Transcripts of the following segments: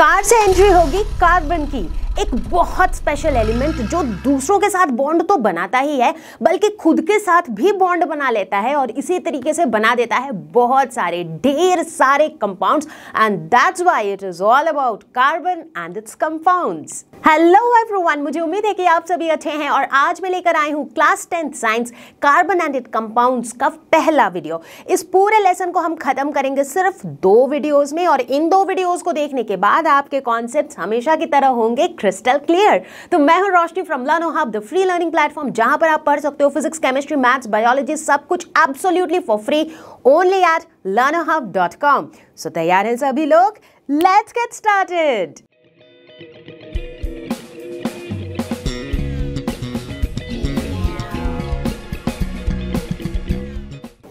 Car से entry होगी carbon की एक बहुत स्पेशल एलिमेंट जो दूसरों के साथ बॉन्ड तो बनाता ही है बल्कि खुद के साथ भी बॉन्ड बना लेता है और इसी तरीके से बना देता है बहुत सारे ढेर सारे compounds and that's why it is all about carbon and its compounds hello everyone मुझे उम्मीद है कि आप सभी अच्छे हैं और आज मैं लेकर आई हूँ class tenth science carbon and it compounds का पहला वीडियो इस पूरे लेसन को हम खत्म करेंगे सिर्फ दो वीडियोज में और इन दो वीडियोज को देखने के बाद आपके कॉन्सेप्ट हमेशा की तरह होंगे क्रिस्टल क्लियर तो मैं हूं Roshni from LearnoHub the free learning platform जहां पर आप पढ़ सकते हो फिजिक्स केमिस्ट्री मैथ्स बायोलॉजी सब कुछ absolutely for free only at LearnoHub dot com so तैयार हैं सभी लोग लेट्स गेट स्टार्टेड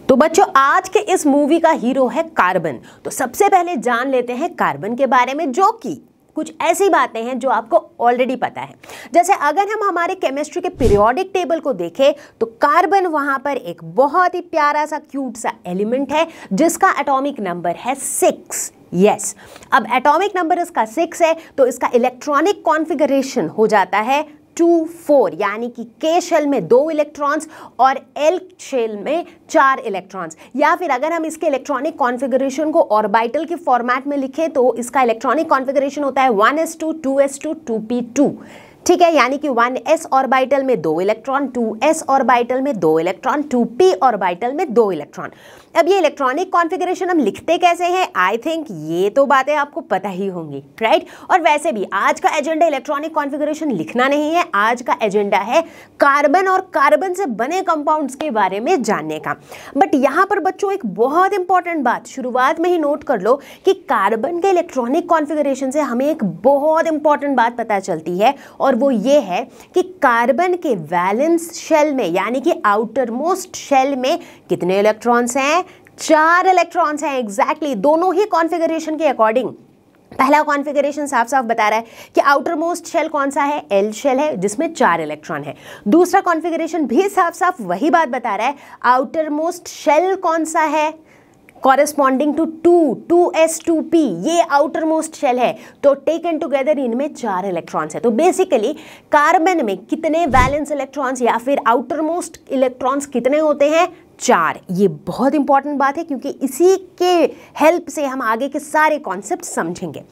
तो बच्चों आज के इस मूवी का हीरो है कार्बन तो सबसे पहले जान लेते हैं कार्बन के बारे में जो कि कुछ ऐसी बातें हैं जो आपको ऑलरेडी पता है जैसे अगर हम हमारे केमिस्ट्री के पीरियोडिक टेबल को देखें तो कार्बन वहां पर एक बहुत ही प्यारा सा क्यूट सा एलिमेंट है जिसका एटॉमिक नंबर है सिक्स यस yes. अब एटॉमिक नंबर इसका सिक्स है तो इसका इलेक्ट्रॉनिक कॉन्फ़िगरेशन हो जाता है टू फोर यानी कि के शेल में दो इलेक्ट्रॉन्स और एल शेल में चार इलेक्ट्रॉन्स या फिर अगर हम इसके इलेक्ट्रॉनिक कॉन्फ़िगरेशन को ऑर्बिटल के फॉर्मेट में लिखें तो इसका इलेक्ट्रॉनिक कॉन्फ़िगरेशन होता है one s two two s two two p two ठीक है यानी कि वन एस ऑर्बिटल में दो इलेक्ट्रॉन टू एस ऑर्बिटल में दो इलेक्ट्रॉन टू पी ऑर्बिटल में दो इलेक्ट्रॉन अब ये इलेक्ट्रॉनिक कॉन्फ़िगरेशन हम लिखते कैसे हैं आई थिंक ये तो बातें आपको पता ही होंगी राइट और वैसे भी आज का एजेंडा इलेक्ट्रॉनिक कॉन्फ़िगरेशन लिखना नहीं है आज का एजेंडा है कार्बन और कार्बन से बने कंपाउंड्स के बारे में जानने का बट यहाँ पर बच्चों एक बहुत इंपॉर्टेंट बात शुरुआत में ही नोट कर लो कि कार्बन के इलेक्ट्रॉनिक कॉन्फ़िगरेशन से हमें एक बहुत इंपॉर्टेंट बात पता चलती है और वो ये है कि कार्बन के वैलेंस शेल में यानी कि आउटर मोस्ट शेल में कितने इलेक्ट्रॉन्स हैं चार इलेक्ट्रॉन्स हैं एग्जैक्टली exactly, दोनों ही कॉन्फ़िगरेशन के अकॉर्डिंग पहला कॉन्फ़िगरेशन साफ साफ बता रहा है कि आउटर मोस्ट शेल कौन सा है एल शेल है जिसमें चार इलेक्ट्रॉन है दूसरा कॉन्फ़िगरेशन भी साफ साफ वही बात बता रहा है आउटर मोस्ट शेल कौन सा है corresponding to two two s two p ये आउटर मोस्ट शेल है तो टेक एंड टूगेदर इनमें चार इलेक्ट्रॉन्स है तो बेसिकली कार्बन में कितने वैलेंस इलेक्ट्रॉन्स या फिर आउटर मोस्ट इलेक्ट्रॉन्स कितने होते हैं चार ये बहुत इंपॉर्टेंट बात है क्योंकि इसी के हेल्प से हम आगे के सारे कॉन्सेप्ट समझेंगे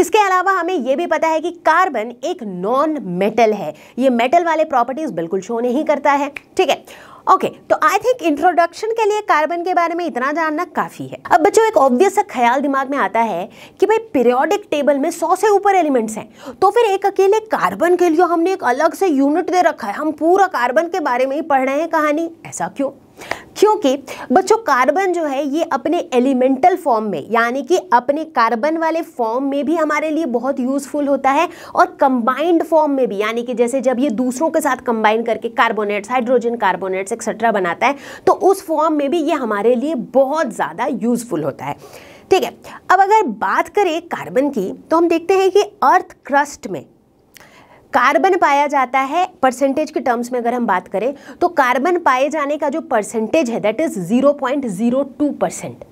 इसके अलावा हमें ये भी पता है कि कार्बन एक नॉन मेटल है ये मेटल वाले प्रॉपर्टीज बिल्कुल शो नहीं करता है ठीक है ओके okay, तो आई थिंक इंट्रोडक्शन के लिए कार्बन के बारे में इतना जानना काफ़ी है अब बच्चों एक ऑब्वियस सा ख्याल दिमाग में आता है कि भाई पीरियोडिक टेबल में सौ से ऊपर एलिमेंट्स हैं तो फिर एक अकेले कार्बन के लिए हमने एक अलग से यूनिट दे रखा है हम पूरा कार्बन के बारे में ही पढ़ रहे हैं कहानी ऐसा क्यों क्योंकि बच्चों कार्बन जो है ये अपने एलिमेंटल फॉर्म में यानी कि अपने कार्बन वाले फॉर्म में भी हमारे लिए बहुत यूज़फुल होता है और कंबाइंड फॉर्म में भी यानी कि जैसे जब ये दूसरों के साथ कंबाइन करके कार्बोनेट्स हाइड्रोजन कार्बोनेट्स एक्सेट्रा बनाता है तो उस फॉर्म में भी ये हमारे लिए बहुत ज़्यादा यूज़फुल होता है ठीक है अब अगर बात करें कार्बन की तो हम देखते हैं कि अर्थ क्रस्ट में कार्बन पाया जाता है परसेंटेज के टर्म्स में अगर हम बात करें तो कार्बन पाए जाने का जो परसेंटेज है दैट इज 0.02 परसेंट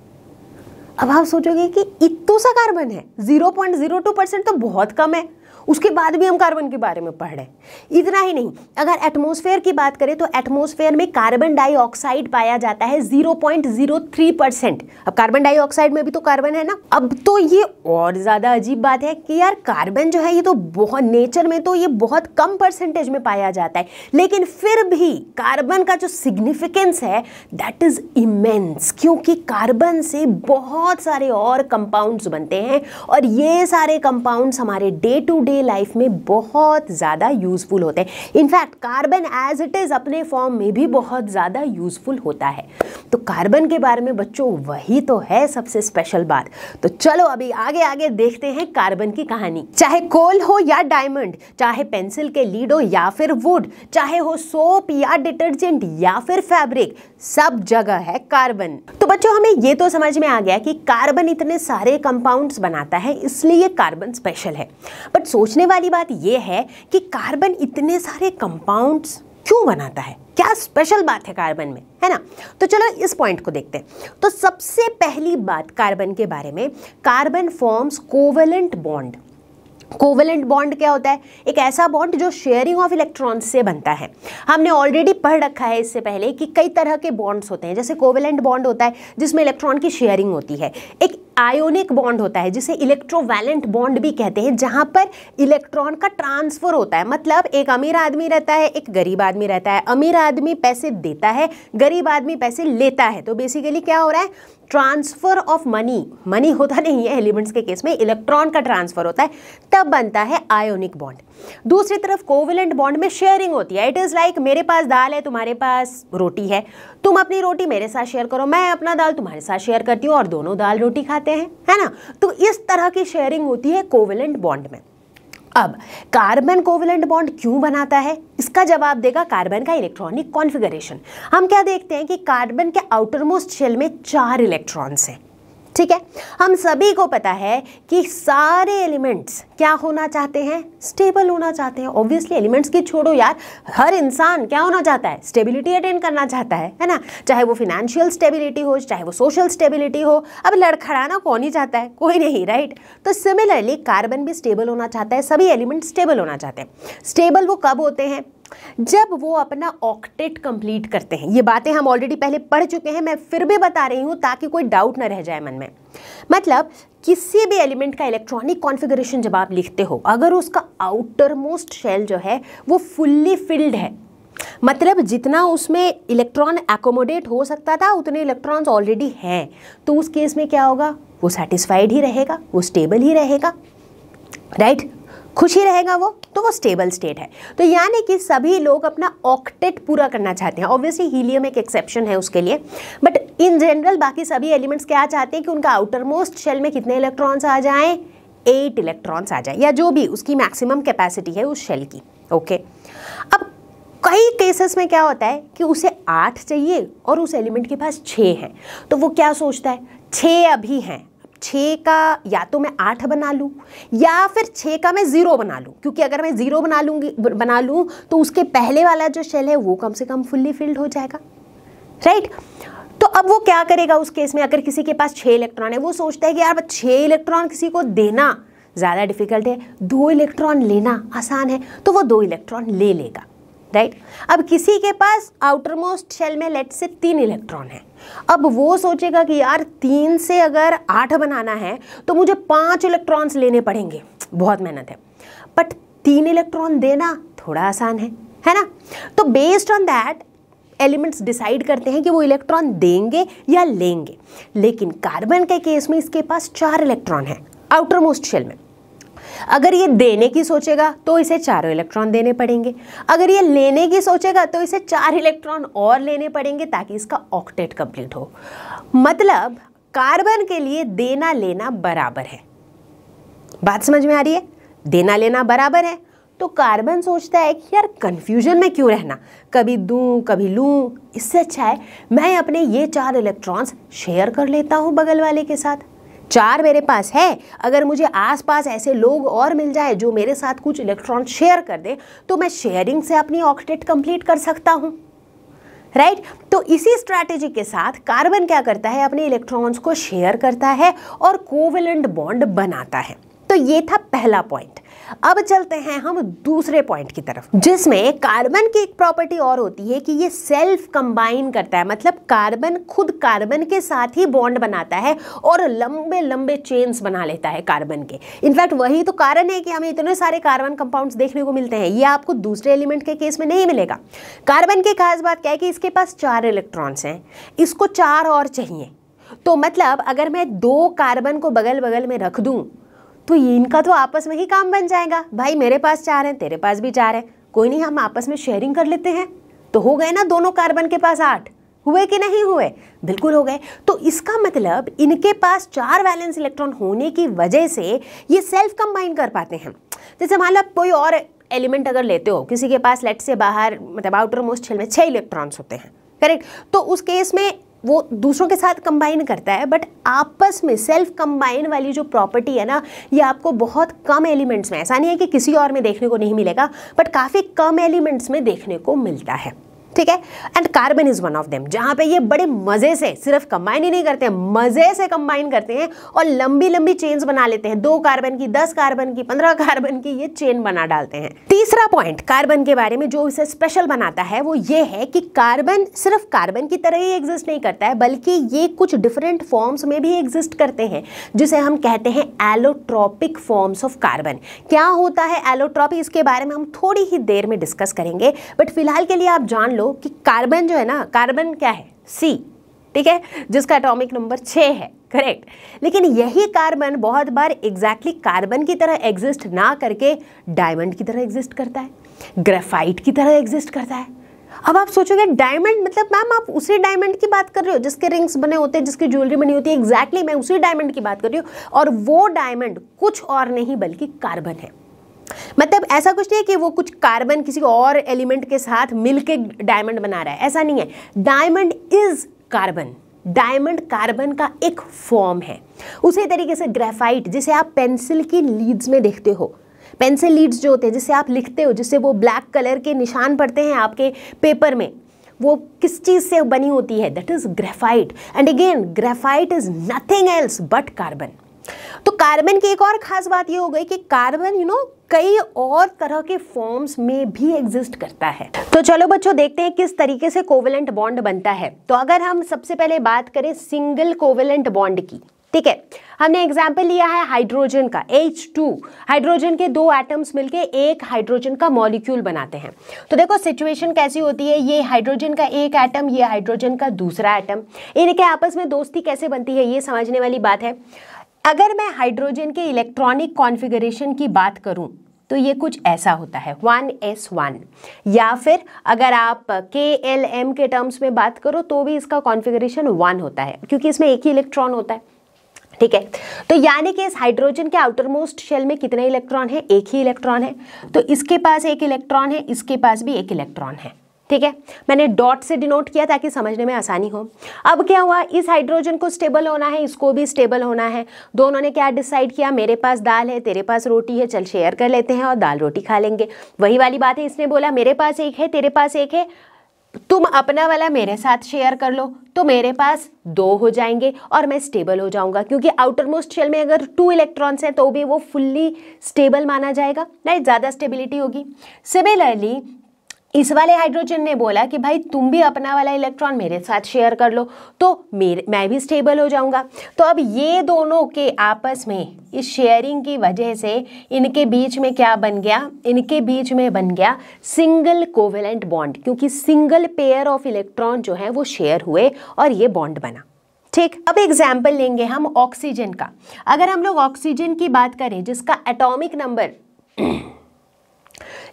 अब आप सोचोगे कि इतना सा कार्बन है 0.02 परसेंट तो बहुत कम है उसके बाद भी हम कार्बन के बारे में पढ़ रहे हैं इतना ही नहीं अगर एटमोसफेयर की बात करें तो एटमोसफेयर में कार्बन डाइऑक्साइड पाया जाता है 0.03 परसेंट अब कार्बन डाइऑक्साइड में भी तो कार्बन है ना अब तो ये और ज़्यादा अजीब बात है कि यार कार्बन जो है ये तो बहुत नेचर में तो ये बहुत कम परसेंटेज में पाया जाता है लेकिन फिर भी कार्बन का जो सिग्निफिकेंस है दैट इज़ इमेंस क्योंकि कार्बन से बहुत सारे और कंपाउंड्स बनते हैं और ये सारे कंपाउंड्स हमारे day to day day life में बहुत ज़्यादा यूज़फुल होते हैं in fact carbon as it is अपने फॉर्म में भी बहुत ज़्यादा यूज़फुल होता है तो कार्बन के बारे में बच्चों वही तो है सबसे स्पेशल बात तो चलो अभी आगे आगे देखते हैं कार्बन की कहानी चाहे कोल हो या डायमंड चाहे पेंसिल के लीड या फिर वुड चाहे हो सोप या डिटर्जेंट या फिर फैब्रिक सब जगह है कार्बन तो बच्चों हमें ये तो समझ में आ गया कि कार्बन इतने सारे कंपाउंड्स बनाता है इसलिए कार्बन स्पेशल है बट सोचने वाली बात यह है कि कार्बन इतने सारे कंपाउंड्स क्यों बनाता है क्या स्पेशल बात है कार्बन में है ना तो चलो इस पॉइंट को देखते हैं तो सबसे पहली बात कार्बन के बारे में carbon forms covalent bond covalent bond क्या होता है एक ऐसा बॉन्ड जो शेयरिंग ऑफ इलेक्ट्रॉन्स से बनता है हमने ऑलरेडी पढ़ रखा है इससे पहले कि कई तरह के बॉन्ड्स होते हैं जैसे कोवेलेंट बॉन्ड होता है जिसमें इलेक्ट्रॉन की शेयरिंग होती है एक आयोनिक बॉन्ड होता है जिसे इलेक्ट्रोवैलेंट बॉन्ड भी कहते हैं जहाँ पर इलेक्ट्रॉन का ट्रांसफर होता है मतलब एक अमीर आदमी रहता है एक गरीब आदमी रहता है अमीर आदमी पैसे देता है गरीब आदमी पैसे लेता है तो बेसिकली क्या हो रहा है ट्रांसफर ऑफ मनी मनी होता नहीं है एलिमेंट्स के केस में इलेक्ट्रॉन का ट्रांसफर होता है तब बनता है आयोनिक बॉन्ड दूसरी तरफ कोविलेंट बॉन्ड में शेयरिंग होती है इट इज़ लाइक मेरे पास दाल है तुम्हारे पास रोटी है तुम अपनी रोटी मेरे साथ शेयर करो मैं अपना दाल तुम्हारे साथ शेयर करती हूँ और दोनों दाल रोटी खाते हैं है ना तो इस तरह की शेयरिंग होती है कोविलेंट बॉन्ड में अब कार्बन कोवलेंट बॉन्ड क्यों बनाता है इसका जवाब देगा कार्बन का इलेक्ट्रॉनिक कॉन्फिगरेशन हम क्या देखते हैं कि कार्बन के आउटरमोस्ट शेल में चार इलेक्ट्रॉन्स हैं ठीक है हम सभी को पता है कि सारे एलिमेंट्स क्या होना चाहते हैं स्टेबल होना चाहते हैं ऑब्वियसली एलिमेंट्स की छोड़ो यार हर इंसान क्या होना चाहता है स्टेबिलिटी अटेंड करना चाहता है है ना चाहे वो फिनेंशियल स्टेबिलिटी हो चाहे वो सोशल स्टेबिलिटी हो अब लड़खड़ाना कौन ही चाहता है कोई नहीं राइट तो सिमिलरली कार्बन भी स्टेबल होना चाहता है सभी एलिमेंट्स स्टेबल होना चाहते हैं स्टेबल वो कब होते हैं जब वो अपना ऑक्टेट कंप्लीट करते हैं ये बातें हम ऑलरेडी पहले पढ़ चुके हैं मैं फिर भी बता रही हूँ ताकि कोई डाउट ना रह जाए मन में मतलब किसी भी एलिमेंट का इलेक्ट्रॉनिक कॉन्फ़िगरेशन जब आप लिखते हो अगर उसका आउटर मोस्ट शेल जो है वो फुल्ली फिल्ड है मतलब जितना उसमें इलेक्ट्रॉन एकोमोडेट हो सकता था उतने इलेक्ट्रॉन्स ऑलरेडी हैं तो उस केस में क्या होगा वो सेटिस्फाइड ही रहेगा वो स्टेबल ही रहेगा राइट right? खुश ही रहेगा वो तो वो स्टेबल स्टेट है तो यानी कि सभी लोग अपना ऑक्टेट पूरा करना चाहते हैं ऑब्वियसली हीलियम एक एक्सेप्शन है उसके लिए बट इन जनरल बाकी सभी एलिमेंट्स क्या चाहते हैं कि उनका आउटर मोस्ट शेल में कितने इलेक्ट्रॉन्स आ जाएं एट इलेक्ट्रॉन्स आ जाए या जो भी उसकी मैक्सिमम कैपेसिटी है उस शेल की ओके अब कई केसेस में क्या होता है कि उसे आठ चाहिए और उस एलिमेंट के पास छः हैं तो वो क्या सोचता है छः अभी हैं छः का या तो मैं आठ बना लूँ या फिर छः का मैं ज़ीरो बना लूँ क्योंकि अगर मैं ज़ीरो बना लूँगी बना लूँ तो उसके पहले वाला जो शेल है वो कम से कम फुल्ली फिल्ड हो जाएगा राइट तो अब वो क्या करेगा उस केस में अगर किसी के पास छः इलेक्ट्रॉन है वो सोचता है कि यार छः इलेक्ट्रॉन किसी को देना ज़्यादा डिफिकल्ट है दो इलेक्ट्रॉन लेना आसान है तो वो दो इलेक्ट्रॉन ले लेगा राइट अब किसी के पास आउटर मोस्ट शेल में लेट से तीन इलेक्ट्रॉन है अब वो सोचेगा कि यार तीन से अगर आठ बनाना है तो मुझे पांच इलेक्ट्रॉन्स लेने पड़ेंगे बहुत मेहनत है बट तीन इलेक्ट्रॉन देना थोड़ा आसान है है ना तो based on that elements decide करते हैं कि वो इलेक्ट्रॉन देंगे या लेंगे लेकिन कार्बन के केस में इसके पास चार इलेक्ट्रॉन है आउटर मोस्ट शेल में अगर ये देने की सोचेगा तो इसे चारों इलेक्ट्रॉन देने पड़ेंगे अगर ये लेने की सोचेगा तो इसे चार इलेक्ट्रॉन और लेने पड़ेंगे ताकि इसका ऑक्टेट कंप्लीट हो मतलब कार्बन के लिए देना लेना बराबर है बात समझ में आ रही है देना लेना बराबर है तो कार्बन सोचता है कि यार कन्फ्यूजन में क्यों रहना कभी दूँ कभी लूँ इससे अच्छा है मैं अपने ये चार इलेक्ट्रॉन्स शेयर कर लेता हूँ बगल वाले के साथ चार मेरे पास है अगर मुझे आसपास ऐसे लोग और मिल जाए जो मेरे साथ कुछ इलेक्ट्रॉन शेयर कर दे तो मैं शेयरिंग से अपनी ऑक्टेट कंप्लीट कर सकता हूँ राइट right? तो इसी स्ट्रैटेजी के साथ कार्बन क्या करता है अपने इलेक्ट्रॉन्स को शेयर करता है और कोविलेंट बॉन्ड बनाता है तो ये था पहला पॉइंट अब चलते हैं हम दूसरे पॉइंट की तरफ जिसमें कार्बन की एक प्रॉपर्टी और होती है कि ये सेल्फ कंबाइन करता है मतलब कार्बन खुद कार्बन के साथ ही बॉन्ड बनाता है और लंबे लंबे चेन्स बना लेता है कार्बन के इनफैक्ट वही तो कारण है कि हमें इतने सारे कार्बन कंपाउंड्स देखने को मिलते हैं ये आपको दूसरे एलिमेंट के केस में नहीं मिलेगा कार्बन की खास बात क्या है कि इसके पास चार इलेक्ट्रॉन्स हैं इसको चार और चाहिए तो मतलब अगर मैं दो कार्बन को बगल बगल में रख दूं तो ये इनका तो आपस में ही काम बन जाएगा भाई मेरे पास चार हैं तेरे पास भी चार हैं कोई नहीं हम आपस में शेयरिंग कर लेते हैं तो हो गए ना दोनों कार्बन के पास आठ हुए कि नहीं हुए बिल्कुल हो गए तो इसका मतलब इनके पास चार वैलेंस इलेक्ट्रॉन होने की वजह से ये सेल्फ कंबाइन कर पाते हैं जैसे मान लो कोई और एलिमेंट अगर लेते हो किसी के पास लेट से बाहर मतलब आउटर मोस्ट छेल में छः इलेक्ट्रॉन्स होते हैं करेक्ट तो उस केस में वो दूसरों के साथ कंबाइन करता है बट आपस में सेल्फ कंबाइन वाली जो प्रॉपर्टी है ना ये आपको बहुत कम एलिमेंट्स में ऐसा नहीं है कि किसी और में देखने को नहीं मिलेगा बट काफ़ी कम एलिमेंट्स में देखने को मिलता है ठीक है and carbon is one of them जहां पे ये बड़े मजे से सिर्फ कंबाइन ही नहीं करते हैं मजे से कंबाइन करते हैं और लंबी लंबी चेन्स बना लेते हैं दो कार्बन की दस कार्बन की पंद्रह कार्बन की ये चेन बना डालते हैं तीसरा पॉइंट कार्बन के बारे में जो इसे स्पेशल बनाता है वो ये है कि कार्बन सिर्फ कार्बन की तरह ही एग्जिस्ट नहीं करता है बल्कि ये कुछ डिफरेंट फॉर्म्स में भी एग्जिस्ट करते हैं जिसे हम कहते हैं एलोट्रॉपिक फॉर्म्स ऑफ कार्बन क्या होता है एलोट्रॉपी इसके बारे में हम थोड़ी ही देर में डिस्कस करेंगे बट फिलहाल के लिए आप जान लो लो कि कार्बन जो है ना कार्बन क्या है सी ठीक है जिसका एटॉमिक नंबर छः है करेक्ट लेकिन यही कार्बन बहुत बार एग्जैक्टली exactly कार्बन की तरह एग्जिस्ट ना करके डायमंड की तरह एग्जिस्ट करता है ग्रेफाइट की तरह एग्जिस्ट करता है अब आप सोचोगे डायमंड मतलब मैम आप उसी डायमंड की बात कर रहे हो जिसके रिंग्स बने होते हैं जिसकी ज्वेलरी बनी होती है एग्जैक्टली exactly मैं उसी डायमंड की बात कर रही हूँ और वो डायमंड कुछ और नहीं बल्कि कार्बन है मतलब ऐसा कुछ नहीं है कि वो कुछ कार्बन किसी और एलिमेंट के साथ मिलके डायमंड बना रहा है ऐसा नहीं है diamond is carbon diamond carbon का एक फॉर्म है उसी तरीके से ग्रेफाइट जिसे आप पेंसिल की लीड्स में देखते हो पेंसिल लीड्स जो होते हैं जिसे आप लिखते हो जिससे वो ब्लैक कलर के निशान पड़ते हैं आपके पेपर में वो किस चीज़ से बनी होती है that is graphite and again graphite is nothing else but carbon तो कार्बन की एक और खास बात ये हो गई कि कार्बन यू नो कई और तरह के फॉर्म्स में भी एग्जिस्ट करता है तो चलो बच्चों देखते हैं किस तरीके से कोवेलेंट बॉन्ड बनता है तो अगर हम सबसे पहले बात करें सिंगल कोवेलेंट बॉन्ड की ठीक है हमने एग्जाम्पल लिया है हाइड्रोजन का H2 हाइड्रोजन के दो एटम्स मिलके एक हाइड्रोजन का मॉलिक्यूल बनाते हैं तो देखो सिचुएशन कैसी होती है ये हाइड्रोजन का एक एटम ये हाइड्रोजन का दूसरा एटम इनके आपस में दोस्ती कैसे बनती है ये समझने वाली बात है अगर मैं हाइड्रोजन के इलेक्ट्रॉनिक कॉन्फ़िगरेशन की बात करूं तो ये कुछ ऐसा होता है वन एस वन या फिर अगर आप के एल एम के टर्म्स में बात करो तो भी इसका कॉन्फ़िगरेशन वन होता है क्योंकि इसमें एक ही इलेक्ट्रॉन होता है ठीक है तो यानी कि इस हाइड्रोजन के आउटर मोस्ट शेल में कितने इलेक्ट्रॉन है एक ही इलेक्ट्रॉन है तो इसके पास एक इलेक्ट्रॉन है इसके पास भी एक इलेक्ट्रॉन है ठीक है मैंने डॉट से डिनोट किया ताकि समझने में आसानी हो अब क्या हुआ इस हाइड्रोजन को स्टेबल होना है इसको भी स्टेबल होना है दोनों ने क्या डिसाइड किया मेरे पास दाल है तेरे पास रोटी है चल शेयर कर लेते हैं और दाल रोटी खा लेंगे वही वाली बात है इसने बोला मेरे पास एक है तेरे पास एक है तुम अपना वाला मेरे साथ शेयर कर लो तो मेरे पास दो हो जाएंगे और मैं स्टेबल हो जाऊंगा क्योंकि आउटर मोस्ट शेल में अगर टू इलेक्ट्रॉन्स हैं तो भी वो फुल्ली स्टेबल माना जाएगा नहीं ज़्यादा स्टेबिलिटी होगी सिमिलरली इस वाले हाइड्रोजन ने बोला कि भाई तुम भी अपना वाला इलेक्ट्रॉन मेरे साथ शेयर कर लो तो मेरे मैं भी स्टेबल हो जाऊंगा तो अब ये दोनों के आपस में इस शेयरिंग की वजह से इनके बीच में क्या बन गया इनके बीच में बन गया सिंगल कोवेलेंट बॉन्ड क्योंकि सिंगल पेयर ऑफ इलेक्ट्रॉन जो है वो शेयर हुए और ये बॉन्ड बना ठीक अब एग्जाम्पल लेंगे हम ऑक्सीजन का अगर हम लोग ऑक्सीजन की बात करें जिसका एटोमिक नंबर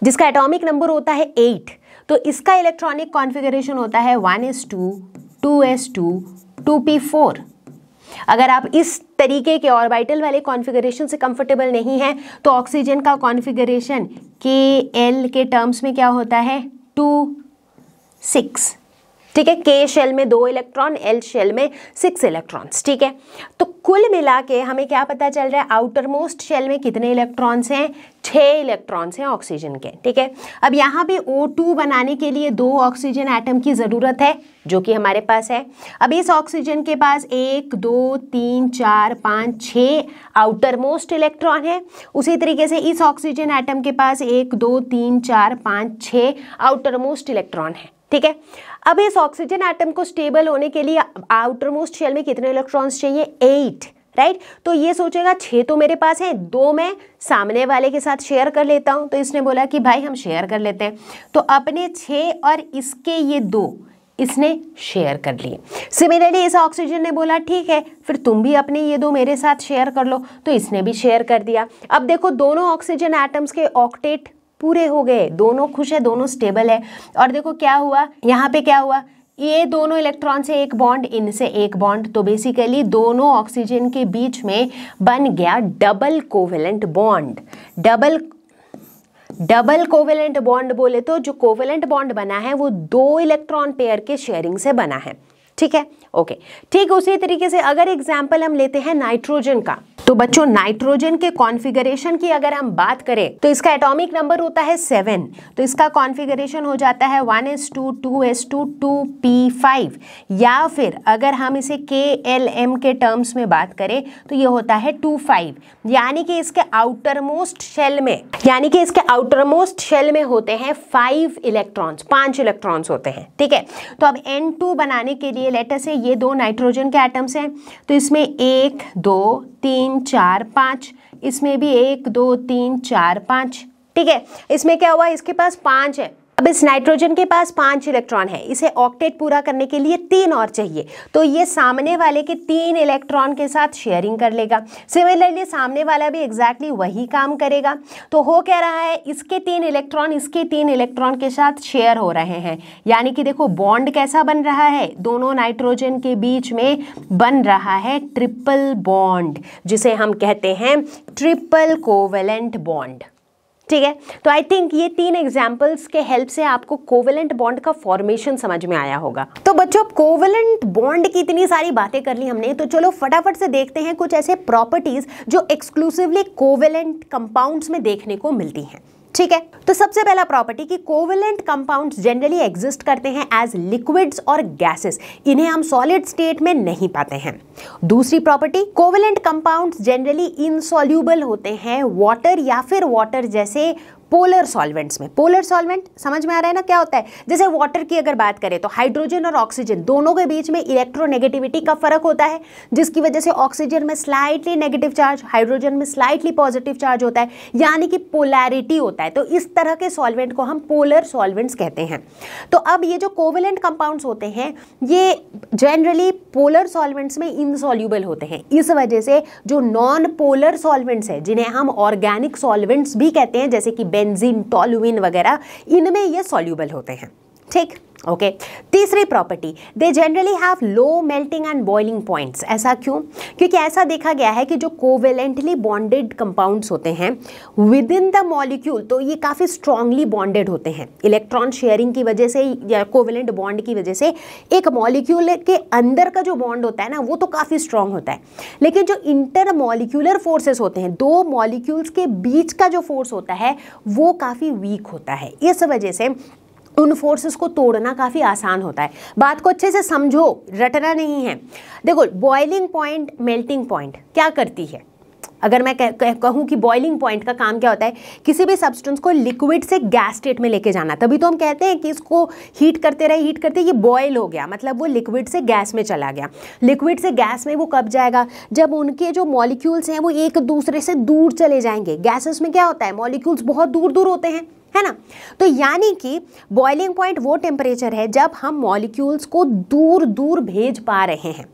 जिसका एटॉमिक नंबर होता है एट तो इसका इलेक्ट्रॉनिक कॉन्फ़िगरेशन होता है one s two two s two two p four अगर आप इस तरीके के ऑर्बिटल वाले कॉन्फ़िगरेशन से कंफर्टेबल नहीं हैं तो ऑक्सीजन का कॉन्फ़िगरेशन के एल के टर्म्स में क्या होता है टू सिक्स ठीक है के शेल में दो इलेक्ट्रॉन एल शेल में सिक्स इलेक्ट्रॉन्स ठीक है तो कुल मिला के हमें क्या पता चल रहा है आउटर मोस्ट शेल में कितने इलेक्ट्रॉन्स हैं छः इलेक्ट्रॉन्स हैं ऑक्सीजन के ठीक है अब यहाँ पे O2 बनाने के लिए दो ऑक्सीजन एटम की ज़रूरत है जो कि हमारे पास है अब इस ऑक्सीजन के पास एक दो तीन चार पाँच छः आउटर मोस्ट इलेक्ट्रॉन है उसी तरीके से इस ऑक्सीजन एटम के पास एक दो तीन चार पाँच छः आउटर मोस्ट इलेक्ट्रॉन है ठीक है अब इस ऑक्सीजन एटम को स्टेबल होने के लिए आउटर मोस्ट शेल में कितने इलेक्ट्रॉन्स चाहिए एट राइट right? तो ये सोचेगा छः तो मेरे पास हैं दो मैं सामने वाले के साथ शेयर कर लेता हूँ तो इसने बोला कि भाई हम शेयर कर लेते हैं तो अपने छः और इसके ये दो इसने शेयर कर लिए सिमिलरली इस ऑक्सीजन ने बोला ठीक है फिर तुम भी अपने ये दो मेरे साथ शेयर कर लो तो इसने भी शेयर कर दिया अब देखो दोनों ऑक्सीजन एटम्स के ऑक्टेट पूरे हो गए दोनों खुश है दोनों स्टेबल है और देखो क्या हुआ यहाँ पे क्या हुआ ये दोनों इलेक्ट्रॉन से एक बॉन्ड इनसे एक बॉन्ड तो बेसिकली दोनों ऑक्सीजन के बीच में बन गया double covalent bond double double covalent bond बोले तो जो कोवेलेंट बॉन्ड बना है वो दो इलेक्ट्रॉन पेयर के शेयरिंग से बना है ठीक है ओके ठीक उसी तरीके से अगर एग्जाम्पल हम लेते हैं नाइट्रोजन का तो बच्चों नाइट्रोजन के कॉन्फ़िगरेशन की अगर हम बात करें तो इसका एटॉमिक नंबर होता है सेवन तो इसका कॉन्फ़िगरेशन हो जाता है one s two two s two two p five या फिर अगर हम इसे के एल एम के टर्म्स में बात करें तो ये होता है टू फाइव यानी कि इसके आउटर मोस्ट शेल में यानी कि इसके आउटर मोस्ट शेल में होते हैं फाइव इलेक्ट्रॉन्स पांच इलेक्ट्रॉन्स होते हैं ठीक है तो अब एन टू बनाने के लिए लेटर से ये दो नाइट्रोजन के आइटम्स हैं तो इसमें एक दो तीन चार पाँच इसमें भी एक दो तीन चार पाँच ठीक है इसमें क्या हुआ इसके पास पाँच है अब इस नाइट्रोजन के पास पांच इलेक्ट्रॉन है इसे ऑक्टेट पूरा करने के लिए तीन और चाहिए तो ये सामने वाले के तीन इलेक्ट्रॉन के साथ शेयरिंग कर लेगा सिमिलरली सामने वाला भी एग्जैक्टली exactly वही काम करेगा तो हो कह रहा है इसके तीन इलेक्ट्रॉन इसके तीन इलेक्ट्रॉन के साथ शेयर हो रहे हैं यानी कि देखो बॉन्ड कैसा बन रहा है दोनों नाइट्रोजन के बीच में बन रहा है ट्रिपल बॉन्ड जिसे हम कहते हैं ट्रिपल कोवेलेंट बॉन्ड ठीक है तो आई थिंक ये तीन एग्जाम्पल्स के हेल्प से आपको कोवेलेंट बॉन्ड का फॉर्मेशन समझ में आया होगा तो बच्चों कोवेलेंट बॉन्ड की इतनी सारी बातें कर ली हमने तो चलो फटाफट से देखते हैं कुछ ऐसे प्रॉपर्टीज जो एक्सक्लूसिवली कोवेलेंट कंपाउंड्स में देखने को मिलती हैं ठीक है तो सबसे पहला प्रॉपर्टी कि कोवेलेंट कंपाउंड्स जनरली एग्जिस्ट करते हैं एज लिक्विड्स और गैसेस इन्हें हम सॉलिड स्टेट में नहीं पाते हैं दूसरी property covalent compounds generally insoluble होते हैं वाटर या फिर वाटर जैसे पोलर सॉल्वेंट्स में पोलर सॉल्वेंट समझ में आ रहा है ना क्या होता है जैसे वाटर की अगर बात करें तो हाइड्रोजन और ऑक्सीजन दोनों के बीच में इलेक्ट्रोनेगेटिविटी का फर्क होता है जिसकी वजह से ऑक्सीजन में स्लाइटली नेगेटिव चार्ज हाइड्रोजन में स्लाइटली पॉजिटिव चार्ज होता है यानी कि पोलैरिटी होता है तो इस तरह के सॉल्वेंट को हम पोलर सॉल्वेंट्स कहते हैं तो अब ये जो कोविलेंट कंपाउंड्स होते हैं ये जनरली पोलर सॉल्वेंट्स में इनसॉल्यूबल होते हैं इस वजह से जो नॉन पोलर सॉल्वेंट्स है जिन्हें हम ऑर्गेनिक सॉल्वेंट्स भी कहते हैं जैसे कि बेंजीन टॉलुइन वगैरह इनमें ये सॉल्यूबल होते हैं ठीक ओके तीसरी property they generally have low melting and boiling points ऐसा क्यों क्योंकि ऐसा देखा गया है कि जो कोवेलेंटली बॉन्डेड कंपाउंड्स होते हैं विद इन द मॉलिक्यूल तो ये काफ़ी स्ट्रांगली बॉन्डेड होते हैं इलेक्ट्रॉन शेयरिंग की वजह से या कोवेलेंट बॉन्ड की वजह से एक मॉलिक्यूल के अंदर का जो बॉन्ड होता है ना वो तो काफ़ी स्ट्रांग होता है लेकिन जो इंटर मॉलिक्यूलर फोर्सेस होते हैं दो मॉलिक्यूल्स के बीच का जो फोर्स होता है वो काफ़ी वीक होता है इस वजह से उन फोर्सेस को तोड़ना काफ़ी आसान होता है बात को अच्छे से समझो रटना नहीं है देखो बॉइलिंग पॉइंट मेल्टिंग पॉइंट क्या करती है अगर मैं कहूँ कि बॉइलिंग पॉइंट का काम क्या होता है किसी भी सब्सटेंस को लिक्विड से गैस स्टेट में लेके जाना तभी तो हम कहते हैं कि इसको हीट करते रहे हीट करते ये बॉयल हो गया मतलब वो लिक्विड से गैस में चला गया लिक्विड से गैस में वो कब जाएगा जब उनके जो मॉलिक्यूल्स हैं वो एक दूसरे से दूर चले जाएंगे गैसेस में क्या होता है मॉलिक्यूल्स बहुत दूर दूर होते हैं है ना तो यानी कि बॉइलिंग पॉइंट वो टेम्परेचर है जब हम मॉलिक्यूल्स को दूर दूर भेज पा रहे हैं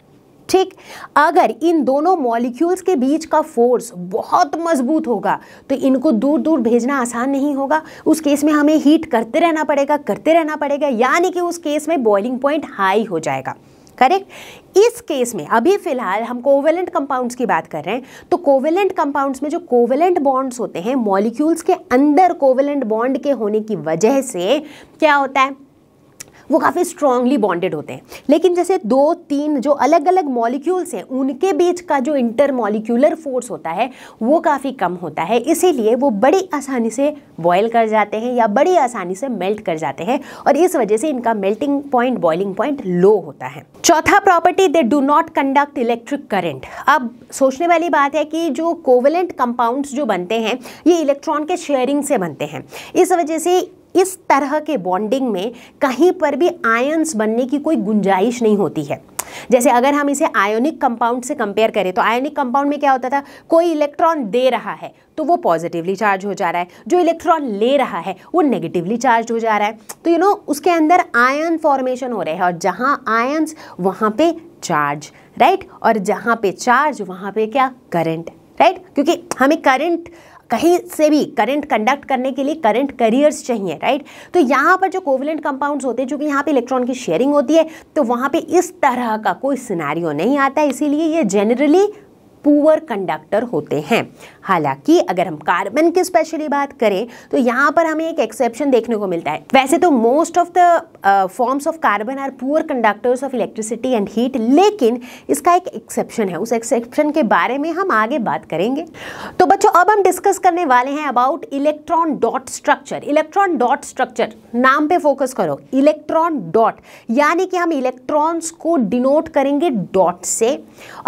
ठीक अगर इन दोनों मॉलिक्यूल्स के बीच का फोर्स बहुत मजबूत होगा तो इनको दूर दूर भेजना आसान नहीं होगा उस केस में हमें हीट करते रहना पड़ेगा करते रहना पड़ेगा यानी कि उस केस में बॉइलिंग पॉइंट हाई हो जाएगा करेक्ट इस केस में अभी फिलहाल हम कोवेलेंट कंपाउंड्स की बात कर रहे हैं तो कोवेलेंट कंपाउंड्स में जो कोवेलेंट बॉन्ड्स होते हैं मॉलिक्यूल्स के अंदर कोवेलेंट बॉन्ड के होने की वजह से क्या होता है वो काफ़ी स्ट्रांगली बॉन्डेड होते हैं लेकिन जैसे दो तीन जो अलग अलग मॉलिक्यूल्स हैं उनके बीच का जो इंटर मॉलिक्यूलर फोर्स होता है वो काफ़ी कम होता है इसीलिए वो बड़ी आसानी से बॉयल कर जाते हैं या बड़ी आसानी से मेल्ट कर जाते हैं और इस वजह से इनका melting point boiling point low होता है चौथा property they do not conduct electric current अब सोचने वाली बात है कि जो कोवलेंट कंपाउंड्स जो बनते हैं ये इलेक्ट्रॉन के शेयरिंग से बनते हैं इस वजह से इस तरह के बॉन्डिंग में कहीं पर भी आयंस बनने की कोई गुंजाइश नहीं होती है जैसे अगर हम इसे आयोनिक कंपाउंड से कंपेयर करें तो आयोनिक कंपाउंड में क्या होता था कोई इलेक्ट्रॉन दे रहा है तो वो पॉजिटिवली चार्ज हो जा रहा है जो इलेक्ट्रॉन ले रहा है वो नेगेटिवली चार्ज हो जा रहा है तो यू नो उसके अंदर आयन फॉर्मेशन हो रहे हैं और जहाँ आयन्स वहाँ पे चार्ज राइट और जहाँ पे चार्ज वहाँ पे क्या करेंट राइट क्योंकि हमें करंट कहीं से भी करंट कंडक्ट करने के लिए करंट करियर्स चाहिए राइट तो यहाँ पर जो कोविलेंट कंपाउंड्स होते हैं चूँकि यहाँ पे इलेक्ट्रॉन की शेयरिंग होती है तो वहाँ पे इस तरह का कोई सिनारियो नहीं आता है इसीलिए ये जनरली पुअर कंडक्टर होते हैं हालांकि अगर हम कार्बन की स्पेशली बात करें तो यहाँ पर हमें एक एक्सेप्शन देखने को मिलता है वैसे तो most of the forms of carbon are poor conductors of electricity and heat लेकिन इसका एक एक्सेप्शन है उस एक्सेप्शन के बारे में हम आगे बात करेंगे तो बच्चों अब हम डिस्कस करने वाले हैं about electron dot structure electron dot structure नाम पर फोकस करो इलेक्ट्रॉन डॉट यानी कि हम इलेक्ट्रॉन्स को डिनोट करेंगे डॉट से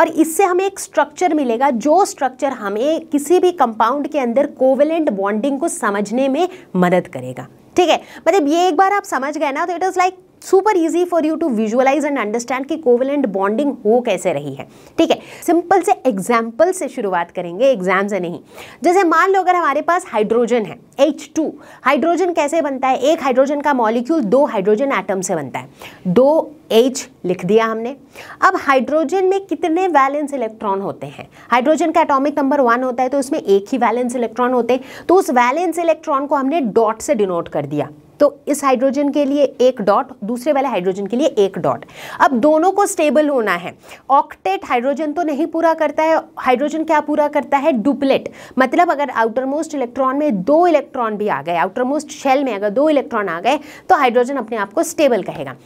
और इससे हमें एक स्ट्रक्चर स्ट्रक्चर मिलेगा जो स्ट्रक्चर हमें किसी भी कंपाउंड के अंदर कोवेलेंट बॉन्डिंग को समझने में मदद करेगा ठीक है मतलब ये एक बार आप समझ गए ना तो it is like super easy for you to visualise and understand कि कोवेलेंट बॉन्डिंग हो कैसे रही है ठीक है सिंपल से एग्जाम्पल से शुरुआत करेंगे एग्जाम से नहीं जैसे मान लो अगर हमारे पास हाइड्रोजन है एच टू हाइड्रोजन कैसे बनता है एक हाइड्रोजन का मॉलिक्यूल दो हाइड्रोजन एटम से बनता है दो एच लिख दिया हमने अब हाइड्रोजन में कितने वैलेंस इलेक्ट्रॉन होते हैं हाइड्रोजन का एटॉमिक नंबर वन होता है तो उसमें एक ही वैलेंस इलेक्ट्रॉन होते हैं तो उस वैलेंस इलेक्ट्रॉन को हमने डॉट से डिनोट कर दिया तो इस हाइड्रोजन के लिए एक डॉट दूसरे वाले हाइड्रोजन के लिए एक डॉट अब दोनों को स्टेबल होना है ऑक्टेट हाइड्रोजन तो नहीं पूरा करता है हाइड्रोजन क्या पूरा करता है डुप्लेट मतलब अगर आउटर मोस्ट इलेक्ट्रॉन में दो इलेक्ट्रॉन भी आ गए आउटर मोस्ट शेल में अगर दो इलेक्ट्रॉन आ गए तो हाइड्रोजन अपने आप को स्टेबल कहेगा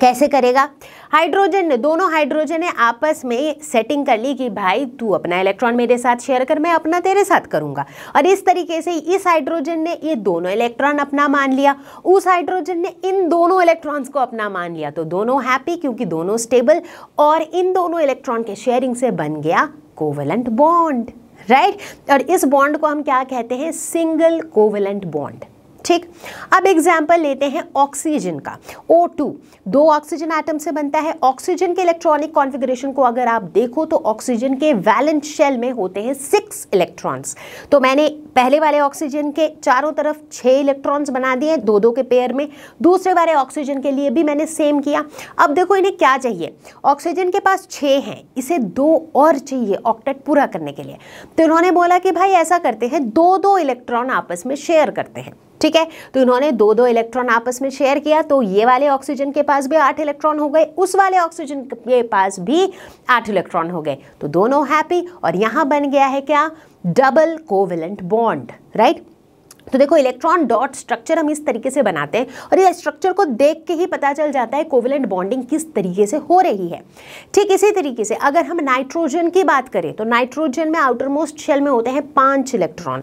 कैसे करेगा हाइड्रोजन ने दोनों हाइड्रोजन ने आपस में सेटिंग कर ली कि भाई तू अपना इलेक्ट्रॉन मेरे साथ शेयर कर मैं अपना तेरे साथ करूंगा और इस तरीके से इस हाइड्रोजन ने ये दोनों इलेक्ट्रॉन अपना मान लिया उस हाइड्रोजन ने इन दोनों इलेक्ट्रॉन्स को अपना मान लिया तो दोनों हैप्पी क्योंकि दोनों स्टेबल और इन दोनों इलेक्ट्रॉन के शेयरिंग से बन गया कोवलेंट बॉन्ड राइट और इस बॉन्ड को हम क्या कहते हैं सिंगल कोवलेंट बॉन्ड ठीक अब एग्जाम्पल लेते हैं ऑक्सीजन का O2 दो ऑक्सीजन एटम से बनता है ऑक्सीजन के इलेक्ट्रॉनिक कॉन्फ़िगरेशन को अगर आप देखो तो ऑक्सीजन के वैलेंस शेल में होते हैं सिक्स इलेक्ट्रॉन्स तो मैंने पहले वाले ऑक्सीजन के चारों तरफ छः इलेक्ट्रॉन्स बना दिए दो दो के पेयर में दूसरे वाले ऑक्सीजन के लिए भी मैंने सेम किया अब देखो इन्हें क्या चाहिए ऑक्सीजन के पास छः हैं इसे दो और चाहिए ऑक्टेट पूरा करने के लिए तो इन्होंने बोला कि भाई ऐसा करते हैं दो दो इलेक्ट्रॉन आपस में शेयर करते हैं ठीक है तो इन्होंने दो दो इलेक्ट्रॉन आपस में शेयर किया तो ये वाले ऑक्सीजन के पास भी आठ इलेक्ट्रॉन हो गए उस वाले ऑक्सीजन के पास भी आठ इलेक्ट्रॉन हो गए तो दोनों हैप्पी और यहां बन गया है क्या डबल कोविलेंट बॉन्ड राइट तो देखो इलेक्ट्रॉन डॉट स्ट्रक्चर हम इस तरीके से बनाते हैं और ये स्ट्रक्चर को देख के ही पता चल जाता है कोविलेंट बॉन्डिंग किस तरीके से हो रही है ठीक इसी तरीके से अगर हम नाइट्रोजन की बात करें तो नाइट्रोजन में आउटर मोस्ट शेल में होते हैं पांच इलेक्ट्रॉन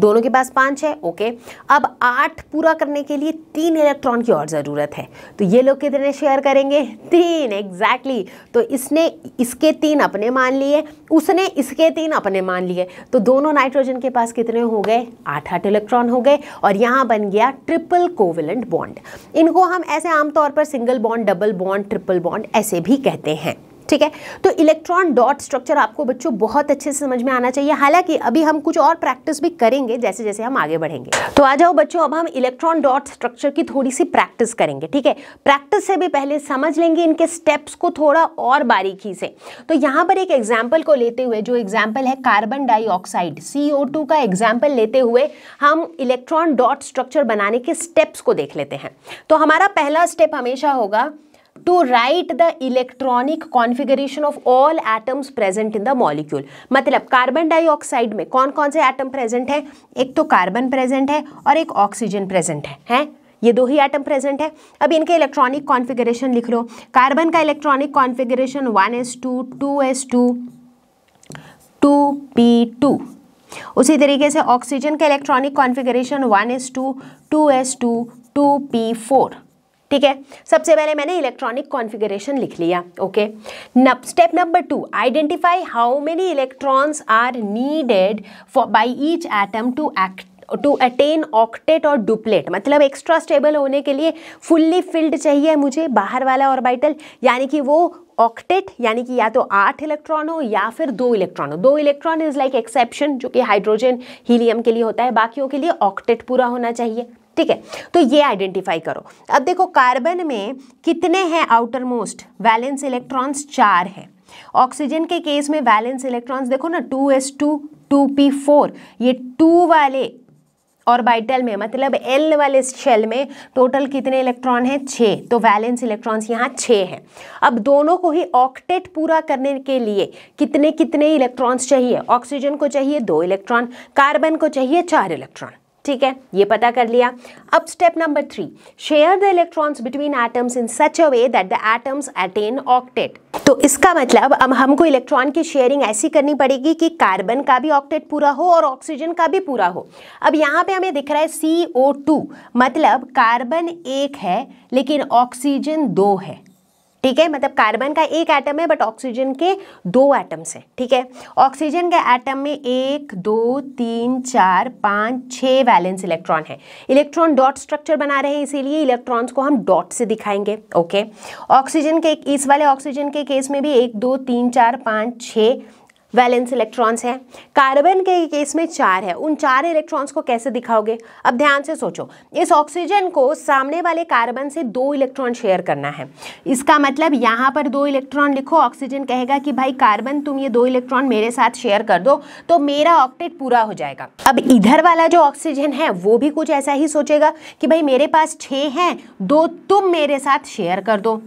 दोनों के पास पांच है ओके अब आठ पूरा करने के लिए तीन इलेक्ट्रॉन की और ज़रूरत है तो ये लोग कितने शेयर करेंगे तीन एग्जैक्टली exactly. तो इसने इसके तीन अपने मान लिए उसने इसके तीन अपने मान लिए तो दोनों नाइट्रोजन के पास कितने हो गए आठ आठ इलेक्ट्रॉन हो गए और यहाँ बन गया ट्रिपल कोविलेंट बॉन्ड इनको हम ऐसे आमतौर पर single bond double bond triple bond ऐसे भी कहते हैं ठीक है तो इलेक्ट्रॉन डॉट स्ट्रक्चर आपको बच्चों बहुत अच्छे से समझ में आना चाहिए हालांकि अभी हम कुछ और प्रैक्टिस भी करेंगे जैसे जैसे हम आगे बढ़ेंगे तो आ जाओ बच्चों अब हम इलेक्ट्रॉन डॉट स्ट्रक्चर की थोड़ी सी प्रैक्टिस करेंगे ठीक है प्रैक्टिस से भी पहले समझ लेंगे इनके स्टेप्स को थोड़ा और बारीकी से तो यहाँ पर एक एग्जाम्पल को लेते हुए जो एग्जाम्पल है कार्बन डाइऑक्साइड सी का एग्जाम्पल लेते हुए हम इलेक्ट्रॉन डॉट स्ट्रक्चर बनाने के स्टेप्स को देख लेते हैं तो हमारा पहला स्टेप हमेशा होगा to write the electronic configuration of all atoms present in the molecule मतलब कार्बन डाइऑक्साइड में कौन कौन से एटम प्रेजेंट है एक तो कार्बन प्रेजेंट है और एक ऑक्सीजन प्रेजेंट है हैं ये दो ही एटम प्रेजेंट है अब इनके इलेक्ट्रॉनिक कॉन्फ़िगरेशन लिख लो कार्बन का electronic configuration one s two two s two two p two उसी तरीके से ऑक्सीजन का electronic configuration one s two two s two two p four ठीक है सबसे पहले मैंने इलेक्ट्रॉनिक कॉन्फ़िगरेशन लिख लिया okay now step number two identify how many electrons are needed for by each atom to act to attain octet और duplet मतलब extra stable होने के लिए फुल्ली फिल्ड चाहिए मुझे बाहर वाला ऑर्बिटल यानी कि वो ऑक्टेट यानी कि या तो आठ इलेक्ट्रॉन हो या फिर दो इलेक्ट्रॉन हो दो इलेक्ट्रॉन इज लाइक एक्सेप्शन जो कि हाइड्रोजन हीलियम के लिए होता है बाकियों के लिए ऑक्टेट पूरा होना चाहिए ठीक है तो ये आइडेंटिफाई करो अब देखो कार्बन में कितने हैं आउटर मोस्ट वैलेंस इलेक्ट्रॉन्स चार हैं ऑक्सीजन के केस में वैलेंस इलेक्ट्रॉन्स देखो ना two s two two p four ये टू वाले ऑर्बिटल में मतलब एल वाले शेल में टोटल कितने इलेक्ट्रॉन हैं छः तो वैलेंस इलेक्ट्रॉन्स यहाँ छः हैं अब दोनों को ही ऑक्टेट पूरा करने के लिए कितने कितने इलेक्ट्रॉन्स चाहिए ऑक्सीजन को चाहिए दो इलेक्ट्रॉन कार्बन को चाहिए चार इलेक्ट्रॉन ठीक है ये पता कर लिया अब step number three share the electrons between atoms in such a way that the atoms attain octet तो इसका मतलब अब हमको इलेक्ट्रॉन की शेयरिंग ऐसी करनी पड़ेगी कि कार्बन का भी ऑक्टेट पूरा हो और ऑक्सीजन का भी पूरा हो अब यहाँ पे हमें दिख रहा है सी मतलब कार्बन एक है लेकिन ऑक्सीजन दो है ठीक है मतलब कार्बन का एक एटम है बट ऑक्सीजन के दो एटम्स हैं ठीक है ऑक्सीजन के एटम में एक दो तीन चार पाँच छः वैलेंस इलेक्ट्रॉन है इलेक्ट्रॉन डॉट स्ट्रक्चर बना रहे हैं इसीलिए इलेक्ट्रॉन्स को हम डॉट से दिखाएंगे ओके ऑक्सीजन के इस वाले ऑक्सीजन के केस में भी एक दो तीन चार पाँच छः वैलेंस इलेक्ट्रॉन्स हैं कार्बन के केस में चार है उन चार इलेक्ट्रॉन्स को कैसे दिखाओगे अब ध्यान से सोचो इस ऑक्सीजन को सामने वाले कार्बन से दो इलेक्ट्रॉन शेयर करना है इसका मतलब यहाँ पर दो इलेक्ट्रॉन लिखो ऑक्सीजन कहेगा कि भाई कार्बन तुम ये दो इलेक्ट्रॉन मेरे साथ शेयर कर दो तो मेरा ऑक्टेट पूरा हो जाएगा अब इधर वाला जो ऑक्सीजन है वो भी कुछ ऐसा ही सोचेगा कि भाई मेरे पास छः हैं दो तुम मेरे साथ शेयर कर दो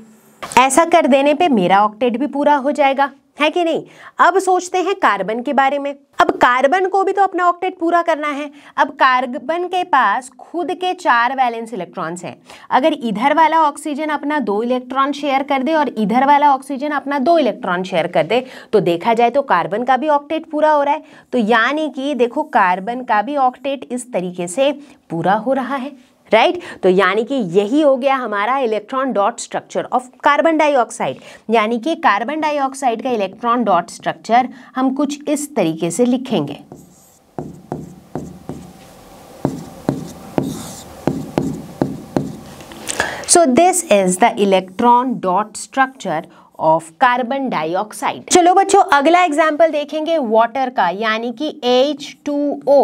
ऐसा कर देने पे मेरा ऑक्टेट भी पूरा हो जाएगा है कि नहीं अब सोचते हैं कार्बन के बारे में अब कार्बन को भी तो अपना ऑक्टेट पूरा करना है अब कार्बन के पास खुद के चार वैलेंस इलेक्ट्रॉन्स हैं अगर इधर वाला ऑक्सीजन अपना दो इलेक्ट्रॉन शेयर कर दे और इधर वाला ऑक्सीजन अपना दो इलेक्ट्रॉन शेयर कर दे तो देखा जाए तो कार्बन का भी ऑक्टेट पूरा हो रहा है तो यानी कि देखो कार्बन का भी ऑक्टेट इस तरीके से पूरा हो रहा है राइट right? तो यानी कि यही हो गया हमारा electron dot structure of carbon dioxide यानी कि कार्बन डाइऑक्साइड का इलेक्ट्रॉन डॉट स्ट्रक्चर हम कुछ इस तरीके से लिखेंगे so this is the electron dot structure of carbon dioxide चलो बच्चों अगला एग्जाम्पल देखेंगे वाटर का यानी कि H2O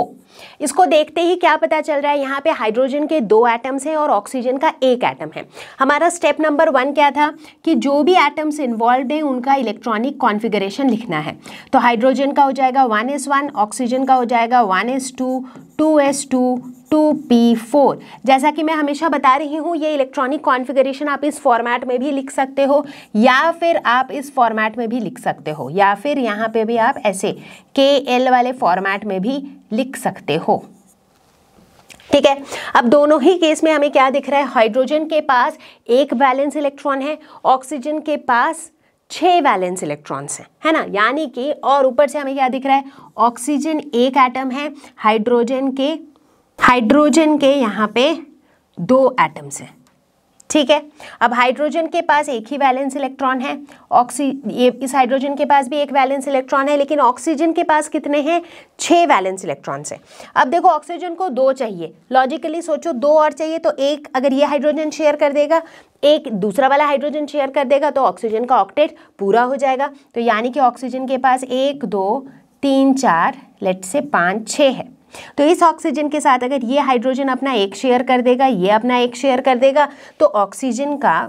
इसको देखते ही क्या पता चल रहा है यहाँ पे हाइड्रोजन के दो एटम्स हैं और ऑक्सीजन का एक एटम है हमारा स्टेप नंबर वन क्या था कि जो भी एटम्स इन्वॉल्व हैं उनका इलेक्ट्रॉनिक कॉन्फिगरेशन लिखना है तो हाइड्रोजन का हो जाएगा वन एस वन ऑक्सीजन का हो जाएगा one s two two s two two p four जैसा कि मैं हमेशा बता रही हूँ ये इलेक्ट्रॉनिक कॉन्फ़िगरेशन आप इस फॉर्मेट में भी लिख सकते हो या फिर आप इस फॉर्मेट में भी लिख सकते हो या फिर यहाँ पे भी आप ऐसे के एल वाले फॉर्मेट में भी लिख सकते हो ठीक है अब दोनों ही केस में हमें क्या दिख रहा है हाइड्रोजन के पास एक बैलेंस इलेक्ट्रॉन है ऑक्सीजन के पास छह वैलेंस इलेक्ट्रॉन्स हैं है ना यानी कि और ऊपर से हमें क्या दिख रहा है ऑक्सीजन एक एटम है हाइड्रोजन के हाइड्रोजन के यहाँ पे दो एटम्स हैं ठीक है अब हाइड्रोजन के पास एक ही वैलेंस इलेक्ट्रॉन है ऑक्सी ये इस हाइड्रोजन के पास भी एक वैलेंस इलेक्ट्रॉन है लेकिन ऑक्सीजन के पास कितने हैं छः वैलेंस इलेक्ट्रॉन से अब देखो ऑक्सीजन को दो चाहिए लॉजिकली सोचो दो और चाहिए तो एक अगर ये हाइड्रोजन शेयर कर देगा एक दूसरा वाला हाइड्रोजन शेयर कर देगा तो ऑक्सीजन का ऑक्टेट पूरा हो जाएगा तो यानी कि ऑक्सीजन के पास एक दो तीन चार लेट से पाँच छः है तो इस ऑक्सीजन के साथ अगर ये हाइड्रोजन अपना एक शेयर कर देगा ये अपना एक शेयर कर देगा तो ऑक्सीजन का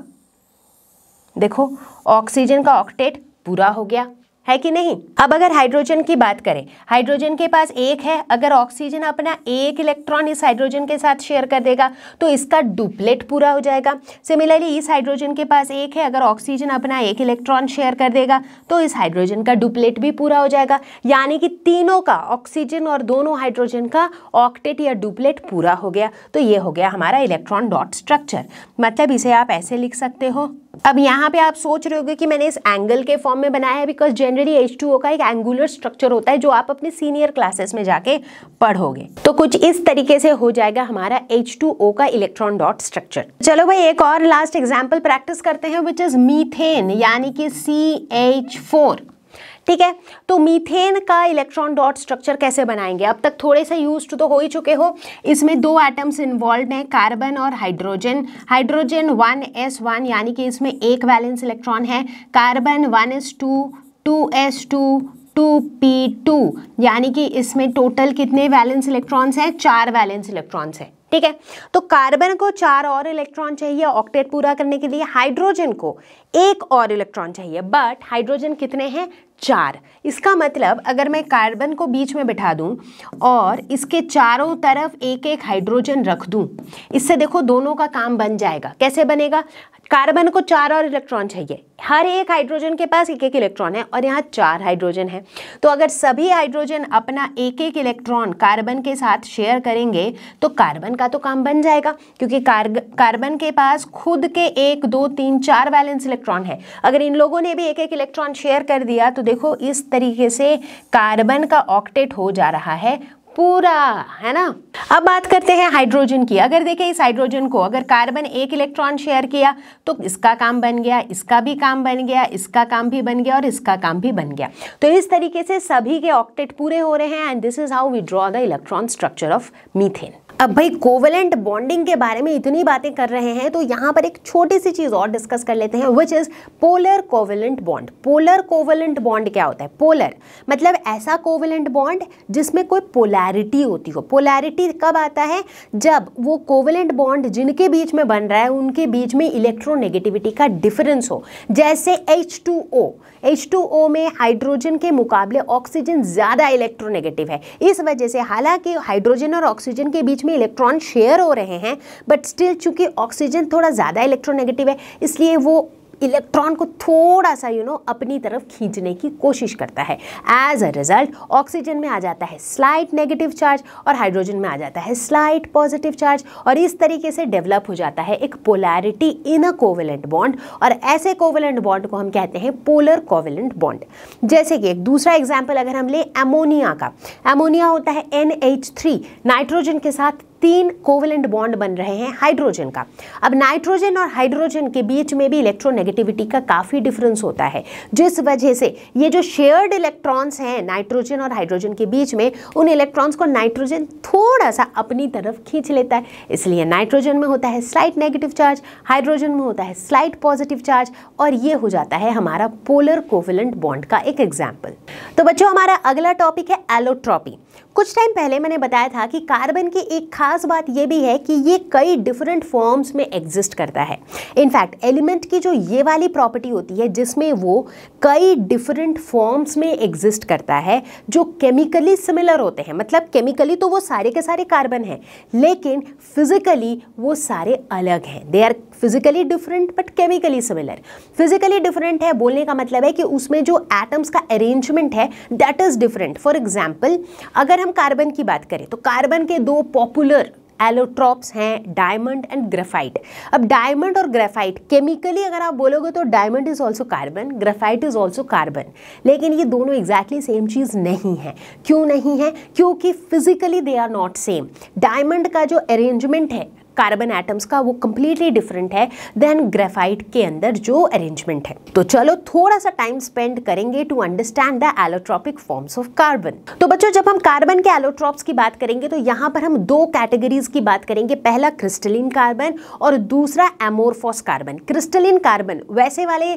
देखो ऑक्सीजन का ऑक्टेट पूरा हो गया है कि नहीं अब अगर हाइड्रोजन की बात करें हाइड्रोजन के पास एक है अगर ऑक्सीजन अपना एक इलेक्ट्रॉन इस हाइड्रोजन के साथ शेयर कर देगा तो इसका डुप्लेट पूरा हो जाएगा सिमिलरली इस हाइड्रोजन के पास एक है अगर ऑक्सीजन अपना एक इलेक्ट्रॉन शेयर कर देगा तो इस हाइड्रोजन का डुप्लेट भी पूरा हो जाएगा यानी कि तीनों का ऑक्सीजन और दोनों हाइड्रोजन का ऑक्टेट या डुप्लेट पूरा हो गया तो ये हो गया हमारा इलेक्ट्रॉन डॉट स्ट्रक्चर मतलब इसे आप ऐसे लिख सकते हो अब यहाँ पे आप सोच रहे होगे कि मैंने इस एंगल के फॉर्म में बनाया है because generally H two O का एक एंगुलर स्ट्रक्चर होता है जो आप अपने सीनियर क्लासेस में जाके पढ़ोगे तो कुछ इस तरीके से हो जाएगा हमारा एच टू ओ का इलेक्ट्रॉन डॉट स्ट्रक्चर चलो भाई एक और लास्ट एग्जाम्पल प्रैक्टिस करते हैं विच इज मीथेन यानी कि सी एच फोर ठीक है तो मीथेन का इलेक्ट्रॉन डॉट स्ट्रक्चर कैसे बनाएंगे अब तक थोड़े से यूज तो हो ही चुके हो इसमें दो एटम्स इन्वॉल्व हैं कार्बन और hydrogen hydrogen one s one यानी कि इसमें एक वैलेंस इलेक्ट्रॉन है carbon one s two two s two two p two यानी कि इसमें टोटल कितने वैलेंस इलेक्ट्रॉन्स हैं चार वैलेंस इलेक्ट्रॉन्स हैं ठीक है तो कार्बन को चार और इलेक्ट्रॉन चाहिए ऑक्टेट पूरा करने के लिए हाइड्रोजन को एक और इलेक्ट्रॉन चाहिए बट हाइड्रोजन कितने हैं चार इसका मतलब अगर मैं कार्बन को बीच में बिठा दूं और इसके चारों तरफ एक एक हाइड्रोजन रख दूं इससे देखो दोनों का काम बन जाएगा कैसे बनेगा कार्बन को चार और इलेक्ट्रॉन चाहिए हर एक हाइड्रोजन के पास एक एक इलेक्ट्रॉन है और यहाँ चार हाइड्रोजन है तो अगर सभी हाइड्रोजन अपना एक एक इलेक्ट्रॉन कार्बन के साथ शेयर करेंगे तो कार्बन का तो काम बन जाएगा क्योंकि कार्बन के पास खुद के एक दो तीन चार वैलेंस इलेक्ट्रॉन है अगर इन लोगों ने भी एक एक इलेक्ट्रॉन शेयर कर दिया तो देखो इस तरीके से कार्बन का ऑक्टेट हो जा रहा है पूरा है ना अब बात करते हैं हाइड्रोजन की अगर देखें इस हाइड्रोजन को अगर कार्बन एक इलेक्ट्रॉन शेयर किया तो इसका काम बन गया इसका भी काम बन गया इसका काम भी बन गया और इसका काम भी बन गया तो इस तरीके से सभी के ऑक्टेट पूरे हो रहे हैं and this is how we draw the electron structure of methane अब भाई कोवेलेंट बॉन्डिंग के बारे में इतनी बातें कर रहे हैं तो यहाँ पर एक छोटी सी चीज़ और डिस्कस कर लेते हैं which is polar covalent bond polar covalent bond क्या होता है पोलर मतलब ऐसा कोवेलेंट बॉन्ड जिसमें कोई पोलैरिटी होती हो पोलैरिटी कब आता है जब वो कोवेलेंट बॉन्ड जिनके बीच में बन रहा है उनके बीच में इलेक्ट्रोनेगेटिविटी का डिफरेंस हो जैसे H two O H two O में हाइड्रोजन के मुकाबले ऑक्सीजन ज़्यादा इलेक्ट्रोनेगेटिव है इस वजह से हालांकि हाइड्रोजन और ऑक्सीजन के बीच में इलेक्ट्रॉन शेयर हो रहे हैं बट स्टिल चूंकि ऑक्सीजन थोड़ा ज़्यादा इलेक्ट्रोनेगेटिव है इसलिए वो इलेक्ट्रॉन को थोड़ा सा यू you नो know, अपनी तरफ खींचने की कोशिश करता है एज अ रिजल्ट ऑक्सीजन में आ जाता है स्लाइट नेगेटिव चार्ज और हाइड्रोजन में आ जाता है स्लाइट पॉजिटिव चार्ज और इस तरीके से डेवलप हो जाता है एक polarity in a covalent bond और ऐसे कोवेलेंट बॉन्ड को हम कहते हैं पोलर कोवेलेंट बॉन्ड जैसे कि एक दूसरा एग्जाम्पल अगर हम लें एमोनिया का एमोनिया होता है एन नाइट्रोजन के साथ तीन कोवेलेंट बॉन्ड बन रहे हैं हाइड्रोजन का अब नाइट्रोजन और हाइड्रोजन के बीच में भी इलेक्ट्रोनेगेटिविटी का काफ़ी डिफरेंस होता है जिस वजह से ये जो शेयर्ड इलेक्ट्रॉन्स हैं नाइट्रोजन और हाइड्रोजन के बीच में उन इलेक्ट्रॉन्स को नाइट्रोजन थोड़ा सा अपनी तरफ खींच लेता है इसलिए नाइट्रोजन में होता है स्लाइट नेगेटिव चार्ज हाइड्रोजन में होता है स्लाइट पॉजिटिव चार्ज और ये हो जाता है हमारा पोलर कोवेलेंट बॉन्ड का एक एग्जाम्पल तो बच्चों हमारा अगला टॉपिक है एलोट्रॉपी कुछ टाइम पहले मैंने बताया था कि कार्बन की एक खास बात यह भी है कि ये कई डिफरेंट फॉर्म्स में एग्जिस्ट करता है इनफैक्ट एलिमेंट की जो ये वाली प्रॉपर्टी होती है जिसमें वो कई डिफरेंट फॉर्म्स में एग्जिस्ट करता है जो केमिकली सिमिलर होते हैं मतलब केमिकली तो वो सारे के सारे कार्बन हैं लेकिन फिजिकली वो सारे अलग हैं they are physically different but chemically similar physically different है बोलने का मतलब है कि उसमें जो एटम्स का अरेंजमेंट है that is different for example अगर हम कार्बन की बात करें तो कार्बन के दो पॉपुलर एलोट्रॉप्स हैं डायमंड एंड ग्रेफाइट अब डायमंड और ग्रेफाइट केमिकली अगर आप बोलोगे तो diamond is also carbon graphite is also carbon लेकिन ये दोनों एग्जैक्टली सेम चीज़ नहीं है क्यों नहीं है क्योंकि physically they are not same diamond का जो अरेंजमेंट है कार्बन एटम्स का वो कंप्लीटली डिफरेंट है देन ग्रेफाइट के अंदर जो अरेंजमेंट है तो चलो थोड़ा सा टाइम स्पेंड करेंगे to understand the allotropic forms of carbon तो बच्चों जब हम कार्बन के एलोट्रॉप्स की बात करेंगे तो यहाँ पर हम दो कैटेगरीज की बात करेंगे पहला क्रिस्टलिन कार्बन और दूसरा एमोरफॉस कार्बन क्रिस्टलिन कार्बन वैसे वाले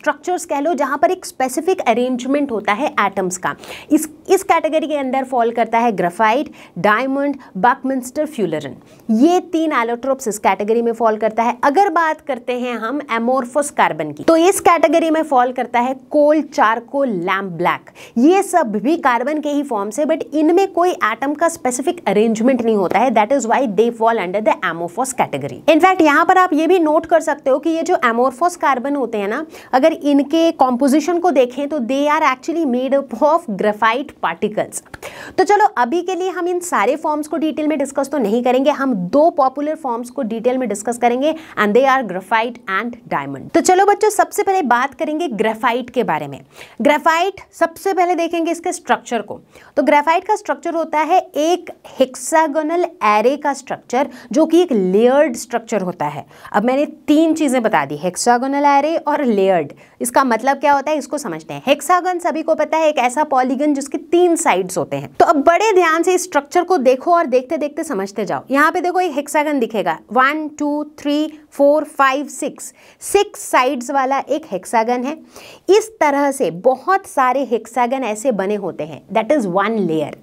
स्ट्रक्चर्स कह लो जहाँ पर एक स्पेसिफिक अरेंजमेंट होता है एटम्स का इस इस कैटेगरी के अंदर फॉल करता है ग्रेफाइट डायमंड बकमिंस्टर फ्यूलरन ये तीन प्रोटीन एलोट्रोप्स इस कैटेगरी में फॉल करता है अगर बात करते हैं हम एमोरफोस कार्बन की तो इस कैटेगरी में फॉल करता है कोल चारकोल लैम्प ब्लैक ये सब भी कार्बन के ही फॉर्म से बट इनमें कोई एटम का स्पेसिफिक अरेंजमेंट नहीं होता है that is why they fall under the amorphous category in fact यहाँ पर आप ये भी नोट कर सकते हो कि ये जो एमोरफोस कार्बन होते हैं ना अगर इनके कॉम्पोजिशन को देखें तो they are actually made up of graphite particles तो चलो अभी के लिए हम इन सारे फॉर्म्स को डिटेल में डिस्कस तो नहीं करेंगे हम दो पॉप पॉपुलर फॉर्म्स को डिटेल में डिस्कस करेंगे and they are graphite and diamond तो चलो बच्चों सबसे पहले बात करेंगे ग्रेफाइट के बारे में ग्रेफाइट सबसे पहले देखेंगे इसके स्ट्रक्चर को तो ग्रेफाइट का स्ट्रक्चर होता है एक हेक्सागोनल एरे का स्ट्रक्चर जो कि एक लेयर्ड स्ट्रक्चर होता है अब मैंने तीन चीज़ें बता दी हेक्सागोनल एरे और लेयर्ड इसका मतलब क्या होता है इसको समझते हैं हेक्सागन सभी को पता है एक ऐसा पॉलीगन जिसके तीन साइड्स होते हैं तो अब बड़े ध्यान से इस स्ट्रक्चर को देखो और देखते देखते समझते जाओ यहाँ पे देखो एक हेक्सा हेक्सागन दिखेगा one two three four five six six sides वाला एक हेक्सागन है इस तरह से बहुत सारे हेक्सागन ऐसे बने होते हैं दैट इज़ वन लेयर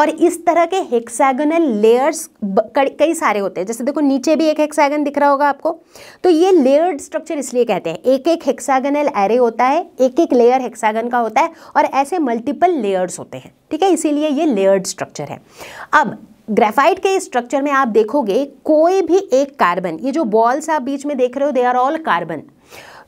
और इस तरह के हेक्सागनल लेयर्स कई सारे होते हैं जैसे देखो नीचे भी एक हेक्सागन दिख रहा होगा आपको तो ये लेयर्ड स्ट्रक्चर इसलिए कहते हैं एक एक हेक्सागनल एरे होता है एक एक लेयर हेक्सागन का होता है और ऐसे मल्टीपल लेयर्स होते हैं ठीक है इसीलिए ये लेयर्ड स्ट्रक्चर है अब ग्रेफाइट के स्ट्रक्चर में आप देखोगे कोई भी एक कार्बन ये जो बॉल्स आप बीच में देख रहे हो दे आर ऑल कार्बन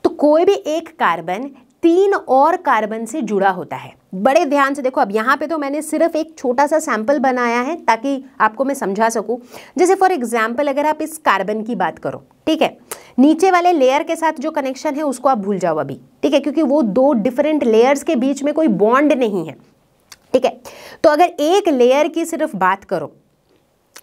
तो कोई भी एक कार्बन तीन और कार्बन से जुड़ा होता है बड़े ध्यान से देखो अब यहाँ पे तो मैंने सिर्फ एक छोटा सा सैंपल बनाया है ताकि आपको मैं समझा सकूँ जैसे फॉर एग्जाम्पल अगर आप इस कार्बन की बात करो ठीक है नीचे वाले लेयर के साथ जो कनेक्शन है उसको आप भूल जाओ अभी ठीक है क्योंकि वो दो डिफरेंट लेयर्स के बीच में कोई बॉन्ड नहीं है ठीक है तो अगर एक लेयर की सिर्फ बात करो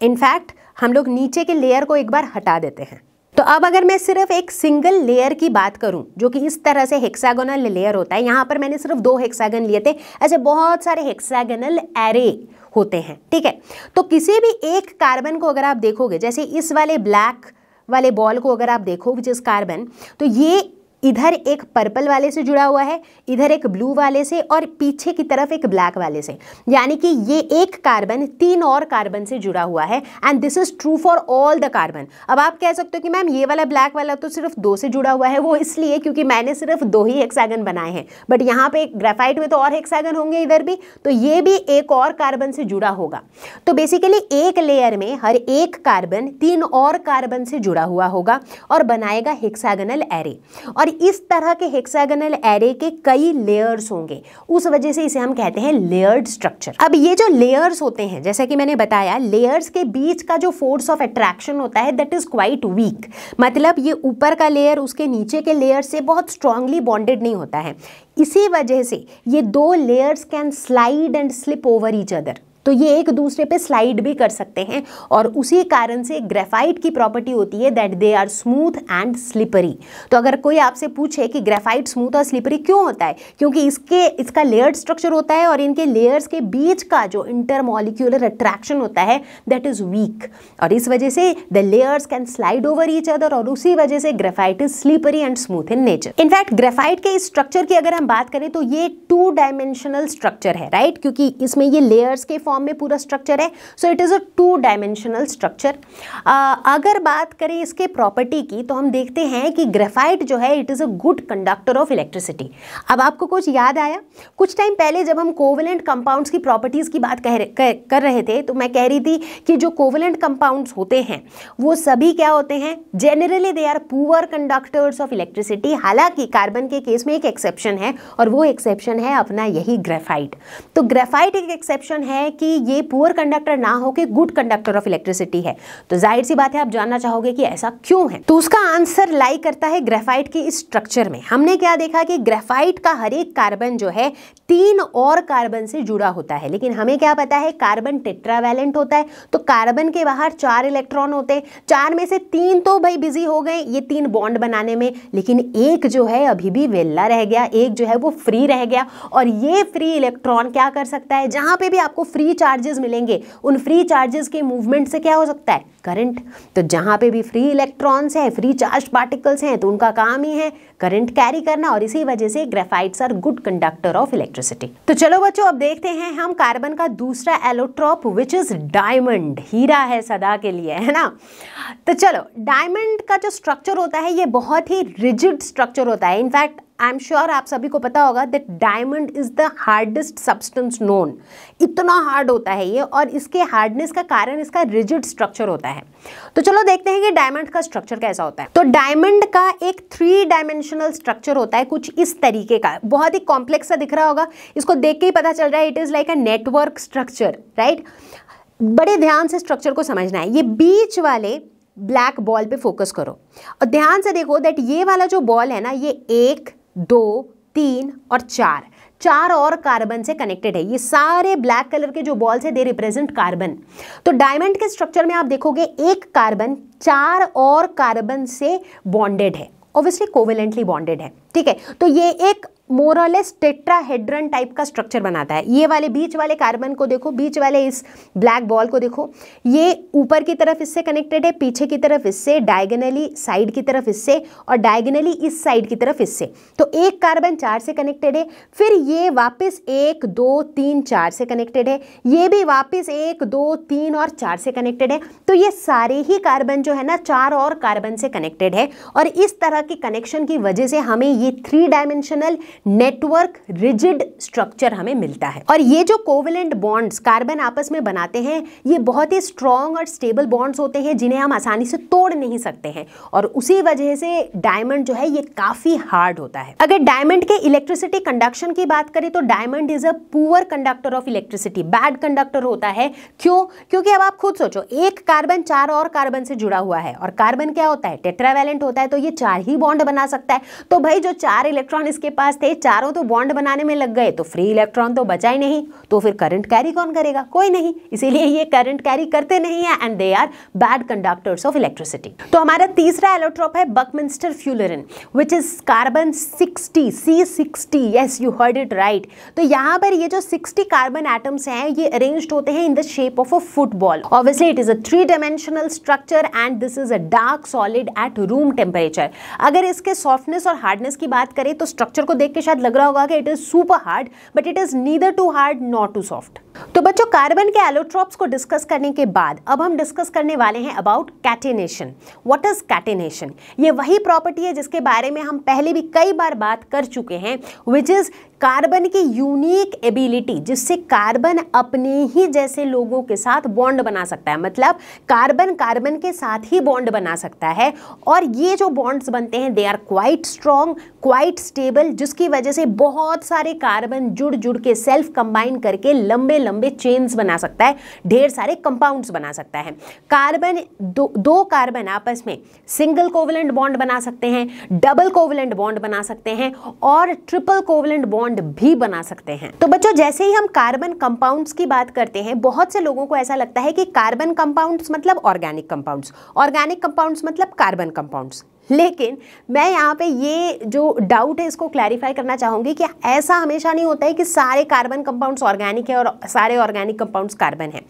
इनफैक्ट हम लोग नीचे के लेयर को एक बार हटा देते हैं तो अब अगर मैं सिर्फ एक सिंगल लेयर की बात करूं जो कि इस तरह से हेक्सागोनल लेयर होता है यहाँ पर मैंने सिर्फ दो हेक्सागन लिए थे ऐसे बहुत सारे हेक्सागोनल एरे होते हैं ठीक है तो किसी भी एक कार्बन को अगर आप देखोगे जैसे इस वाले ब्लैक वाले बॉल को अगर आप देखो विच इज़ कार्बन तो ये इधर एक पर्पल वाले से जुड़ा हुआ है इधर एक ब्लू वाले से और पीछे की तरफ एक ब्लैक वाले से यानी कि ये एक कार्बन तीन और कार्बन से जुड़ा हुआ है and this is true for all the carbon अब आप कह सकते हो कि मैम ये वाला ब्लैक वाला तो सिर्फ दो से जुड़ा हुआ है वो इसलिए क्योंकि मैंने सिर्फ दो ही हेक्सागन बनाए हैं बट यहाँ पे ग्रेफाइट में तो और हेक्सागन होंगे इधर भी तो ये भी एक और कार्बन से जुड़ा होगा तो बेसिकली एक लेयर में हर एक कार्बन तीन और कार्बन से जुड़ा हुआ होगा और बनाएगा हेक्सागनल एरे और इस तरह के हेक्सागनल एरे के कई लेयर्स होंगे उस वजह से इसे हम कहते हैं लेयर्ड स्ट्रक्चर अब ये जो लेयर्स होते हैं जैसा कि मैंने बताया लेयर्स के बीच का जो फोर्स ऑफ अट्रैक्शन होता है दैट इज क्वाइट वीक मतलब ये ऊपर का लेयर उसके नीचे के लेयर से बहुत स्ट्रांगली बॉन्डेड नहीं होता है इसी वजह से ये दो layers can slide and slip over each other तो ये एक दूसरे पे स्लाइड भी कर सकते हैं और उसी कारण से ग्रेफाइट की प्रॉपर्टी होती है that they are smooth and slippery तो अगर कोई आपसे पूछे कि ग्रेफाइट स्मूथ और स्लिपरी क्यों होता है क्योंकि इसके इसका लेयर्ड स्ट्रक्चर होता है और इनके लेयर्स के बीच का जो इंटरमोलिक्यूलर अट्रैक्शन होता है दैट इज़ वीक और इस वजह से the layers can slide over each other और उसी वजह से graphite is slippery and smooth in nature in fact graphite के इस स्ट्रक्चर की अगर हम बात करें तो ये टू डायमेंशनल स्ट्रक्चर है राइट right? क्योंकि इसमें ये लेयर्स के फॉर्म फॉर्म में पूरा स्ट्रक्चर है so it is a two dimensional structure अगर बात करें इसके प्रॉपर्टी की तो हम देखते हैं कि ग्रेफाइट जो है it is a good conductor of electricity अब आपको कुछ याद आया कुछ टाइम पहले जब हम कोवलेंट कंपाउंड्स की प्रॉपर्टीज़ की बात कह, रहे, कर रहे थे तो मैं कह रही थी कि जो कोवलेंट कंपाउंड्स होते हैं वो सभी क्या होते हैं generally they are poor conductors of electricity हालांकि कार्बन के केस में एक एक्सेप्शन है और वो एक्सेप्शन है अपना यही ग्रेफाइट तो ग्रेफाइट एक एक्सेप्शन है कि कि ये पुअर कंडक्टर ना होकर गुड कंडक्टर ऑफ इलेक्ट्रिसिटी है तो जाहिर सी बात है आप जानना चाहोगे कि ऐसा क्यों है तो उसका आंसर लाई करता है ग्रेफाइट के स्ट्रक्चर में हमने क्या देखा कि ग्रेफाइट का हर एक कार्बन जो है तीन और कार्बन से जुड़ा होता है लेकिन हमें क्या पता है कार्बन टेट्रावैलेंट होता है तो कार्बन के बाहर चार इलेक्ट्रॉन होते हैं चार में से तीन तो भाई बिजी हो गए ये तीन बॉन्ड बनाने में लेकिन एक जो है अभी भी वेल्ला रह गया एक जो है वो फ्री रह गया और ये फ्री इलेक्ट्रॉन क्या कर सकता है जहां पे भी आपको फ्री फ्री चार्जेस मिलेंगे उन फ्री चार्जेस के मूवमेंट से क्या हो सकता है करंट तो जहां पे भी फ्री इलेक्ट्रॉन्स हैं फ्री चार्ज पार्टिकल्स हैं तो उनका काम ही है करंट कैरी करना और इसी वजह से graphites are good conductor of electricity तो चलो बच्चों अब देखते हैं हम कार्बन का दूसरा एलोट्रॉप विच इज डायमंड हीरा है सदा के लिए है ना तो चलो डायमंड का जो स्ट्रक्चर होता है ये बहुत ही रिजिड स्ट्रक्चर होता है इनफैक्ट आई एम श्योर आप सभी को पता होगा that diamond is the hardest substance known इतना हार्ड होता है ये और इसके हार्डनेस का कारण इसका रिजिड स्ट्रक्चर होता है तो चलो देखते हैं कि डायमंड का स्ट्रक्चर कैसा होता है तो डायमंड का एक थ्री डायमेंशनल स्ट्रक्चर होता है कुछ इस तरीके का बहुत ही कॉम्प्लेक्स सा दिख रहा होगा इसको देख के ही पता चल रहा है it is like a network structure right बड़े ध्यान से स्ट्रक्चर को समझना है ये बीच वाले ब्लैक बॉल पे फोकस करो और ध्यान से देखो दैट ये वाला जो बॉल है ना ये एक दो तीन और चार चार और कार्बन से कनेक्टेड है ये सारे ब्लैक कलर के जो बॉल्स है दे रिप्रेजेंट कार्बन तो डायमंड के स्ट्रक्चर में आप देखोगे एक कार्बन चार और कार्बन से बॉन्डेड है ऑब्वियसली कोवेलेंटली बॉन्डेड है ठीक है तो ये एक मोरलेस टेट्राहेड्रन टाइप का स्ट्रक्चर बनाता है ये वाले बीच वाले कार्बन को देखो बीच वाले इस ब्लैक बॉल को देखो ये ऊपर की तरफ इससे कनेक्टेड है पीछे की तरफ इससे डायगनली साइड की तरफ इससे और डायगनली इस साइड की तरफ इससे तो एक कार्बन चार से कनेक्टेड है फिर ये वापस एक दो तीन चार से कनेक्टेड है ये भी वापस एक दो तीन और चार से कनेक्टेड है तो ये सारे ही कार्बन जो है ना चार और कार्बन से कनेक्टेड है और इस तरह के कनेक्शन की वजह से हमें ये three dimensional network rigid structure हमें मिलता है और ये जो कोविलेंट बॉन्ड्स कार्बन आपस में बनाते हैं ये बहुत ही स्ट्रॉन्ग और स्टेबल बॉन्ड्स होते हैं जिन्हें हम आसानी से तोड़ नहीं सकते हैं और उसी वजह से डायमंड जो है ये काफी हार्ड होता है अगर डायमंड के इलेक्ट्रिसिटी कंडक्शन की बात करें तो diamond is a poor conductor of electricity bad conductor होता है क्यों क्योंकि अब आप खुद सोचो एक कार्बन चार और कार्बन से जुड़ा हुआ है और कार्बन क्या होता है टेट्रावेलेंट होता है तो ये चार ही बॉन्ड बना सकता है तो भाई जो चार इलेक्ट्रॉन इसके पास थे चारों तो बॉन्ड बनाने में लग गए तो फ्री इलेक्ट्रॉन तो बचा ही नहीं तो फिर करंट कैरी कौन करेगा कोई नहीं इसीलिए ये करंट कैरी करते नहीं है and they are bad conductors of electricity तो हमारा तीसरा एलोट्रॉप है buckminsterfullerene which is carbon sixty C sixty yes you heard it right तो यहाँ पर ये जो सिक्सटी कार्बन एटम्स हैं ये अरेंज्ड होते हैं in the shape of a football obviously it is a three dimensional structure and this is a dark solid at room temperature अगर इसके सॉफ्टनेस और हार्डनेस की बात करें तो स्ट्रक्चर को देख के साथ लग रहा होगा कि it is super hard but it is neither too hard not too soft तो बच्चों कार्बन के एलोट्रॉप्स को डिस्कस करने के बाद अब हम डिस्कस करने वाले हैं about catenation what is catenation ये वही प्रॉपर्टी है जिसके बारे में हम पहले भी कई बार बात कर चुके हैं विच इज़ कार्बन की यूनिक एबिलिटी जिससे कार्बन अपने ही जैसे लोगों के साथ बॉन्ड बना सकता है मतलब कार्बन कार्बन के साथ ही बॉन्ड बना सकता है और ये जो बॉन्ड्स बनते हैं they are quite strong quite stable जिसकी वजह से बहुत सारे कार्बन जुड़ जुड़ के सेल्फ कंबाइन करके लंबे लंबे चेन्स बना सकता है ढेर सारे कंपाउंड्स बना सकता है कार्बन दो दो कार्बन आपस में सिंगल कोवलेंट बॉन्ड बना सकते हैं डबल कोवलेंट बॉन्ड बना सकते हैं और ट्रिपल कोवलेंट बॉन्ड भी बना सकते हैं तो बच्चों जैसे ही हम कार्बन कंपाउंड्स की बात करते हैं बहुत से लोगों को ऐसा लगता है कि कार्बन कंपाउंड्स मतलब ऑर्गेनिक कंपाउंड्स ऑर्गेनिक कंपाउंड्स मतलब कार्बन कंपाउंड्स लेकिन मैं यहाँ पे ये जो डाउट है इसको क्लैरिफाई करना चाहूँगी कि ऐसा हमेशा नहीं होता है कि सारे कार्बन कंपाउंड्स ऑर्गेनिक है और सारे ऑर्गेनिक कंपाउंड्स कार्बन है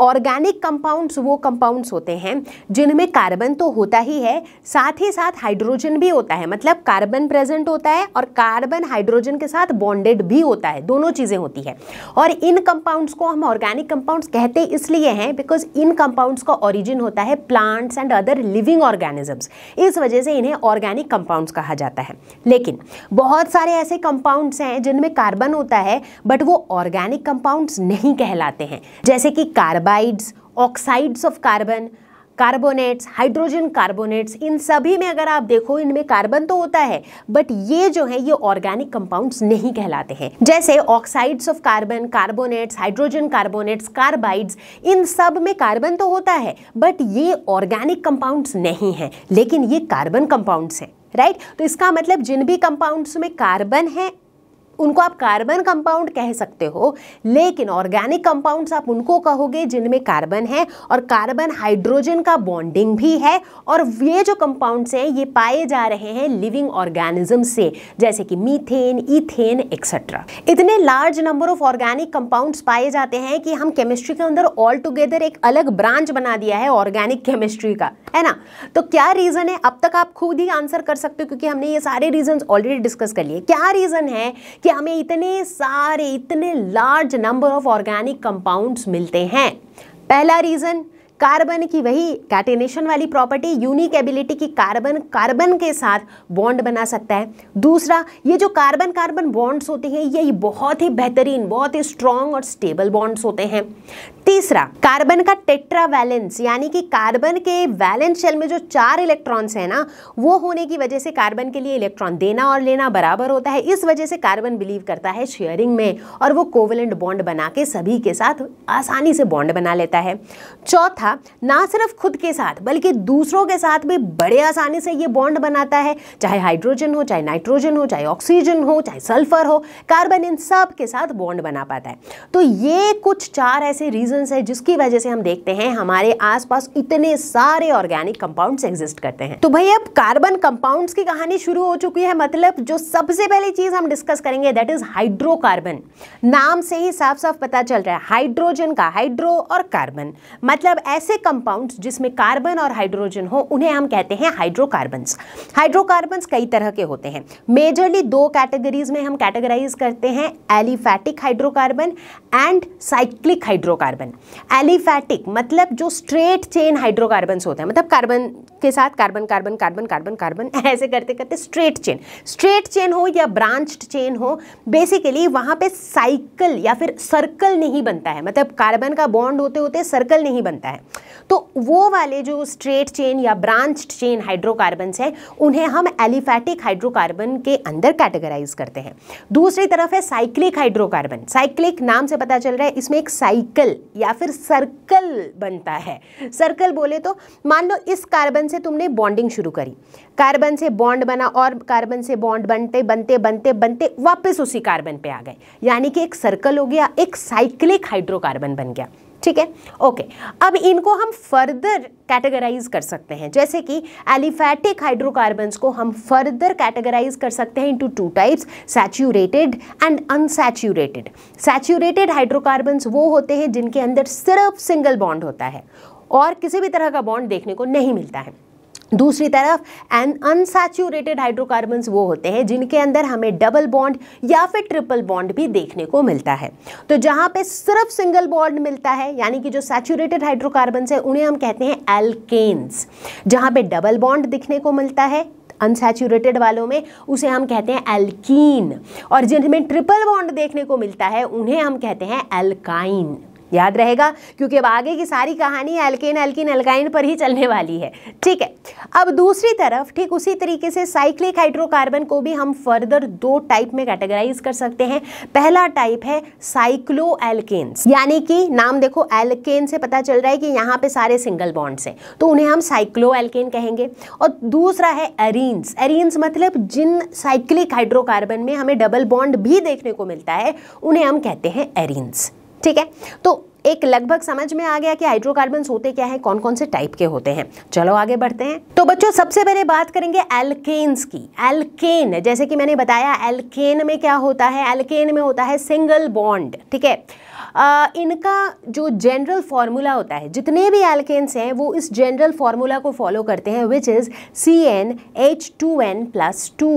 ऑर्गेनिक कंपाउंड्स वो कंपाउंड्स होते हैं जिनमें कार्बन तो होता ही है साथ ही साथ हाइड्रोजन भी होता है मतलब कार्बन प्रेजेंट होता है और कार्बन हाइड्रोजन के साथ बॉन्डेड भी होता है दोनों चीज़ें होती है और इन कंपाउंड्स को हम ऑर्गेनिक कंपाउंड्स कहते इसलिए हैं बिकॉज इन कंपाउंड्स का ऑरिजिन होता है plants and other living organisms इस वजह से इन्हें ऑर्गेनिक कंपाउंड्स कहा जाता है लेकिन बहुत सारे ऐसे कंपाउंड्स हैं जिनमें कार्बन होता है बट वो ऑर्गेनिक कंपाउंड्स नहीं कहलाते हैं जैसे कि carbon carbides oxides of carbon carbonates hydrogen carbonates इन सभी में अगर आप देखो इनमें कार्बन तो होता है बट ये जो है ये ऑर्गेनिक कंपाउंड्स नहीं कहलाते हैं जैसे oxides of carbon carbonates hydrogen carbonates carbides इन सब में कार्बन तो होता है बट ये ऑर्गेनिक कंपाउंड्स नहीं हैं लेकिन ये कार्बन कंपाउंड्स हैं राइट तो इसका मतलब जिन भी कंपाउंड्स में कार्बन है उनको आप कार्बन कंपाउंड कह सकते हो लेकिन ऑर्गेनिक कंपाउंड्स आप उनको कहोगे जिनमें कार्बन है और कार्बन हाइड्रोजन का बॉन्डिंग भी है और ये जो कंपाउंड्स हैं ये पाए जा रहे हैं लिविंग ऑर्गेनिज्म से जैसे कि मीथेन इथेन एक्सेट्रा इतने large number of organic compounds पाए जाते हैं कि हम केमिस्ट्री के अंदर ऑल टुगेदर एक अलग ब्रांच बना दिया है ऑर्गेनिक केमिस्ट्री का है ना तो क्या रीज़न है अब तक आप खुद ही आंसर कर सकते हो क्योंकि हमने ये सारे रीजन ऑलरेडी डिस्कस कर लिए क्या रीज़न है कि हमें इतने सारे इतने large number of organic compounds मिलते हैं पहला रीज़न कार्बन की वही कैटेनेशन वाली प्रॉपर्टी यूनिक एबिलिटी की कार्बन कार्बन के साथ बॉन्ड बना सकता है दूसरा ये जो कार्बन कार्बन बॉन्ड्स होते हैं ये बहुत ही बेहतरीन बहुत ही स्ट्रॉन्ग और स्टेबल बॉन्ड्स होते हैं तीसरा कार्बन का टेट्रा वैलेंस यानी कि कार्बन के वैलेंस शेल में जो चार इलेक्ट्रॉन्स है ना वो होने की वजह से कार्बन के लिए इलेक्ट्रॉन देना और लेना बराबर होता है इस वजह से कार्बन बिलीव करता है शेयरिंग में और वो कोवलेंट बॉन्ड बना के सभी के साथ आसानी से बॉन्ड बना लेता है चौथा ना सिर्फ खुद के साथ बल्कि दूसरों के साथ भी बड़े आसानी से ये बॉन्ड बनाता है चाहे हाइड्रोजन हो चाहे नाइट्रोजन हो चाहे ऑक्सीजन हो चाहे सल्फर हो कार्बन इन सब के साथ बॉन्ड बना पाता है तो ये कुछ चार ऐसे रीजन रीजंस है जिसकी वजह से हम देखते हैं हमारे आसपास इतने सारे ऑर्गेनिक कंपाउंड्स एग्जिस्ट करते हैं तो भाई अब कार्बन कंपाउंड्स की कहानी शुरू हो चुकी है मतलब जो सबसे पहली चीज हम डिस्कस करेंगे दैट इज हाइड्रोकार्बन नाम से ही साफ साफ पता चल रहा है हाइड्रोजन का हाइड्रो और कार्बन मतलब ऐसे कंपाउंड जिसमें कार्बन और हाइड्रोजन हो उन्हें हम कहते हैं हाइड्रोकार्बन हाइड्रोकार्बन कई तरह के होते हैं मेजरली दो कैटेगरीज में हम कैटेगराइज करते हैं aliphatic hydrocarbon and cyclic hydrocarbon carbon aliphatic मतलब जो स्ट्रेट चेन हाइड्रोकार्बन होते हैं मतलब कार्बन के साथ carbon carbon carbon carbon carbon ऐसे करते करते स्ट्रेट चेन स्ट्रेट चेन हो या ब्रांच्ड चेन हो बेसिकली वहाँ पे साइकिल या फिर सर्कल नहीं बनता है मतलब कार्बन का बॉन्ड होते होते सर्कल नहीं बनता है तो वो वाले जो स्ट्रेट चेन या ब्रांच्ड चेन हाइड्रोकार्बन हैं उन्हें हम एलिफैटिक हाइड्रोकार्बन के अंदर कैटेगराइज करते हैं दूसरी तरफ है साइक्लिक हाइड्रोकार्बन साइक्लिक नाम से पता चल रहा है इसमें एक साइकिल या फिर सर्कल बनता है सर्कल बोले तो मान लो इस कार्बन से तुमने बॉन्डिंग शुरू करी कार्बन से बॉन्ड बना और कार्बन से बॉन्ड बनते बनते बनते बनते वापस उसी कार्बन पे आ गए यानी कि एक सर्कल हो गया एक साइक्लिक हाइड्रोकार्बन बन गया ठीक है ओके अब इनको हम फर्दर कैटेगराइज कर सकते हैं जैसे कि एलिफैटिक हाइड्रोकार्बन को हम फर्दर कैटेगराइज कर सकते हैं into two types saturated and unsaturated saturated hydrocarbon वो होते हैं जिनके अंदर सिर्फ सिंगल बॉन्ड होता है और किसी भी तरह का बॉन्ड देखने को नहीं मिलता है दूसरी तरफ एन अनसैचुरेटेड हाइड्रोकार्बन वो होते हैं जिनके अंदर हमें डबल बॉन्ड या फिर ट्रिपल बॉन्ड भी देखने को मिलता है तो जहाँ पे सिर्फ सिंगल बॉन्ड मिलता है यानी कि जो सैचुरेटेड हाइड्रोकार्बन है उन्हें हम कहते हैं एल्केन्स जहाँ पे डबल बॉन्ड दिखने को मिलता है अनसेचुरेटेड वालों में उसे हम कहते हैं एल्कीन और जिनमें ट्रिपल बॉन्ड देखने को मिलता है उन्हें हम कहते हैं एल्काइन याद रहेगा क्योंकि अब आगे की सारी कहानी एल्केन एल्किन एल्काइन पर ही चलने वाली है ठीक है अब दूसरी तरफ ठीक उसी तरीके से साइक्लिक हाइड्रोकार्बन को भी हम फर्दर दो टाइप में कैटेगराइज कर सकते हैं पहला टाइप है साइक्लो एल्केन्स यानी कि नाम देखो एल्केन से पता चल रहा है कि यहाँ पे सारे सिंगल बॉन्ड्स हैं तो उन्हें हम साइक्लो एल्केन कहेंगे और दूसरा है एरीन्स एरीन्स मतलब जिन साइक्लिक हाइड्रोकार्बन में हमें डबल बॉन्ड भी देखने को मिलता है उन्हें हम कहते हैं एरीन्स ठीक है तो एक लगभग समझ में आ गया कि हाइड्रोकार्बन होते क्या हैं कौन कौन से टाइप के होते हैं चलो आगे बढ़ते हैं तो बच्चों सबसे पहले बात करेंगे एल्केन्स की एल्केन जैसे कि मैंने बताया एल्केन में क्या होता है एल्केन में होता है सिंगल बॉन्ड ठीक है आ, इनका जो जनरल फार्मूला होता है जितने भी एल्केन्स हैं वो इस जनरल फार्मूला को फॉलो करते हैं which is C N H two N plus two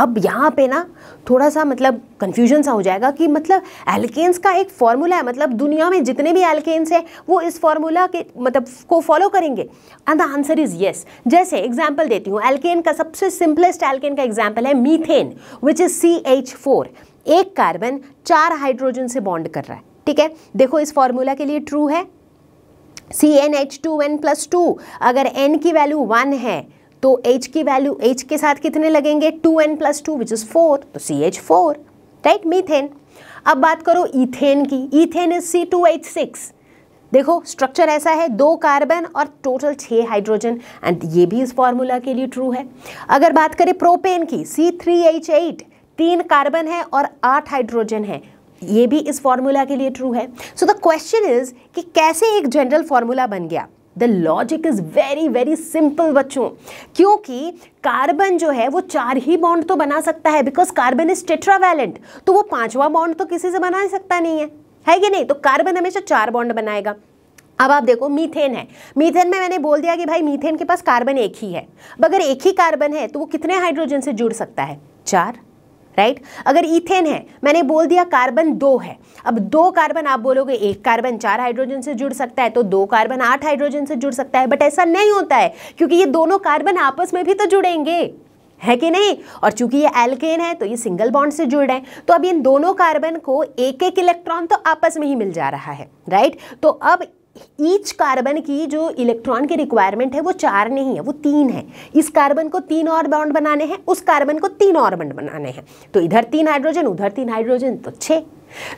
अब यहाँ पे ना थोड़ा सा मतलब कन्फ्यूजन सा हो जाएगा कि मतलब एल्केन्स का एक फार्मूला है मतलब दुनिया में जितने भी एल्केन्स हैं वो इस फार्मूला के मतलब को फॉलो करेंगे and the answer is yes जैसे एग्जाम्पल देती हूँ एल्केन का सबसे सिंपलेस्ट एल्केन का एग्जाम्पल है methane which is C H four एक कार्बन चार हाइड्रोजन से बॉन्ड कर रहा है ठीक है देखो इस फार्मूला के लिए ट्रू है C N H two N plus two अगर एन की वैल्यू वन है तो H की वैल्यू H के साथ कितने लगेंगे two N plus two which is four तो C H four right methane अब बात करो ईथेन की ethane is C two H six देखो स्ट्रक्चर ऐसा है दो कार्बन और टोटल छः हाइड्रोजन एंड ये भी इस फॉर्मूला के लिए ट्रू है अगर बात करें प्रोपेन की सी थ्री एच एट तीन कार्बन है और आठ हाइड्रोजन है ये भी इस फॉर्मूला के लिए ट्रू है सो द क्वेश्चन इज कि कैसे एक जनरल फॉर्मूला बन गया the logic is very very simple बच्चों क्योंकि कार्बन जो है वो चार ही बॉन्ड तो बना सकता है बिकॉज कार्बन इज टेट्रावैलेंट तो वो पांचवा बॉन्ड तो किसी से बना सकता नहीं है है कि नहीं तो कार्बन हमेशा चार बॉन्ड बनाएगा अब आप देखो मीथेन है मीथेन में मैंने बोल दिया कि भाई मीथेन के पास कार्बन एक ही है अगर एक ही कार्बन है तो वो कितने हाइड्रोजन से जुड़ सकता है चार राइट right? अगर इथेन है मैंने बोल दिया कार्बन दो है अब दो कार्बन आप बोलोगे एक कार्बन चार हाइड्रोजन से जुड़ सकता है तो दो कार्बन आठ हाइड्रोजन से जुड़ सकता है बट ऐसा नहीं होता है क्योंकि ये दोनों कार्बन आपस में भी तो जुड़ेंगे है कि नहीं और चूंकि ये एल्केन है तो ये सिंगल बॉन्ड से जुड़ रहे हैं तो अब इन दोनों कार्बन को एक एक इलेक्ट्रॉन तो आपस में ही मिल जा रहा है राइट तो अब ईच कार्बन की जो इलेक्ट्रॉन की रिक्वायरमेंट है वो चार नहीं है वो तीन है इस कार्बन को तीन और बॉन्ड बनाने हैं उस कार्बन को तीन और बॉन्ड बनाने हैं तो इधर तीन हाइड्रोजन उधर तीन हाइड्रोजन तो छः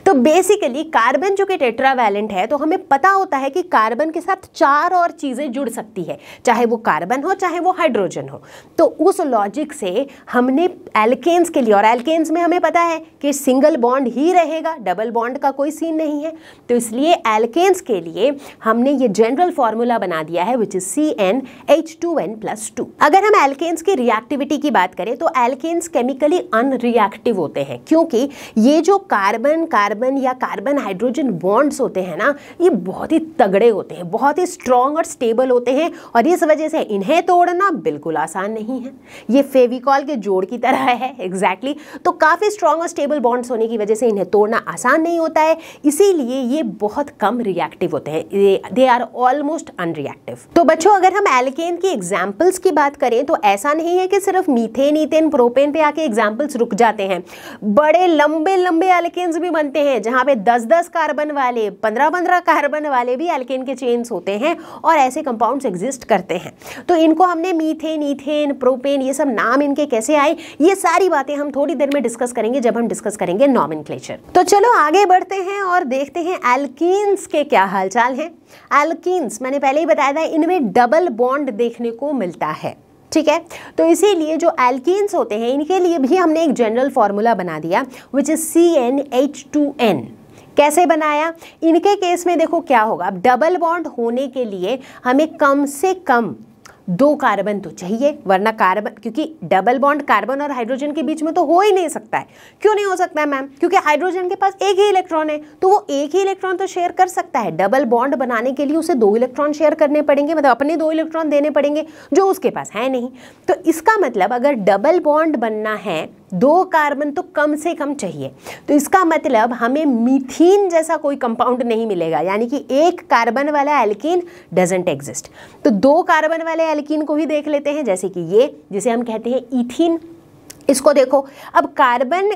तो बेसिकली कार्बन जो कि टेट्रावैलेंट है तो हमें पता होता है कि कार्बन के साथ चार और चीज़ें जुड़ सकती है चाहे वो कार्बन हो चाहे वो हाइड्रोजन हो तो उस लॉजिक से हमने एल्केन्स के लिए और एल्केन्स में हमें पता है कि सिंगल बॉन्ड ही रहेगा डबल बॉन्ड का कोई सीन नहीं है तो इसलिए एल्केन्स के लिए हमने ये जनरल फॉर्मूला बना दिया है which is C N H two N plus two अगर हम एल्केन्स की रिएक्टिविटी की बात करें तो एल्केन्स केमिकली अनरिएक्टिव होते हैं क्योंकि ये जो कार्बन कार्बन या कार्बन हाइड्रोजन बॉन्ड्स होते हैं ना ये बहुत ही तगड़े होते हैं बहुत ही स्ट्रॉन्ग और स्टेबल होते हैं और इस वजह से इन्हें तोड़ना बिल्कुल आसान नहीं है ये फेविकॉल के जोड़ की तरह है एग्जैक्टली exactly. तो काफ़ी स्ट्रॉन्ग और स्टेबल बॉन्ड्स होने की वजह से इन्हें तोड़ना आसान नहीं होता है इसीलिए ये बहुत कम रिएक्टिव होते हैं दे आर ऑलमोस्ट अनरिएक्टिव तो बच्चों अगर हम एलकेन की एग्जाम्पल्स की बात करें तो ऐसा नहीं है कि सिर्फ मीथेन ईथेन प्रोपेन पे आके एग्जाम्पल्स रुक जाते हैं बड़े लंबे लंबे एलकेन्स भी बनते हैं जहाँ पे 10-10 कार्बन वाले 15-15 कार्बन वाले भी एल्केन के चेन्स होते हैं और ऐसे कंपाउंड्स एग्जिस्ट करते हैं तो इनको हमने मीथेन ईथेन प्रोपेन ये सब नाम इनके कैसे आए ये सारी बातें हम थोड़ी देर में डिस्कस करेंगे जब हम डिस्कस करेंगे नॉमिन तो चलो आगे बढ़ते हैं और देखते हैं एल्कीन्स के क्या हालचाल हैं एल्कीन्स मैंने पहले ही बताया था इनमें डबल बॉन्ड देखने को मिलता है ठीक है तो इसीलिए जो एल्किन्स होते हैं इनके लिए भी हमने एक जनरल फार्मूला बना दिया which is C N H two N कैसे बनाया इनके केस में देखो क्या होगा अब डबल बॉन्ड होने के लिए हमें कम से कम दो कार्बन तो चाहिए वरना कार्बन क्योंकि डबल बॉन्ड कार्बन और हाइड्रोजन के बीच में तो हो ही नहीं सकता है क्यों नहीं हो सकता है मैम क्योंकि हाइड्रोजन के पास एक ही इलेक्ट्रॉन है तो वो एक ही इलेक्ट्रॉन तो शेयर कर सकता है डबल बॉन्ड बनाने के लिए उसे दो इलेक्ट्रॉन शेयर करने पड़ेंगे मतलब अपने दो इलेक्ट्रॉन देने पड़ेंगे जो उसके पास है नहीं तो इसका मतलब अगर डबल बॉन्ड बनना है दो कार्बन तो कम से कम चाहिए तो इसका मतलब हमें मीथीन जैसा कोई कंपाउंड नहीं मिलेगा यानी कि एक कार्बन वाला एल्किन डजेंट एग्जिस्ट तो दो कार्बन वाले एल्किन को ही देख लेते हैं जैसे कि ये जिसे हम कहते हैं इथिन इसको देखो अब कार्बन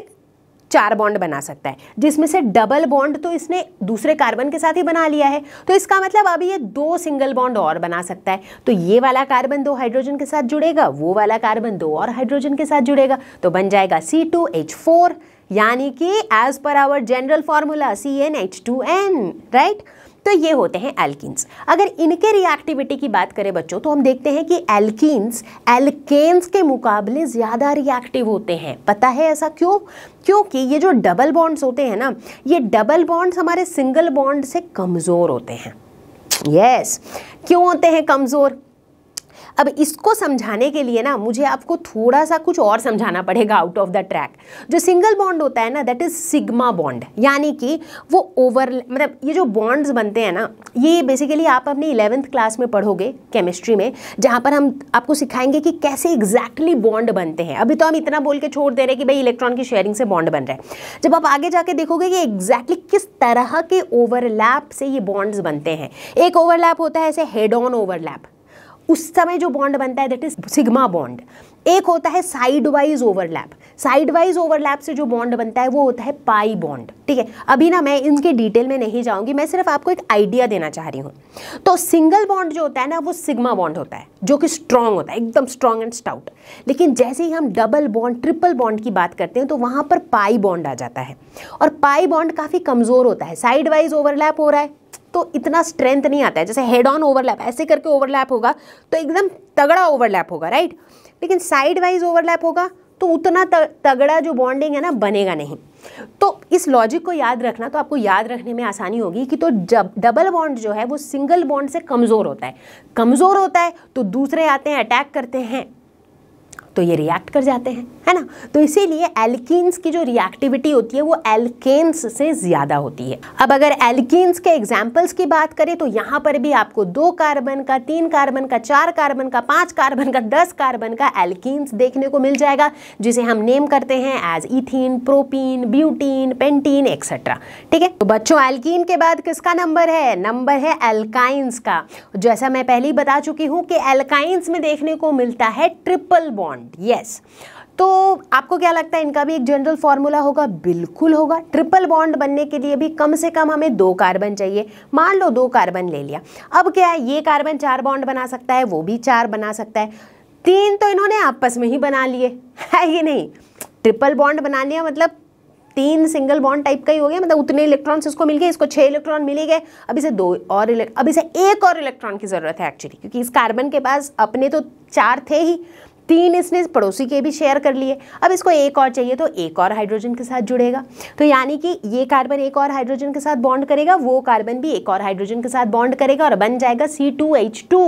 चार बॉन्ड बना सकता है जिसमें से डबल बॉन्ड तो इसने दूसरे कार्बन के साथ ही बना लिया है तो इसका मतलब अभी ये दो सिंगल बॉन्ड और बना सकता है तो ये वाला कार्बन दो हाइड्रोजन के साथ जुड़ेगा वो वाला कार्बन दो और हाइड्रोजन के साथ जुड़ेगा तो बन जाएगा सी टू एच फोर यानी कि as per our general formula C N H two N right तो ये होते हैं एल्किन्स अगर इनके रिएक्टिविटी की बात करें बच्चों तो हम देखते हैं कि एल्किन्स एल्केन्स के मुकाबले ज़्यादा रिएक्टिव होते हैं पता है ऐसा क्यों क्योंकि ये जो डबल बॉन्ड्स होते हैं ना ये डबल बॉन्ड्स हमारे सिंगल बॉन्ड से कमज़ोर होते हैं यस yes. क्यों होते हैं कमज़ोर अब इसको समझाने के लिए ना मुझे आपको थोड़ा सा कुछ और समझाना पड़ेगा आउट ऑफ द ट्रैक जो सिंगल बॉन्ड होता है ना दैट इज सिग्मा बॉन्ड यानी कि वो ओवर मतलब ये जो बॉन्ड्स बनते हैं ना ये बेसिकली आप अपने इलेवेंथ क्लास में पढ़ोगे केमिस्ट्री में जहाँ पर हम आपको सिखाएंगे कि कैसे एग्जैक्टली बॉन्ड बनते हैं अभी तो हम इतना बोल के छोड़ दे रहे हैं कि भाई इलेक्ट्रॉन की शेयरिंग से बॉन्ड बन रहा है जब आप आगे जाके देखोगे कि एग्जैक्टली किस तरह के ओवरलैप से ये बॉन्ड्स बनते हैं एक ओवरलैप होता है ऐसे हेड ऑन ओवरलैप उस समय जो बॉन्ड बनता है दैट इज सिग्मा बॉन्ड एक होता है साइडवाइज ओवरलैप साइडवाइज ओवरलैप से जो बॉन्ड बनता है वो होता है पाई बॉन्ड ठीक है अभी ना मैं इनके डिटेल में नहीं जाऊंगी मैं सिर्फ आपको एक आइडिया देना चाह रही हूँ तो सिंगल बॉन्ड जो होता है ना वो सिग्मा बॉन्ड होता है जो कि स्ट्रांग होता है एकदम स्ट्रांग एंड स्टाउट लेकिन जैसे ही हम डबल बॉन्ड ट्रिपल बॉन्ड की बात करते हैं तो वहाँ पर पाई बॉन्ड आ जाता है और पाई बॉन्ड काफ़ी कमज़ोर होता है साइडवाइज ओवरलैप हो रहा है तो इतना स्ट्रेंथ नहीं आता है जैसे हेड ऑन ओवरलैप ऐसे करके ओवरलैप होगा तो एकदम तगड़ा ओवरलैप होगा राइट लेकिन साइड वाइज ओवरलैप होगा तो उतना तगड़ा जो बॉन्डिंग है ना बनेगा नहीं तो इस लॉजिक को याद रखना तो आपको याद रखने में आसानी होगी कि तो जब डबल बॉन्ड जो है वो सिंगल बॉन्ड से कमज़ोर होता है कमज़ोर होता है तो दूसरे आते हैं अटैक करते हैं तो ये रिएक्ट कर जाते हैं है ना तो इसीलिए एल्किन्स की जो रिएक्टिविटी होती है वो एल्केन्स से ज़्यादा होती है अब अगर एल्किन्स के एग्जाम्पल्स की बात करें तो यहाँ पर भी आपको दो कार्बन का तीन कार्बन का चार कार्बन का पांच कार्बन का दस कार्बन का एल्किन्स देखने को मिल जाएगा जिसे हम नेम करते हैं as ethene propene butene pentene etcetera ठीक है तो बच्चों एल्किन के बाद किसका नंबर है नंबर है एल्काइंस का जैसा मैं पहले ही बता चुकी हूँ कि एल्काइंस में देखने को मिलता है ट्रिपल बॉन्ड एंड यस तो आपको क्या लगता है इनका भी एक जनरल फॉर्मूला होगा बिल्कुल होगा ट्रिपल बॉन्ड बनने के लिए भी कम से कम हमें दो कार्बन चाहिए मान लो दो कार्बन ले लिया अब क्या है ये कार्बन चार बॉन्ड बना सकता है वो भी चार बना सकता है तीन तो इन्होंने आपस में ही बना लिए है ये नहीं ट्रिपल बॉन्ड बना लिया मतलब तीन सिंगल बॉन्ड टाइप का ही हो गया मतलब उतने इलेक्ट्रॉन्स इसको मिल गए इसको छः इलेक्ट्रॉन मिले गए अभी से दो और अभी से एक और इलेक्ट्रॉन की ज़रूरत है एक्चुअली क्योंकि इस कार्बन के पास अपने तो चार थे ही तीन इसने पड़ोसी के भी शेयर कर लिए अब इसको एक और चाहिए तो एक और हाइड्रोजन के साथ जुड़ेगा तो यानी कि ये कार्बन एक और हाइड्रोजन के साथ बॉन्ड करेगा वो कार्बन भी एक और हाइड्रोजन के साथ बॉन्ड करेगा और बन जाएगा सी टू एच टू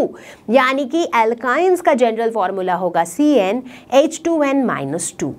यानी कि एल्काइंस का जनरल फॉर्मूला होगा C N H two N minus two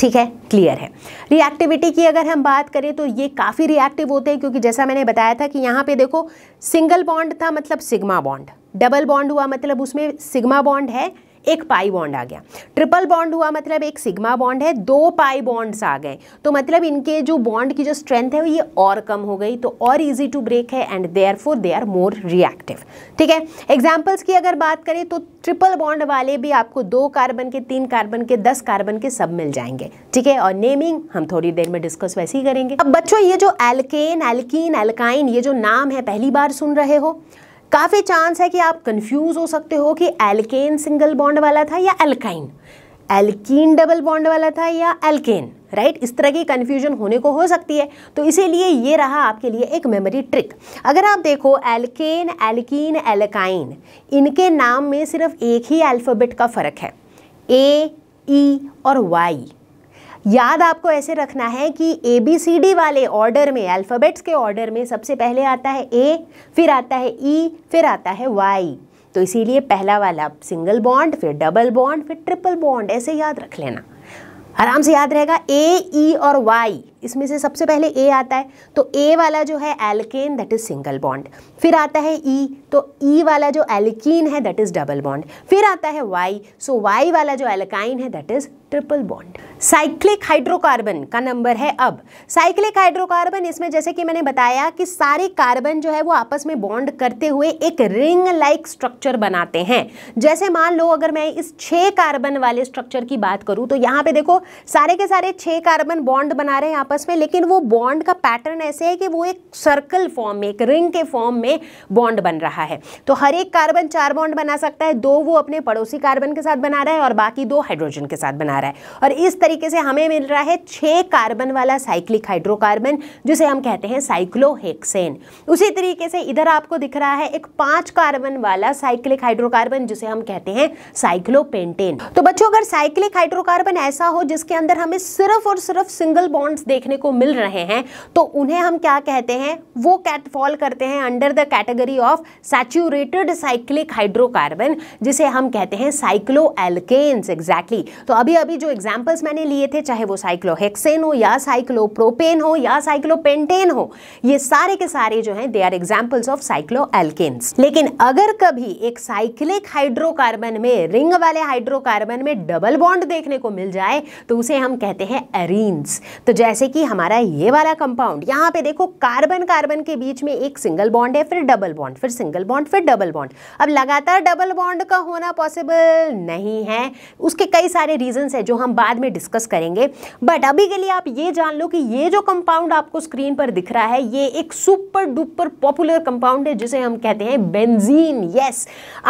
ठीक है क्लियर है रिएक्टिविटी की अगर हम बात करें तो ये काफ़ी रिएक्टिव होते हैं क्योंकि जैसा मैंने बताया था कि यहाँ पे देखो सिंगल बॉन्ड था मतलब सिग्मा बॉन्ड डबल बॉन्ड हुआ मतलब उसमें सिग्मा बॉन्ड है एक पाई बॉन्ड आ गया ट्रिपल बॉन्ड हुआ मतलब एक सिग्मा बॉन्ड है दो पाई बॉन्ड्स आ गए तो मतलब इनके जो बॉन्ड की जो स्ट्रेंथ है वो ये और कम हो गई तो और इजी टू ब्रेक है and therefore they are more reactive ठीक है एग्जाम्पल्स की अगर बात करें तो ट्रिपल बॉन्ड वाले भी आपको दो कार्बन के तीन कार्बन के दस कार्बन के सब मिल जाएंगे ठीक है और नेमिंग हम थोड़ी देर में डिस्कस वैसे ही करेंगे अब बच्चों ये जो एल्केन एल्कीन एल्काइन ये जो नाम है पहली बार सुन रहे हो काफ़ी चांस है कि आप कंफ्यूज हो सकते हो कि एल्केन सिंगल बॉन्ड वाला था या एल्काइन एल्कीन डबल बॉन्ड वाला था या एल्केन राइट right? इस तरह की कन्फ्यूजन होने को हो सकती है तो इसीलिए ये रहा आपके लिए एक मेमोरी ट्रिक अगर आप देखो एल्केन एल्कीन एल्काइन इनके नाम में सिर्फ एक ही अल्फ़ाबेट का फ़र्क है ए ई e और वाई याद आपको ऐसे रखना है कि ए बी सी डी वाले ऑर्डर में अल्फ़ाबेट्स के ऑर्डर में सबसे पहले आता है ए फिर आता है ई e, फिर आता है वाई तो इसीलिए पहला वाला सिंगल बॉन्ड फिर डबल बॉन्ड फिर ट्रिपल बॉन्ड ऐसे याद रख लेना आराम से याद रहेगा ए ई e और वाई इसमें से सबसे पहले ए आता है तो ए वाला जो है alkane that is single bond फिर आता है ई e, तो ई e वाला जो एल्कीन है दैट इज डबल बॉन्ड फिर आता है वाई सो वाई वाला जो एल्काइन है that is triple bond cyclic hydrocarbon का नंबर है अब साइक्लिक हाइड्रोकार्बन इसमें जैसे कि मैंने बताया कि सारे कार्बन जो है वो आपस में बॉन्ड करते हुए एक रिंग लाइक स्ट्रक्चर बनाते हैं जैसे मान लो अगर मैं इस छः कार्बन वाले स्ट्रक्चर की बात करूँ तो यहाँ पे देखो सारे के सारे छः कार्बन बॉन्ड बना रहे हैं आपस में लेकिन वो बॉन्ड का पैटर्न ऐसे है कि वो एक सर्कल फॉर्म में एक रिंग के फॉर्म में बॉन्ड बन रहा है तो हर एक कार्बन चार बॉन्ड बना सकता है दो वो अपने पड़ोसी कार्बन के साथ बना रहा है और बाकी दो हाइड्रोजन के साथ बना रहा है और इस तरीके से हमें मिल रहा है छः कार्बन वाला साइक्लिक हाइड्रोकार्बन जिसे हम कहते हैं साइक्लोहेक्सेन उसी तरीके से इधर आपको दिख रहा है एक पाँच कार्बन वाला साइक्लिक हाइड्रोकार्बन जिसे हम कहते हैं साइक्लोपेंटेन तो बच्चों अगर साइक्लिक हाइड्रोकार्बन ऐसा हो जिसके अंदर हमें सिर्फ और सिर्फ सिंगल बॉन्ड्स देखने को मिल रहे हैं तो उन्हें हम क्या कहते हैं वो कैट फॉल करते हैं under the category of saturated cyclic hydrocarbon जिसे हम कहते हैं साइक्लो एल्केन्स एग्जैक्टली तो अभी अभी अभी जो एग्जाम्पल्स मैंने लिए थे चाहे वो साइक्लोहेक्सेन हो या साइक्लोप्रोपेन हो या साइक्लोपेंटेन हो ये सारे के सारे जो हैं they are examples of cycloalkanes लेकिन अगर कभी एक साइक्लिक हाइड्रोकार्बन में रिंग वाले हाइड्रोकार्बन में डबल बॉन्ड देखने को मिल जाए तो उसे हम कहते हैं एरीन्स तो जैसे कि हमारा ये वाला कंपाउंड यहाँ पे देखो कार्बन कार्बन के बीच में एक सिंगल बॉन्ड है फिर डबल बॉन्ड फिर सिंगल बॉन्ड फिर डबल बॉन्ड अब लगातार डबल बॉन्ड का होना पॉसिबल नहीं है उसके कई सारे रीजन है है जो हम बाद में डिस्कस करेंगे बट अभी के लिए आप ये जान लो कि ये जो कंपाउंड आपको स्क्रीन पर दिख रहा है ये एक सुपर डुपर पॉपुलर कंपाउंड है जिसे हम कहते हैं बेंजीन यस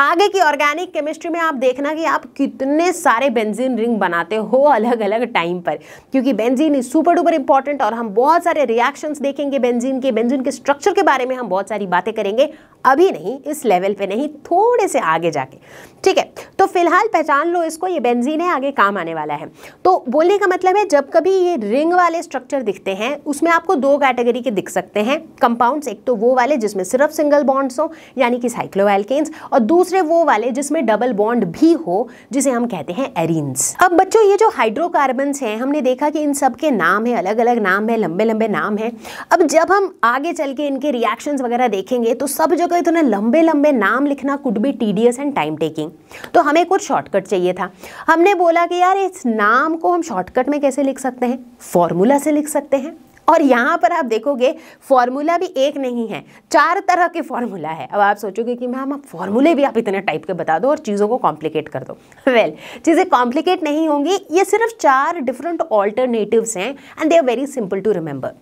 आगे की ऑर्गेनिक केमिस्ट्री में आप देखना कि आप कितने सारे बेंजीन रिंग बनाते हो अलग अलग टाइम पर क्योंकि benzene is super duper important और हम बहुत सारे रिएक्शंस देखेंगे बेंजीन के बेंजीन के स्ट्रक्चर के बारे में हम बहुत सारी बातें करेंगे अभी नहीं इस लेवल पे नहीं थोड़े से आगे जाके ठीक है तो फिलहाल पहचान लो इसको ये बेंजीन है आगे काम आने वाला वाला है तो बोलने का मतलब है जब कभी ये रिंग वाले स्ट्रक्चर दिखते हैं उसमें आपको दो कैटेगरी के दिख सकते हैं कंपाउंड्स एक तो वो वाले जिसमें सिर्फ सिंगल बॉन्ड्स हो यानी कि साइक्लोएल्केन्स और दूसरे वो वाले जिसमें डबल बॉन्ड भी हो जिसे हम कहते हैं एरिन्स अब बच्चों ये जो हाइड्रोकार्बन्स हैं हमने देखा कि इन सब के नाम है अलग अलग नाम है लंबे लंबे नाम है अब जब हम आगे चल के इनके रिएक्शन वगैरह देखेंगे तो सब जगह इतना लंबे लंबे नाम लिखना could be tedious and time taking तो हमें कुछ शॉर्टकट चाहिए था हमने बोला कि यार ये इस नाम को हम शॉर्टकट में कैसे लिख सकते हैं फॉर्मूला से लिख सकते हैं और यहाँ पर आप देखोगे फॉर्मूला भी एक नहीं है चार तरह के फॉर्मूला है अब आप सोचोगे कि मैम आप फॉर्मूले भी आप इतने टाइप के बता दो और चीज़ों को कॉम्प्लिकेट कर दो वेल well, चीज़ें कॉम्प्लिकेट नहीं होंगी ये सिर्फ चार डिफरेंट ऑल्टरनेटिवस हैं and they are very simple to remember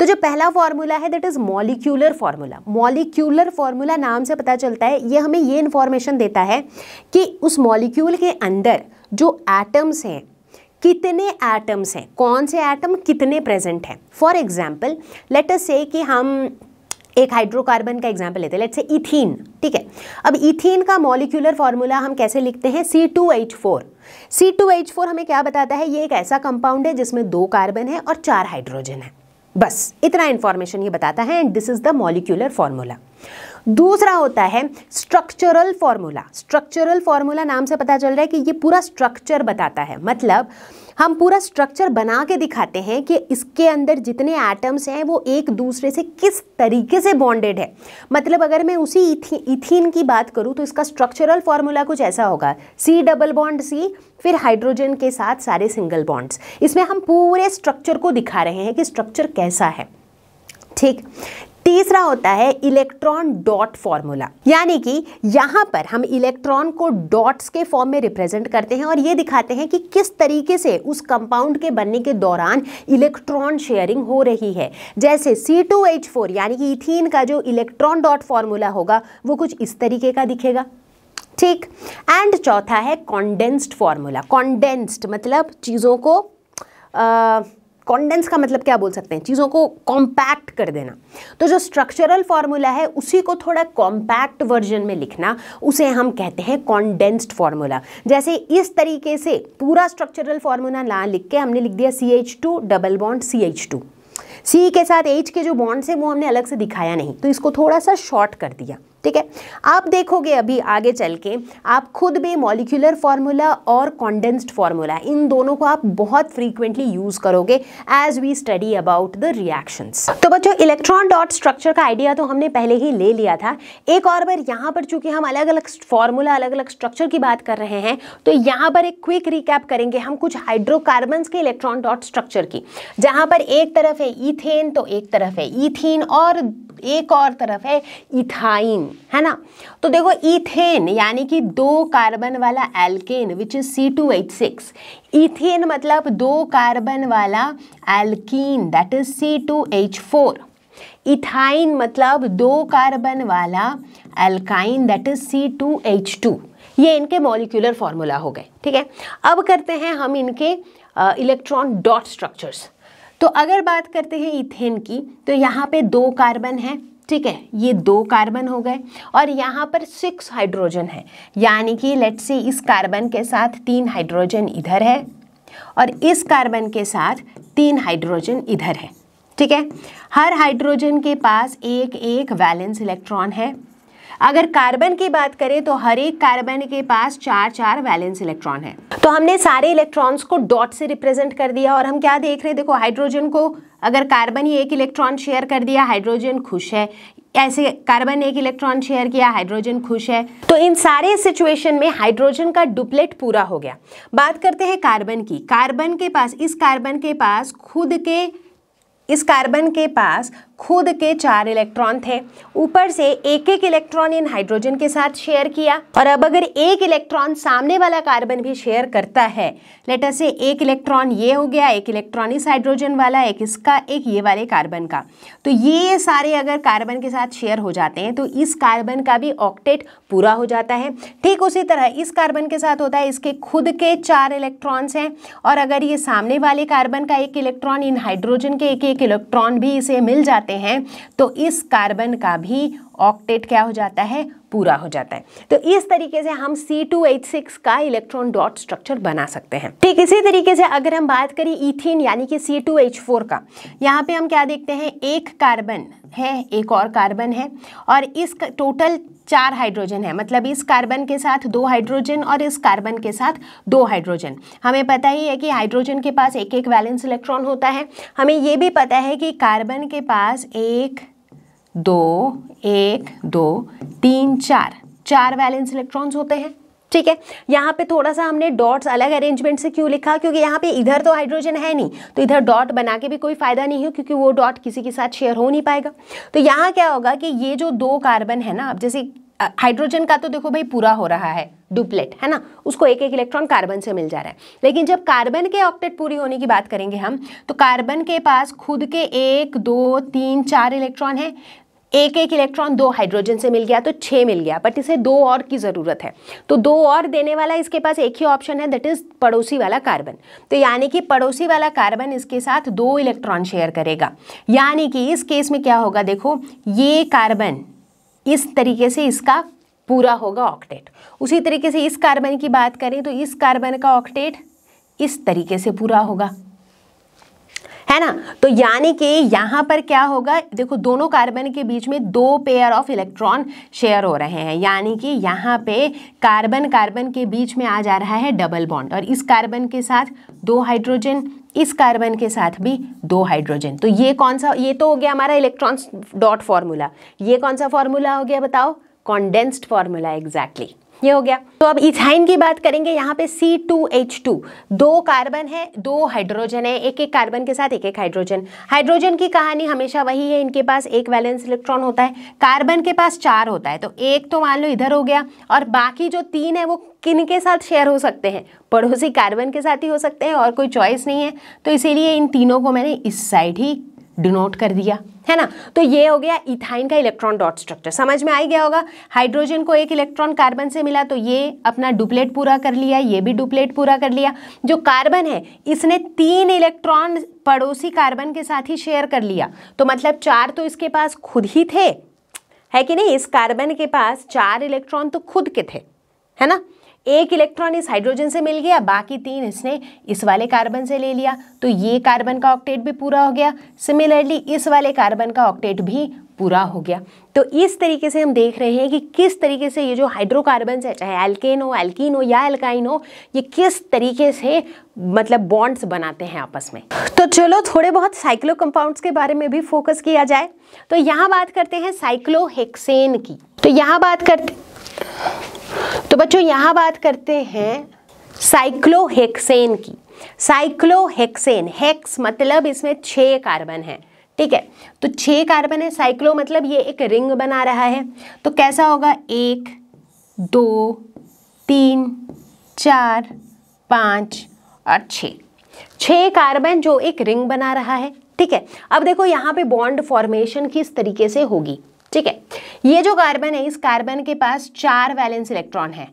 तो जो पहला फॉर्मूला है that is molecular formula molecular formula नाम से पता चलता है ये हमें ये इन्फॉर्मेशन देता है कि उस मॉलिक्यूल के अंदर जो एटम्स हैं कितने एटम्स हैं कौन से एटम कितने प्रेजेंट हैं फॉर एग्जाम्पल लेटस से कि हम एक हाइड्रोकार्बन का एग्जाम्पल लेते हैं लेट्स से इथीन ठीक है अब इथीन का मॉलिक्यूलर फॉर्मूला हम कैसे लिखते हैं C two H four C two H four हमें क्या बताता है ये एक ऐसा कंपाउंड है जिसमें दो कार्बन है और चार हाइड्रोजन है बस इतना इन्फॉर्मेशन ये बताता है and this is the molecular formula दूसरा होता है स्ट्रक्चरल फार्मूला स्ट्रक्चरल फार्मूला नाम से पता चल रहा है कि ये पूरा स्ट्रक्चर बताता है मतलब हम पूरा स्ट्रक्चर बना के दिखाते हैं कि इसके अंदर जितने एटम्स हैं वो एक दूसरे से किस तरीके से बॉन्डेड है मतलब अगर मैं उसी इथी, इथीन की बात करूँ तो इसका स्ट्रक्चरल फार्मूला कुछ ऐसा होगा सी डबल बॉन्ड सी फिर हाइड्रोजन के साथ सारे सिंगल बॉन्ड्स इसमें हम पूरे स्ट्रक्चर को दिखा रहे हैं कि स्ट्रक्चर कैसा है ठीक तीसरा होता है इलेक्ट्रॉन डॉट फॉर्मूला यानी कि यहाँ पर हम इलेक्ट्रॉन को डॉट्स के फॉर्म में रिप्रेजेंट करते हैं और ये दिखाते हैं कि किस तरीके से उस कंपाउंड के बनने के दौरान इलेक्ट्रॉन शेयरिंग हो रही है जैसे C2H4 यानी कि इथीन का जो इलेक्ट्रॉन डॉट फॉर्मूला होगा वो कुछ इस तरीके का दिखेगा ठीक एंड चौथा है कॉन्डेंस्ड फॉर्मूला कॉन्डेंस्ड मतलब चीज़ों को आ, कॉन्डेंस का मतलब क्या बोल सकते हैं चीज़ों को कॉम्पैक्ट कर देना तो जो स्ट्रक्चरल फार्मूला है उसी को थोड़ा कॉम्पैक्ट वर्जन में लिखना उसे हम कहते हैं कॉन्डेंस्ड फार्मूला जैसे इस तरीके से पूरा स्ट्रक्चरल फार्मूला ना लिख के हमने लिख दिया C H two double bond C H two C के साथ एच के जो बॉन्ड्स हैं वो हमने अलग से दिखाया नहीं तो इसको थोड़ा सा शॉर्ट कर दिया ठीक है आप देखोगे अभी आगे चल के आप खुद भी मॉलिक्यूलर फार्मूला और कॉन्डेंस्ड फार्मूला इन दोनों को आप बहुत फ्रीक्वेंटली यूज करोगे as we study about the reactions तो बच्चों इलेक्ट्रॉन डॉट स्ट्रक्चर का आइडिया तो हमने पहले ही ले लिया था एक और बार यहाँ पर चूंकि हम अलग अलग फार्मूला अलग अलग स्ट्रक्चर की बात कर रहे हैं तो यहाँ पर एक क्विक रिकैप करेंगे हम कुछ हाइड्रोकार्बन के इलेक्ट्रॉन डॉट स्ट्रक्चर की जहाँ पर एक तरफ है इथेन तो एक तरफ है इथिन और एक और तरफ है इथाइन है ना तो देखो इथेन यानी कि दो कार्बन वाला alkane which is C two H six ethane मतलब दो कार्बन वाला alkene that is C two H four ethyne मतलब दो कार्बन वाला alkyne that is C two H two ये इनके मॉलिक्यूलर फॉर्मूला हो गए ठीक है अब करते हैं हम इनके इलेक्ट्रॉन डॉट स्ट्रक्चर्स तो अगर बात करते हैं इथेन की तो यहाँ पे दो कार्बन है ठीक है ये दो कार्बन हो गए और यहाँ पर सिक्स हाइड्रोजन है यानी कि लेट से इस कार्बन के साथ तीन हाइड्रोजन इधर है और इस कार्बन के साथ तीन हाइड्रोजन इधर है ठीक है हर हाइड्रोजन के पास एक एक वैलेंस इलेक्ट्रॉन है अगर कार्बन की बात करें तो हर एक कार्बन के पास चार चार वैलेंस इलेक्ट्रॉन है तो हमने सारे इलेक्ट्रॉन्स को डॉट से रिप्रेजेंट कर दिया और हम क्या देख रहे हैं देखो हाइड्रोजन को अगर कार्बन ही एक इलेक्ट्रॉन शेयर कर दिया हाइड्रोजन खुश है ऐसे कार्बन एक इलेक्ट्रॉन शेयर किया हाइड्रोजन खुश है तो इन सारे सिचुएशन में हाइड्रोजन का डुप्लेट पूरा हो गया बात करते हैं कार्बन की कार्बन के पास इस कार्बन के पास खुद के इस कार्बन के पास खुद के चार इलेक्ट्रॉन थे ऊपर से एक एक इलेक्ट्रॉन इन हाइड्रोजन के साथ शेयर किया और अब अगर एक इलेक्ट्रॉन सामने वाला कार्बन भी शेयर करता है लेटर से एक इलेक्ट्रॉन ये हो गया एक इलेक्ट्रॉन इस हाइड्रोजन वाला एक इसका एक ये वाले कार्बन का तो ये सारे अगर कार्बन के साथ शेयर हो जाते हैं तो इस कार्बन का भी ऑक्टेट पूरा हो जाता है ठीक उसी तरह इस कार्बन के साथ होता है इसके खुद के चार इलेक्ट्रॉन्स हैं और अगर ये सामने वाले कार्बन का एक इलेक्ट्रॉन इन हाइड्रोजन के एक एक इलेक्ट्रॉन भी इसे मिल जाता जाते हैं तो इस कार्बन का भी ऑक्टेट क्या हो जाता है पूरा हो जाता है तो इस तरीके से हम सी टू सिक्स का इलेक्ट्रॉन डॉट स्ट्रक्चर बना सकते हैं ठीक इसी तरीके से अगर हम बात करें इथिन यानी कि सी टू एच फोर का यहाँ पे हम क्या देखते हैं एक कार्बन है एक और कार्बन है और इस टोटल चार हाइड्रोजन है मतलब इस कार्बन के साथ दो हाइड्रोजन और इस कार्बन के साथ दो हाइड्रोजन हमें पता ही है कि हाइड्रोजन के पास एक एक वैलेंस इलेक्ट्रॉन होता है हमें ये भी पता है कि कार्बन के पास एक दो एक दो तीन चार चार वैलेंस इलेक्ट्रॉन्स होते हैं ठीक है यहाँ पे थोड़ा सा हमने डॉट्स अलग अरेंजमेंट से क्यों लिखा क्योंकि यहाँ पे इधर तो हाइड्रोजन है नहीं तो इधर डॉट बना के भी कोई फायदा नहीं हो क्योंकि वो डॉट किसी के साथ शेयर हो नहीं पाएगा तो यहाँ क्या होगा कि ये जो दो कार्बन है ना आप जैसे हाइड्रोजन का तो देखो भाई पूरा हो रहा है डुप्लेट है ना उसको एक एक इलेक्ट्रॉन कार्बन से मिल जा रहा है लेकिन जब कार्बन के ऑक्टेट पूरी होने की बात करेंगे हम तो कार्बन के पास खुद के एक दो तीन चार इलेक्ट्रॉन है एक एक इलेक्ट्रॉन दो हाइड्रोजन से मिल गया तो छः मिल गया बट इसे दो और की ज़रूरत है तो दो और देने वाला इसके पास एक ही ऑप्शन है दैट इज़ पड़ोसी वाला कार्बन तो यानी कि पड़ोसी वाला कार्बन इसके साथ दो इलेक्ट्रॉन शेयर करेगा यानी कि इस केस में क्या होगा देखो ये कार्बन इस तरीके से इसका पूरा होगा ऑक्टेट उसी तरीके से इस कार्बन की बात करें तो इस कार्बन का ऑक्टेट इस तरीके से पूरा होगा है ना तो यानी कि यहां पर क्या होगा देखो दोनों कार्बन के बीच में दो पेयर ऑफ इलेक्ट्रॉन शेयर हो रहे हैं यानी कि यहाँ पे कार्बन कार्बन के बीच में आ जा रहा है डबल बॉन्ड और इस कार्बन के साथ दो हाइड्रोजन इस कार्बन के साथ भी दो हाइड्रोजन तो ये कौन सा ये तो हो गया हमारा इलेक्ट्रॉन डॉट फॉर्मूला ये कौन सा फॉर्मूला हो गया बताओ कॉन्डेंस्ड फॉर्मूला एग्जैक्टली ये हो गया तो अब इथाइन की बात करेंगे यहाँ पे C2H2 दो कार्बन है दो हाइड्रोजन है एक एक कार्बन के साथ एक एक हाइड्रोजन हाइड्रोजन की कहानी हमेशा वही है इनके पास एक वैलेंस इलेक्ट्रॉन होता है कार्बन के पास चार होता है तो एक तो मान लो इधर हो गया और बाकी जो तीन है वो किन के साथ शेयर हो सकते हैं पड़ोसी कार्बन के साथ ही हो सकते हैं और कोई चॉइस नहीं है तो इसीलिए इन तीनों को मैंने इस साइड ही डिनोट कर दिया है ना तो ये हो गया इथाइन का इलेक्ट्रॉन डॉट स्ट्रक्चर समझ में आई गया होगा हाइड्रोजन को एक इलेक्ट्रॉन कार्बन से मिला तो ये अपना डुप्लेट पूरा कर लिया ये भी डुप्लेट पूरा कर लिया जो कार्बन है इसने तीन इलेक्ट्रॉन पड़ोसी कार्बन के साथ ही शेयर कर लिया तो मतलब चार तो इसके पास खुद ही थे है कि नहीं इस कार्बन के पास चार इलेक्ट्रॉन तो खुद के थे है ना एक इलेक्ट्रॉन इस हाइड्रोजन से मिल गया बाकी तीन इसने इस वाले कार्बन से ले लिया तो ये कार्बन का ऑक्टेट भी पूरा हो गया सिमिलरली इस वाले कार्बन का ऑक्टेट भी पूरा हो गया तो इस तरीके से हम देख रहे हैं कि किस तरीके से ये जो हाइड्रोकार्बन है चाहे एल्केन हो एल्किन हो या एल्काइन हो ये किस तरीके से मतलब बॉन्ड्स बनाते हैं आपस में तो चलो थोड़े बहुत साइक्लो कंपाउंड्स के बारे में भी फोकस किया जाए तो यहाँ बात करते हैं साइक्लोहेक्सेन की तो यहाँ बात करते तो बच्चों यहाँ बात करते हैं साइक्लोहेक्सेन की साइक्लोहेक्सेन हेक्स मतलब इसमें छः कार्बन है ठीक है तो छः कार्बन है साइक्लो मतलब ये एक रिंग बना रहा है तो कैसा होगा एक दो तीन चार पाँच और छ छः कार्बन जो एक रिंग बना रहा है ठीक है अब देखो यहाँ पे बॉन्ड फॉर्मेशन किस तरीके से होगी ठीक है ये जो कार्बन है इस कार्बन के पास चार वैलेंस इलेक्ट्रॉन है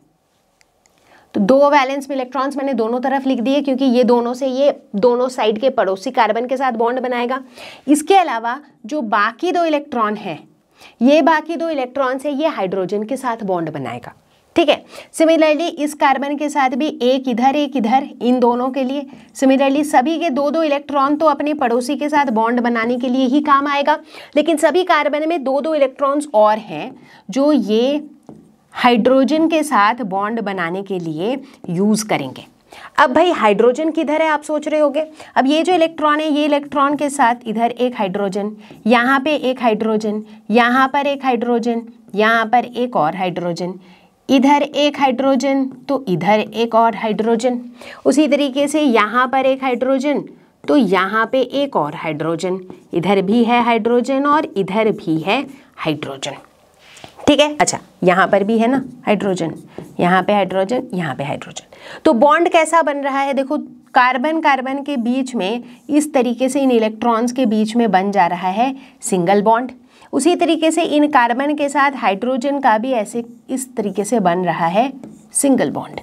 तो दो वैलेंस में इलेक्ट्रॉन्स मैंने दोनों तरफ लिख दिए क्योंकि ये दोनों से ये दोनों साइड के पड़ोसी कार्बन के साथ बॉन्ड बनाएगा इसके अलावा जो बाकी दो इलेक्ट्रॉन हैं ये बाकी दो इलेक्ट्रॉन्स है ये हाइड्रोजन के साथ बॉन्ड बनाएगा ठीक है सिमिलरली इस कार्बन के साथ भी एक इधर एक इधर इन दोनों के लिए सिमिलरली सभी के दो दो इलेक्ट्रॉन तो अपने पड़ोसी के साथ बॉन्ड बनाने के लिए ही काम आएगा लेकिन सभी कार्बन में दो दो इलेक्ट्रॉन्स और हैं जो ये हाइड्रोजन के साथ बॉन्ड बनाने के लिए यूज़ करेंगे अब भाई हाइड्रोजन किधर है आप सोच रहे होगे अब ये जो इलेक्ट्रॉन है ये इलेक्ट्रॉन के साथ इधर एक हाइड्रोजन यहाँ पे एक हाइड्रोजन यहाँ पर एक हाइड्रोजन यहाँ पर एक और हाइड्रोजन इधर एक हाइड्रोजन तो इधर एक और हाइड्रोजन उसी तरीके से यहाँ पर एक हाइड्रोजन तो यहाँ पे एक और हाइड्रोजन इधर भी है हाइड्रोजन और इधर भी है हाइड्रोजन ठीक है अच्छा यहाँ पर भी है ना हाइड्रोजन यहाँ पे हाइड्रोजन यहाँ पे हाइड्रोजन तो बॉन्ड कैसा बन रहा है देखो कार्बन कार्बन के बीच में इस तरीके से इन इलेक्ट्रॉन्स के बीच में बन जा रहा है सिंगल बॉन्ड उसी तरीके से इन कार्बन के साथ हाइड्रोजन का भी ऐसे इस तरीके से बन रहा है सिंगल बॉन्ड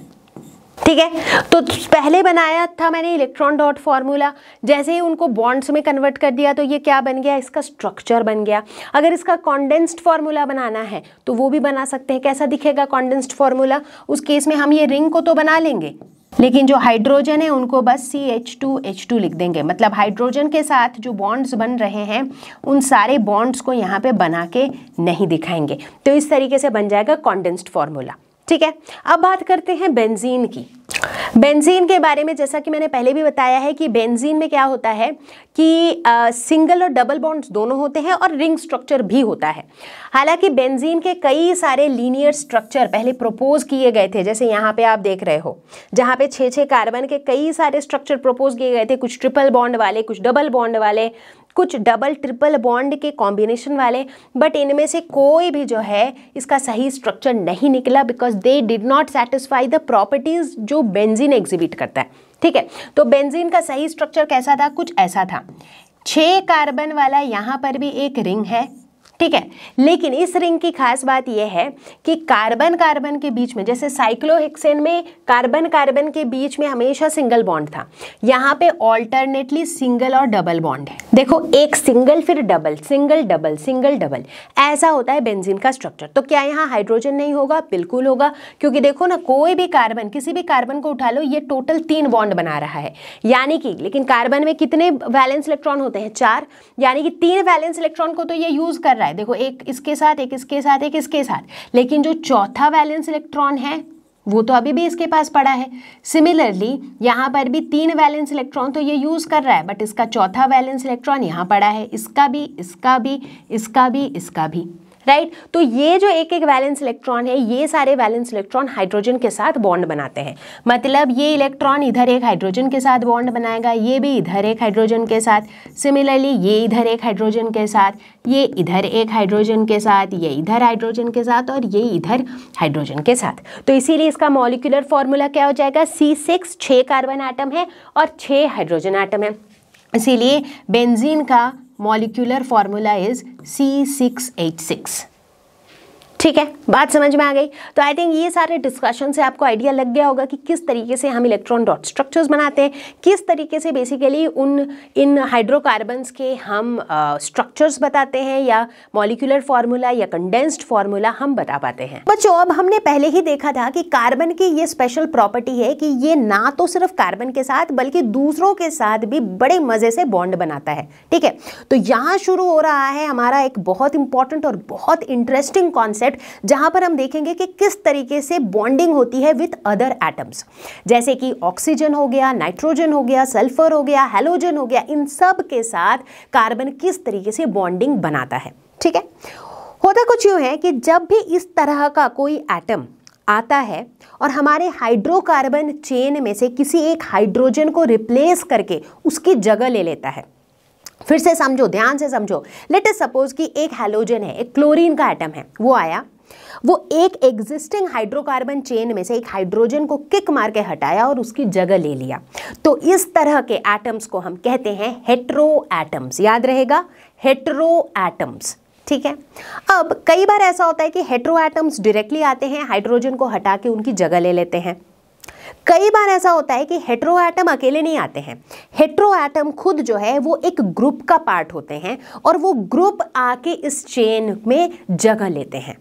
ठीक है तो पहले बनाया था मैंने इलेक्ट्रॉन डॉट फार्मूला जैसे ही उनको बॉन्ड्स में कन्वर्ट कर दिया तो ये क्या बन गया इसका स्ट्रक्चर बन गया अगर इसका कॉन्डेंस्ड फार्मूला बनाना है तो वो भी बना सकते हैं कैसा दिखेगा कॉन्डेंस्ड फार्मूला उस केस में हम ये रिंग को तो बना लेंगे लेकिन जो हाइड्रोजन है उनको बस C H two H two लिख देंगे मतलब हाइड्रोजन के साथ जो बॉन्ड्स बन रहे हैं उन सारे बॉन्ड्स को यहाँ पे बना के नहीं दिखाएंगे तो इस तरीके से बन जाएगा कॉन्डेंस्ड फॉर्मूला ठीक है अब बात करते हैं बेंजीन की बेंजीन के बारे में जैसा कि मैंने पहले भी बताया है कि बेंजीन में क्या होता है कि आ, सिंगल और डबल बॉन्ड्स दोनों होते हैं और रिंग स्ट्रक्चर भी होता है हालांकि बेंजीन के कई सारे लीनियर स्ट्रक्चर पहले प्रपोज किए गए थे जैसे यहाँ पे आप देख रहे हो जहाँ पे छः छः कार्बन के कई सारे स्ट्रक्चर प्रपोज किए गए थे कुछ ट्रिपल बॉन्ड वाले कुछ डबल बॉन्ड वाले कुछ डबल ट्रिपल बॉन्ड के कॉम्बिनेशन वाले बट इनमें से कोई भी जो है इसका सही स्ट्रक्चर नहीं निकला because they did not satisfy the properties जो बेंजीन एग्जिबिट करता है ठीक है तो बेंजीन का सही स्ट्रक्चर कैसा था कुछ ऐसा था छः कार्बन वाला यहाँ पर भी एक रिंग है ठीक है लेकिन इस रिंग की खास बात यह है कि कार्बन कार्बन के बीच में जैसे साइक्लोहेक्सेन में कार्बन कार्बन के बीच में हमेशा सिंगल बॉन्ड था यहाँ पे ऑल्टरनेटली सिंगल और डबल बॉन्ड है देखो एक सिंगल फिर double single double single double ऐसा होता है बेंजीन का स्ट्रक्चर तो क्या यहाँ हाइड्रोजन नहीं होगा बिल्कुल होगा क्योंकि देखो ना कोई भी कार्बन किसी भी कार्बन को उठा लो ये टोटल तीन बॉन्ड बना रहा है यानी कि लेकिन कार्बन में कितने वैलेंस इलेक्ट्रॉन होते हैं चार यानी कि तीन वैलेंस इलेक्ट्रॉन को तो ये यूज कर रहा है है देखो एक इसके साथ एक इसके साथ एक इसके साथ लेकिन जो चौथा वैलेंस इलेक्ट्रॉन है वो तो अभी भी इसके पास पड़ा है सिमिलरली यहाँ पर भी तीन वैलेंस इलेक्ट्रॉन तो ये यूज़ कर रहा है बट इसका चौथा वैलेंस इलेक्ट्रॉन यहाँ पड़ा है इसका भी इसका भी इसका भी इसका भी राइट तो ये जो एक एक वैलेंस इलेक्ट्रॉन है ये सारे वैलेंस इलेक्ट्रॉन हाइड्रोजन के साथ बॉन्ड बनाते हैं मतलब ये इलेक्ट्रॉन इधर एक हाइड्रोजन के साथ बॉन्ड बनाएगा ये भी इधर एक हाइड्रोजन के साथ सिमिलरली ये इधर एक हाइड्रोजन के साथ ये इधर एक हाइड्रोजन के साथ ये इधर हाइड्रोजन के साथ और ये इधर हाइड्रोजन के साथ तो इसीलिए इसका मॉलिकुलर फॉर्मूला क्या हो जाएगा सी सिक्स छः कार्बन आइटम है और छः हाइड्रोजन आइटम है इसीलिए बेंजीन का molecular formula is C6H6. ठीक है बात समझ में आ गई तो आई थिंक ये सारे डिस्कशन से आपको आइडिया लग गया होगा कि किस तरीके से हम इलेक्ट्रॉन डॉट स्ट्रक्चर्स बनाते हैं किस तरीके से बेसिकली उन इन हाइड्रोकार्बन्स के हम स्ट्रक्चर्स uh, बताते हैं या मॉलिकुलर फार्मूला या कंडेंस्ड फार्मूला हम बता पाते हैं बच्चों अब हमने पहले ही देखा था कि कार्बन की ये स्पेशल प्रॉपर्टी है कि ये ना तो सिर्फ कार्बन के साथ बल्कि दूसरों के साथ भी बड़े मज़े से बॉन्ड बनाता है ठीक है तो यहाँ शुरू हो रहा है हमारा एक बहुत इंपॉर्टेंट और बहुत इंटरेस्टिंग कॉन्सेप्ट मिनट जहां पर हम देखेंगे कि किस तरीके से बॉन्डिंग होती है विथ अदर एटम्स जैसे कि ऑक्सीजन हो गया नाइट्रोजन हो गया सल्फर हो गया हेलोजन हो गया इन सब के साथ कार्बन किस तरीके से बॉन्डिंग बनाता है ठीक है होता कुछ यूँ है कि जब भी इस तरह का कोई एटम आता है और हमारे हाइड्रोकार्बन चेन में से किसी एक हाइड्रोजन को रिप्लेस करके उसकी जगह ले लेता है फिर से समझो ध्यान से समझो लेट अस सपोज कि एक हेलोजन है एक क्लोरीन का एटम है वो आया वो एक एग्जिस्टिंग हाइड्रोकार्बन चेन में से एक हाइड्रोजन को किक मार के हटाया और उसकी जगह ले लिया तो इस तरह के एटम्स को हम कहते हैं हेट्रो एटम्स याद रहेगा हेट्रो एटम्स ठीक है अब कई बार ऐसा होता है कि हेट्रो एटम्स डायरेक्टली आते हैं हाइड्रोजन को हटा के उनकी जगह ले लेते हैं कई बार ऐसा होता है कि हेट्रो एटम अकेले नहीं आते हैं हेट्रो एटम खुद जो है वो एक ग्रुप का पार्ट होते हैं और वो ग्रुप आके इस चेन में जगह लेते हैं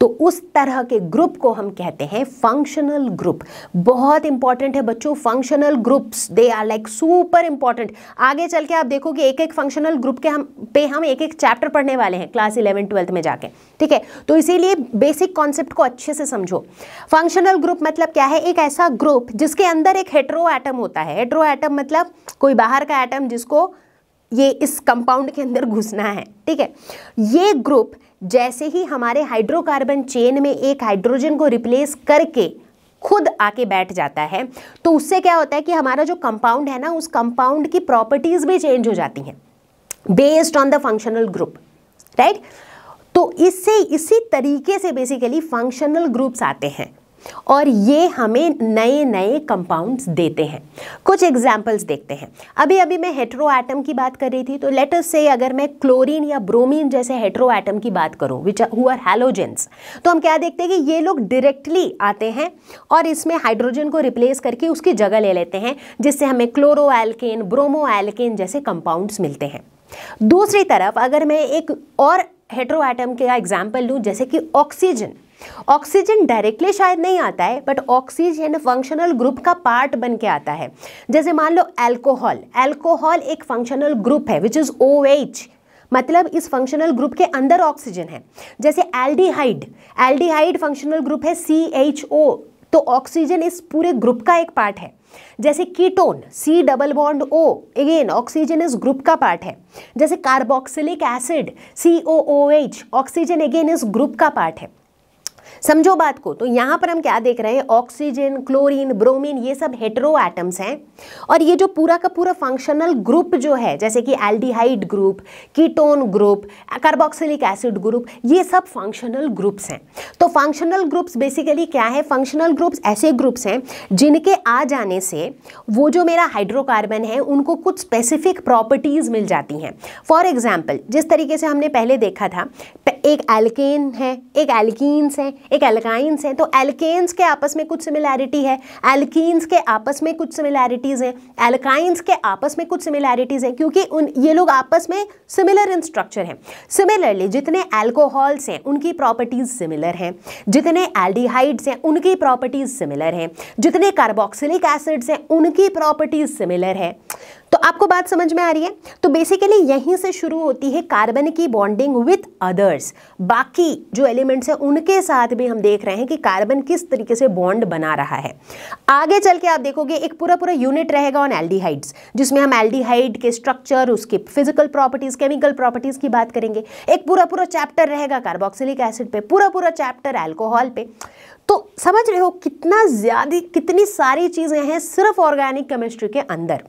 तो उस तरह के ग्रुप को हम कहते हैं फंक्शनल ग्रुप बहुत इंपॉर्टेंट है बच्चों functional groups they are like super important आगे चल के आप देखोगे एक एक फंक्शनल ग्रुप के हम पे हम एक एक चैप्टर पढ़ने वाले हैं क्लास इलेवन ट्वेल्थ में जाके ठीक है तो इसीलिए बेसिक कॉन्सेप्ट को अच्छे से समझो फंक्शनल ग्रुप मतलब क्या है एक ऐसा ग्रुप जिसके अंदर एक हेट्रो एटम होता है हेट्रो एटम मतलब कोई बाहर का एटम जिसको ये इस कंपाउंड के अंदर घुसना है ठीक है ये ग्रुप जैसे ही हमारे हाइड्रोकार्बन चेन में एक हाइड्रोजन को रिप्लेस करके खुद आके बैठ जाता है तो उससे क्या होता है कि हमारा जो कंपाउंड है ना उस कंपाउंड की प्रॉपर्टीज़ भी चेंज हो जाती हैं based on the functional group right तो इससे इसी तरीके से बेसिकली फंक्शनल ग्रुप्स आते हैं और ये हमें नए नए कंपाउंड्स देते हैं कुछ एग्जाम्पल्स देखते हैं अभी अभी मैं हेट्रो एटम की बात कर रही थी तो लेटर्स से अगर मैं क्लोरीन या ब्रोमीन जैसे हेट्रो एटम की बात करूँ विच हु आर हेलोजेंस तो हम क्या देखते हैं कि ये लोग डायरेक्टली आते हैं और इसमें हाइड्रोजन को रिप्लेस करके उसकी जगह ले लेते हैं जिससे हमें क्लोरो एल्केन ब्रोमो एल्केन जैसे कंपाउंड्स मिलते हैं दूसरी तरफ अगर मैं एक और हेट्रो एटम का एग्जाम्पल लूँ जैसे कि ऑक्सीजन ऑक्सीजन डायरेक्टली शायद नहीं आता है बट ऑक्सीजन फंक्शनल ग्रुप का पार्ट बन के आता है जैसे मान लो एल्कोहल एल्कोहल एक फंक्शनल ग्रुप है विच इज़ ओ एच मतलब इस फंक्शनल ग्रुप के अंदर ऑक्सीजन है जैसे एल्डिहाइड एल्डिहाइड फंक्शनल ग्रुप है सी एच ओ तो ऑक्सीजन इस पूरे ग्रुप का एक पार्ट है जैसे ketone C double bond O again oxygen इस ग्रुप का पार्ट है जैसे carboxylic acid C O O H oxygen again इस ग्रुप का पार्ट है समझो बात को तो यहाँ पर हम क्या देख रहे हैं ऑक्सीजन क्लोरीन ब्रोमीन ये सब हेटरो एटम्स हैं और ये जो पूरा का पूरा फंक्शनल ग्रुप जो है जैसे कि aldehyde group ketone group carboxylic acid group ये सब फंक्शनल ग्रुप्स हैं तो फंक्शनल ग्रुप्स बेसिकली क्या है फंक्शनल ग्रुप्स ऐसे ग्रुप्स हैं जिनके आ जाने से वो जो मेरा हाइड्रोकार्बन है उनको कुछ स्पेसिफिक प्रॉपर्टीज़ मिल जाती हैं फॉर एग्जाम्पल जिस तरीके से हमने पहले देखा था एक एल्केन है एक एल्कीन्स है एक एल्काइंस हैं तो एल्केन्स के आपस में कुछ सिमिलैरिटी है एल्कीन्स के आपस में कुछ सिमिलैरिटीज़ हैं एल्काइंस के आपस में कुछ सिमिलैरिटीज़ हैं क्योंकि उन ये लोग आपस में सिमिलर इन स्ट्रक्चर हैं सिमिलरली जितने एल्कोहल्स हैं उनकी प्रॉपर्टीज़ सिमिलर हैं जितने एल्डिहाइड्स हैं उनकी प्रॉपर्टीज़ सिमिलर हैं जितने कार्बोक्सिलिक एसिड्स हैं उनकी प्रॉपर्टीज़ सिमिलर है तो आपको बात समझ में आ रही है तो बेसिकली यहीं से शुरू होती है कार्बन की बॉन्डिंग विथ अदर्स बाकी जो एलिमेंट्स हैं उनके साथ भी हम देख रहे हैं कि कार्बन किस तरीके से बॉन्ड बना रहा है आगे चल के आप देखोगे एक पूरा पूरा यूनिट रहेगा ऑन एल्डिहाइड्स जिसमें हम एल्डिहाइड के स्ट्रक्चर उसके फिजिकल प्रॉपर्टीज केमिकल प्रॉपर्टीज की बात करेंगे एक पूरा पूरा चैप्टर रहेगा कार्बोक्सिलिक एसिड पे पूरा पूरा चैप्टर एल्कोहल पे तो समझ रहे हो कितना ज़्यादा कितनी सारी चीज़ें हैं सिर्फ ऑर्गेनिक केमिस्ट्री के अंदर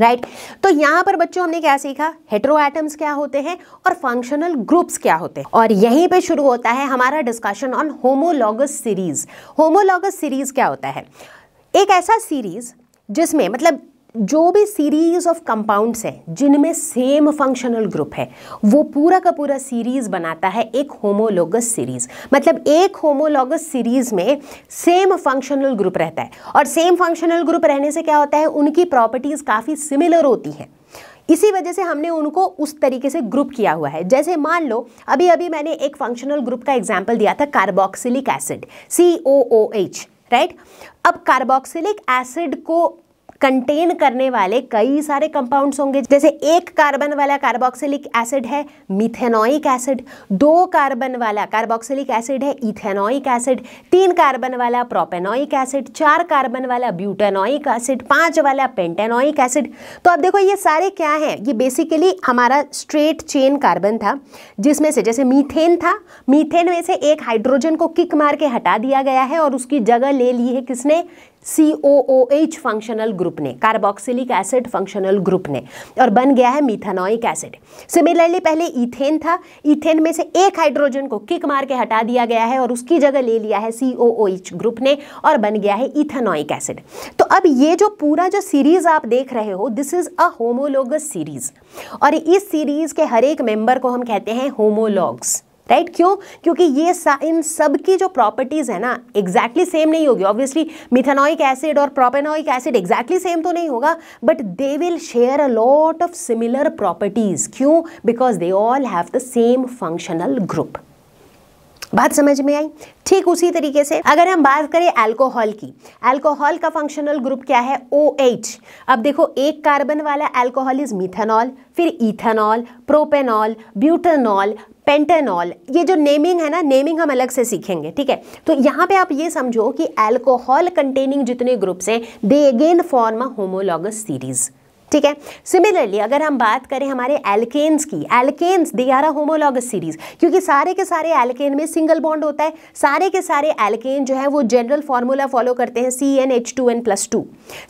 राइट right? तो यहां पर बच्चों हमने क्या सीखा हेट्रो एटम्स क्या होते हैं और फंक्शनल ग्रुप्स क्या होते हैं और यहीं पे शुरू होता है हमारा discussion on homologous series homologous series क्या होता है एक ऐसा सीरीज जिसमें मतलब जो भी सीरीज ऑफ कंपाउंड्स हैं जिनमें सेम फंक्शनल ग्रुप है वो पूरा का पूरा सीरीज बनाता है एक होमोलोगस सीरीज मतलब एक होमोलोगस सीरीज में सेम फंक्शनल ग्रुप रहता है और सेम फंक्शनल ग्रुप रहने से क्या होता है उनकी प्रॉपर्टीज़ काफ़ी सिमिलर होती हैं इसी वजह से हमने उनको उस तरीके से ग्रुप किया हुआ है जैसे मान लो अभी अभी मैंने एक फंक्शनल ग्रुप का एग्जाम्पल दिया था carboxylic acid C O O H right अब कार्बोक्सिलिक एसिड को कंटेन करने वाले कई सारे कंपाउंड्स होंगे जैसे एक कार्बन वाला कार्बोक्सिलिक एसिड है मिथेनोइक एसिड दो कार्बन वाला कार्बोक्सिलिक एसिड है इथेनोइक एसिड तीन कार्बन वाला प्रोपेनोइक एसिड चार कार्बन वाला ब्यूटेनोइक एसिड पांच वाला पेंटेनोइक एसिड तो अब देखो ये सारे क्या है ये बेसिकली हमारा स्ट्रेट चेन कार्बन था जिसमें से जैसे मीथेन था मीथेन में से एक हाइड्रोजन को किक मार के हटा दिया गया है और उसकी जगह ले ली है किसने C O O H functional group ने कार्बोक्सिलिक एसिड फंक्शनल ग्रुप ने और बन गया है मीथानोइक एसिड सिमिलरली पहले इथेन था इथेन में से एक हाइड्रोजन को किक मार के हटा दिया गया है और उसकी जगह ले लिया है सी ओ ओ एच ग्रुप ने और बन गया है इथेनोइक एसिड तो अब ये जो पूरा जो सीरीज आप देख रहे हो this is a homologous series और इस सीरीज के हर एक मेंबर को हम कहते हैं होमोलॉग्स राइट क्यों क्योंकि ये इन सब की जो प्रॉपर्टीज़ है ना एग्जैक्टली सेम नहीं होगी ऑब्वियसली मिथेनोइक एसिड और प्रोपेनोइक एसिड एग्जैक्टली सेम तो नहीं होगा but they will share a lot of similar properties क्यों because they all have the same functional group बात समझ में आई ठीक उसी तरीके से अगर हम बात करें अल्कोहल की अल्कोहल का फंक्शनल ग्रुप क्या है ओ एच अब देखो एक कार्बन वाला अल्कोहल इज मिथेनॉल फिर इथेनॉल प्रोपेनॉल ब्यूटेनॉल पेंटेनॉल ये जो नेमिंग है ना नेमिंग हम अलग से सीखेंगे ठीक है तो यहाँ पे आप ये समझो कि अल्कोहल कंटेनिंग जितने ग्रुप्स हैं they again form a homologous series ठीक है सिमिलरली अगर हम बात करें हमारे एल्केन्स की alkanes they are a homologous series क्योंकि सारे के सारे एल्केन में सिंगल बॉन्ड होता है सारे के सारे एल्केन जो है वो जनरल फॉर्मूला फॉलो करते हैं C N H two N plus two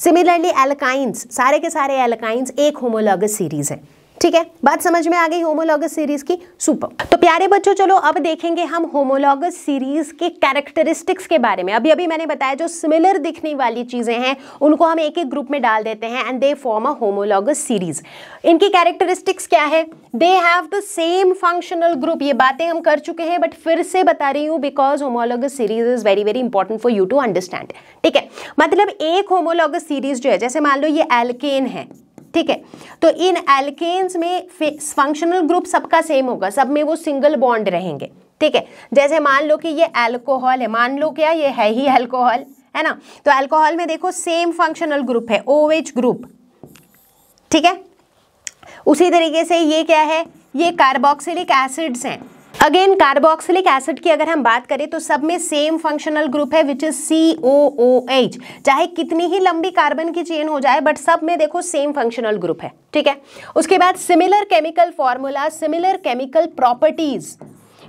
similarly alkynes सारे के सारे एल्काइंस एक होमोलॉगस सीरीज है ठीक है बात समझ में आ गई होमोलॉगस सीरीज की सुपर तो प्यारे बच्चों चलो अब देखेंगे हम होमोलॉगस सीरीज के कैरेक्टरिस्टिक्स के बारे में अभी अभी मैंने बताया जो सिमिलर दिखने वाली चीजें हैं उनको हम एक एक ग्रुप में डाल देते हैं and they form a homologous series इनकी कैरेक्टरिस्टिक्स क्या है they have the same functional group ये बातें हम कर चुके हैं बट फिर से बता रही हूँ because homologous series is very very important for you to understand ठीक है मतलब एक होमोलॉगस सीरीज जो है जैसे मान लो ये एल्केन है ठीक है तो इन एल्केन्स में फंक्शनल ग्रुप सबका सेम होगा सब में वो सिंगल बॉन्ड रहेंगे ठीक है जैसे मान लो कि ये एल्कोहल है मान लो क्या ये है ही एल्कोहल है ना तो एल्कोहल में देखो सेम फंक्शनल ग्रुप है ओ एच ग्रुप ठीक है उसी तरीके से ये क्या है ये कार्बोक्सिलिक एसिड्स हैं अगेन कार्बोक्सिलिक एसिड की अगर हम बात करें तो सब में सेम फंक्शनल ग्रुप है which is C O O H चाहे कितनी ही लंबी कार्बन की चेन हो जाए बट सब में देखो सेम फंक्शनल ग्रुप है ठीक है उसके बाद similar chemical formula similar chemical properties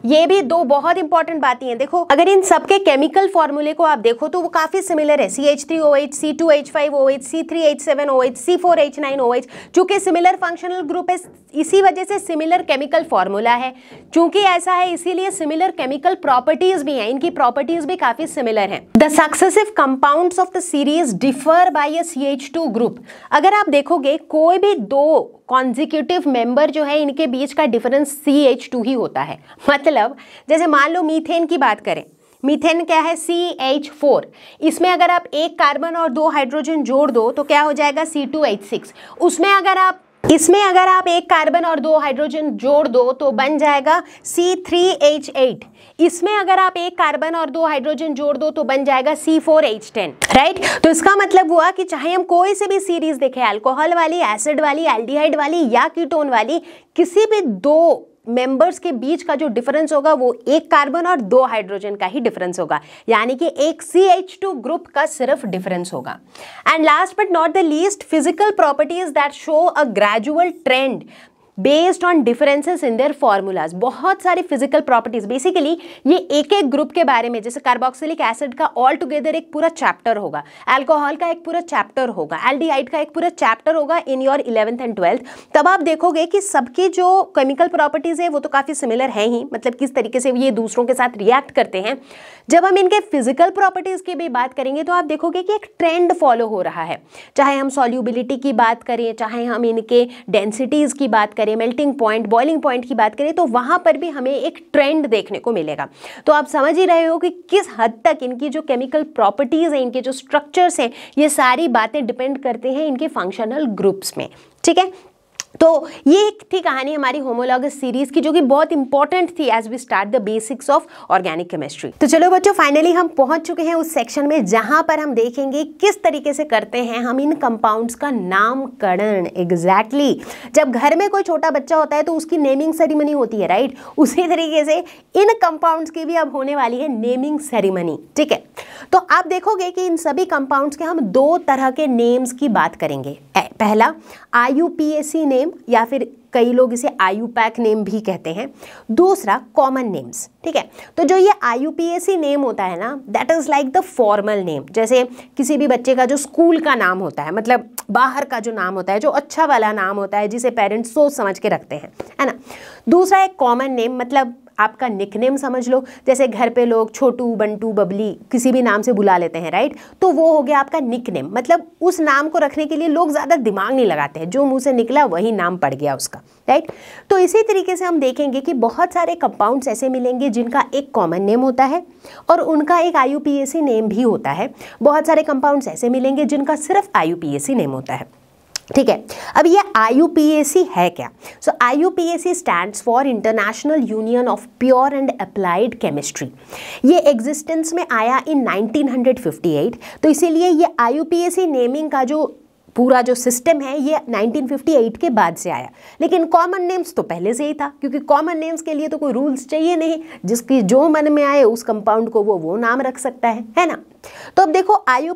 ये भी दो बहुत इंपॉर्टेंट बातें हैं देखो अगर इन सबके केमिकल फॉर्मूले को आप देखो तो वो काफी सिमिलर है C H three O H C two H five O H C three H seven O H C four H nine O H चूंकि सिमिलर फंक्शनल ग्रुप है इसी वजह से सिमिलर केमिकल फॉर्मूला है चूंकि ऐसा है इसीलिए सिमिलर केमिकल प्रॉपर्टीज भी हैं इनकी प्रॉपर्टीज भी काफी सिमिलर हैं the successive compounds of the series differ by a C H two group अगर आप देखोगे कोई भी दो कॉन्जिक्यूटिव मेंबर जो है इनके बीच का डिफरेंस सी एच टू ही होता है मतलब जैसे मान लो मीथेन की बात करें मीथेन क्या है सी एच फोर इसमें अगर आप एक कार्बन और दो हाइड्रोजन जोड़ दो तो क्या हो जाएगा सी टू एच सिक्स उसमें अगर आप इसमें अगर आप एक कार्बन और दो हाइड्रोजन जोड़ दो तो बन जाएगा सी थ्री एच एट इसमें अगर आप एक कार्बन और दो हाइड्रोजन जोड़ दो तो बन जाएगा C four H ten right तो इसका मतलब हुआ कि चाहे हम कोई से भी सीरीज देखें अल्कोहल वाली एसिड वाली एल्डिहाइड वाली या कीटोन वाली किसी भी दो मेंबर्स के बीच का जो डिफरेंस होगा वो एक कार्बन और दो हाइड्रोजन का ही डिफरेंस होगा यानी कि एक सी एच टू ग्रुप का सिर्फ डिफरेंस होगा and last but not the least physical properties that show a gradual trend based on differences in their formulas बहुत सारी फिजिकल प्रॉपर्टीज बेसिकली ये एक एक ग्रुप के बारे में जैसे कार्बोक्सिलिक एसिड का ऑल टुगेदर एक पूरा चैप्टर होगा एल्कोहल का एक पूरा चैप्टर होगा एल्डिहाइड का एक पूरा चैप्टर होगा in your eleventh and twelfth तब आप देखोगे कि सबकी जो केमिकल प्रॉपर्टीज है वो तो काफ़ी सिमिलर है ही मतलब किस तरीके से ये दूसरों के साथ रिएक्ट करते हैं जब हम इनके फिजिकल प्रॉपर्टीज़ की भी बात करेंगे तो आप देखोगे कि एक ट्रेंड फॉलो हो रहा है चाहे हम सॉल्यूबिलिटी की बात करें चाहे हम इनके डेंसिटीज़ की बात करें मेल्टिंग पॉइंट बॉइलिंग पॉइंट की बात करें तो वहाँ पर भी हमें एक ट्रेंड देखने को मिलेगा तो आप समझ ही रहे हो कि किस हद तक इनकी जो केमिकल प्रॉपर्टीज़ हैं इनके जो स्ट्रक्चर्स हैं ये सारी बातें डिपेंड करते हैं इनके फंक्शनल ग्रुप्स में ठीक है तो ये एक थी कहानी हमारी होमोलॉगस सीरीज की जो कि बहुत इंपॉर्टेंट थी as we start the basics of organic chemistry तो चलो बच्चों फाइनली हम पहुंच चुके हैं उस सेक्शन में जहां पर हम देखेंगे किस तरीके से करते हैं हम इन कंपाउंड्स का नामकरण एग्जैक्टली exactly. जब घर में कोई छोटा बच्चा होता है तो उसकी नेमिंग सेरेमनी होती है राइट उसी तरीके से इन कंपाउंड्स की भी अब होने वाली है नेमिंग सेरेमनी ठीक है तो आप देखोगे कि इन सभी कंपाउंड्स के हम दो तरह के नेम्स की बात करेंगे पहला आई नेम नेम या फिर कई लोग इसे पैक नेम भी कहते हैं दूसरा कॉमन नेम्स ठीक है तो जो ये आई नेम होता है ना that is like the formal name जैसे किसी भी बच्चे का जो स्कूल का नाम होता है मतलब बाहर का जो नाम होता है जो अच्छा वाला नाम होता है जिसे पेरेंट्स सोच समझ के रखते हैं है ना दूसरा एक कॉमन नेम मतलब आपका निकनेम समझ लो जैसे घर पे लोग छोटू बंटू बबली किसी भी नाम से बुला लेते हैं राइट तो वो हो गया आपका निकनेम मतलब उस नाम को रखने के लिए लोग ज़्यादा दिमाग नहीं लगाते हैं जो मुँह से निकला वही नाम पड़ गया उसका राइट तो इसी तरीके से हम देखेंगे कि बहुत सारे कंपाउंड्स ऐसे मिलेंगे जिनका एक कॉमन नेम होता है और उनका एक आई नेम भी होता है बहुत सारे कंपाउंड्स ऐसे मिलेंगे जिनका सिर्फ आई नेम होता है ठीक है अब ये आई है क्या so I stands for international union of pure and applied chemistry ये एग्जिस्टेंस में आया इन 1958 तो इसीलिए ये आई नेमिंग का जो पूरा जो सिस्टम है ये 1958 के बाद से आया लेकिन कॉमन नेम्स तो पहले से ही था क्योंकि कॉमन नेम्स के लिए तो कोई रूल्स चाहिए नहीं जिसकी जो मन में आए उस कंपाउंड को वो वो नाम रख सकता है है ना तो अब देखो आई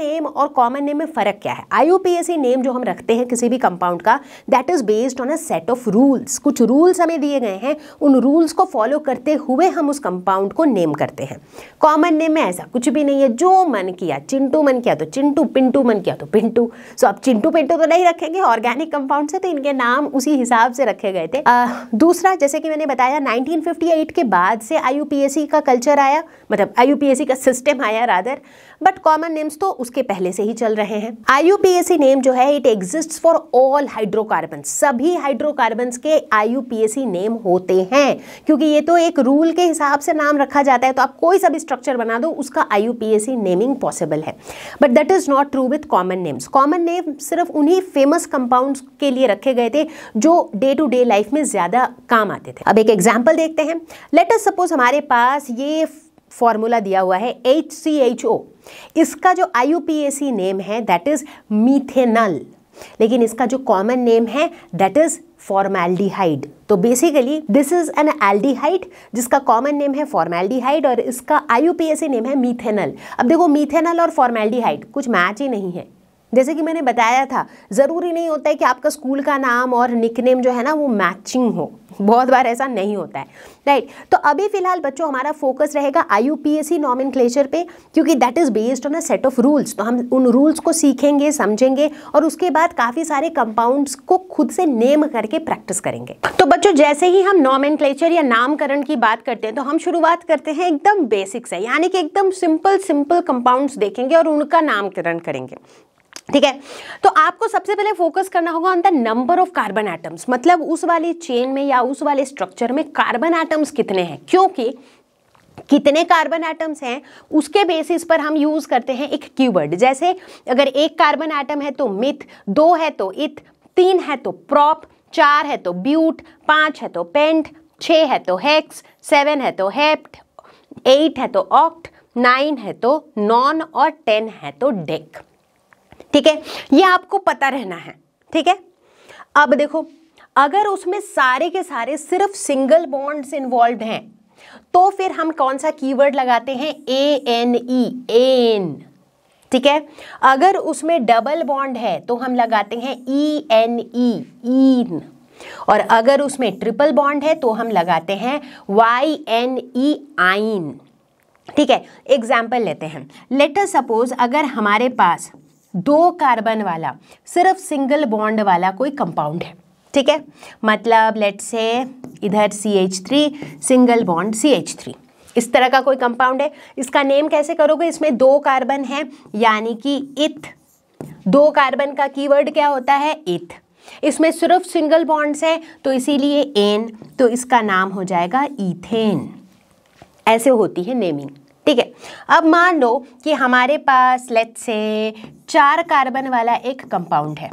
नेम और कॉमन नेम में फ़र्क क्या है आई नेम जो हम रखते हैं किसी भी कंपाउंड का that is based on a set of rules कुछ रूल्स हमें दिए गए हैं उन रूल्स को फॉलो करते हुए हम उस कंपाउंड को नेम करते हैं कॉमन नेम में ऐसा कुछ भी नहीं है जो मन किया चिंटू मन किया तो चिंटू पिंटू मन किया तो पिंटू सो अब चिंटू पिंटू तो नहीं रखेंगे ऑर्गेनिक कंपाउंड से तो इनके नाम उसी हिसाब से रखे गए थे आ, दूसरा जैसे कि मैंने बताया नाइनटीन के बाद से आई का कल्चर आया मतलब आई का सिस्टम आया राधा अदर बट कॉमन नेम्स तो उसके पहले से ही चल रहे हैं आई नेम जो है it exist for all hydrocarbon सभी हाइड्रोकार्बन के आई नेम होते हैं क्योंकि ये तो एक रूल के हिसाब से नाम रखा जाता है तो आप कोई सा भी स्ट्रक्चर बना दो उसका आई नेमिंग पॉसिबल है but that is not true with common names common name सिर्फ उन्हीं फेमस कंपाउंड के लिए रखे गए थे जो डे टू डे लाइफ में ज़्यादा काम आते थे अब एक एग्जाम्पल देखते हैं लेट सपोज हमारे पास ये फॉर्मूला दिया हुआ है एच सी एच ओ इसका जो आई नेम है दैट इज़ मीथेनल लेकिन इसका जो कॉमन नेम है दैट इज़ फॉर्मेल्डिहाइड तो basically this is an aldehyde जिसका कॉमन नेम है फॉर्मेल्डिहाइड और इसका आई नेम है मीथेनल अब देखो मीथेनल और फॉर्मेल्डिहाइड कुछ मैच ही नहीं है जैसे कि मैंने बताया था ज़रूरी नहीं होता है कि आपका स्कूल का नाम और निकनेम जो है ना वो मैचिंग हो बहुत बार ऐसा नहीं होता है राइट right. तो अभी फिलहाल बच्चों हमारा फोकस रहेगा I U P A C क्लेचर पे क्योंकि that is based on a set of rules तो हम उन रूल्स को सीखेंगे समझेंगे और उसके बाद काफ़ी सारे कंपाउंड्स को खुद से नेम करके प्रैक्टिस करेंगे तो बच्चों जैसे ही हम क्लेचर या नामकरण की बात करते हैं तो हम शुरुआत करते हैं एकदम बेसिक से यानी कि एकदम सिंपल सिंपल कंपाउंड्स देखेंगे और उनका नामकरण करेंगे ठीक है तो आपको सबसे पहले फोकस करना होगा on the number of carbon atoms मतलब उस वाले चेन में या उस वाले स्ट्रक्चर में कार्बन एटम्स कितने हैं क्योंकि कितने कार्बन एटम्स हैं उसके बेसिस पर हम यूज़ करते हैं एक क्यूबर्ड जैसे अगर एक कार्बन एटम है तो मिथ दो है तो इथ तीन है तो प्रॉप चार है तो ब्यूट पांच है तो पेंट छ है तो हेक्स सेवन है तो हेप्ट एट है तो ऑक्ट नाइन है तो नॉन और टेन है तो डेक ठीक है ये आपको पता रहना है ठीक है अब देखो अगर उसमें सारे के सारे सिर्फ सिंगल बॉन्ड्स इन्वॉल्व हैं तो फिर हम कौन सा कीवर्ड लगाते हैं ए एन ई एन ठीक है अगर उसमें डबल बॉन्ड है तो हम लगाते हैं ई एन ई ईन और अगर उसमें ट्रिपल बॉन्ड है तो हम लगाते हैं वाई एन ई आइन ठीक है एग्जाम्पल लेते हैं लेटर सपोज अगर हमारे पास दो कार्बन वाला सिर्फ सिंगल बॉन्ड वाला कोई कंपाउंड है ठीक है मतलब लेट से इधर C H three single bond C H three इस तरह का कोई कंपाउंड है इसका नेम कैसे करोगे इसमें दो कार्बन है यानी कि इथ दो कार्बन का कीवर्ड क्या होता है इथ इसमें सिर्फ सिंगल बॉन्ड्स है तो इसीलिए एन तो इसका नाम हो जाएगा इथेन ऐसे होती है नेमिंग ठीक है अब मान लो कि हमारे पास लेट से चार कार्बन वाला एक कंपाउंड है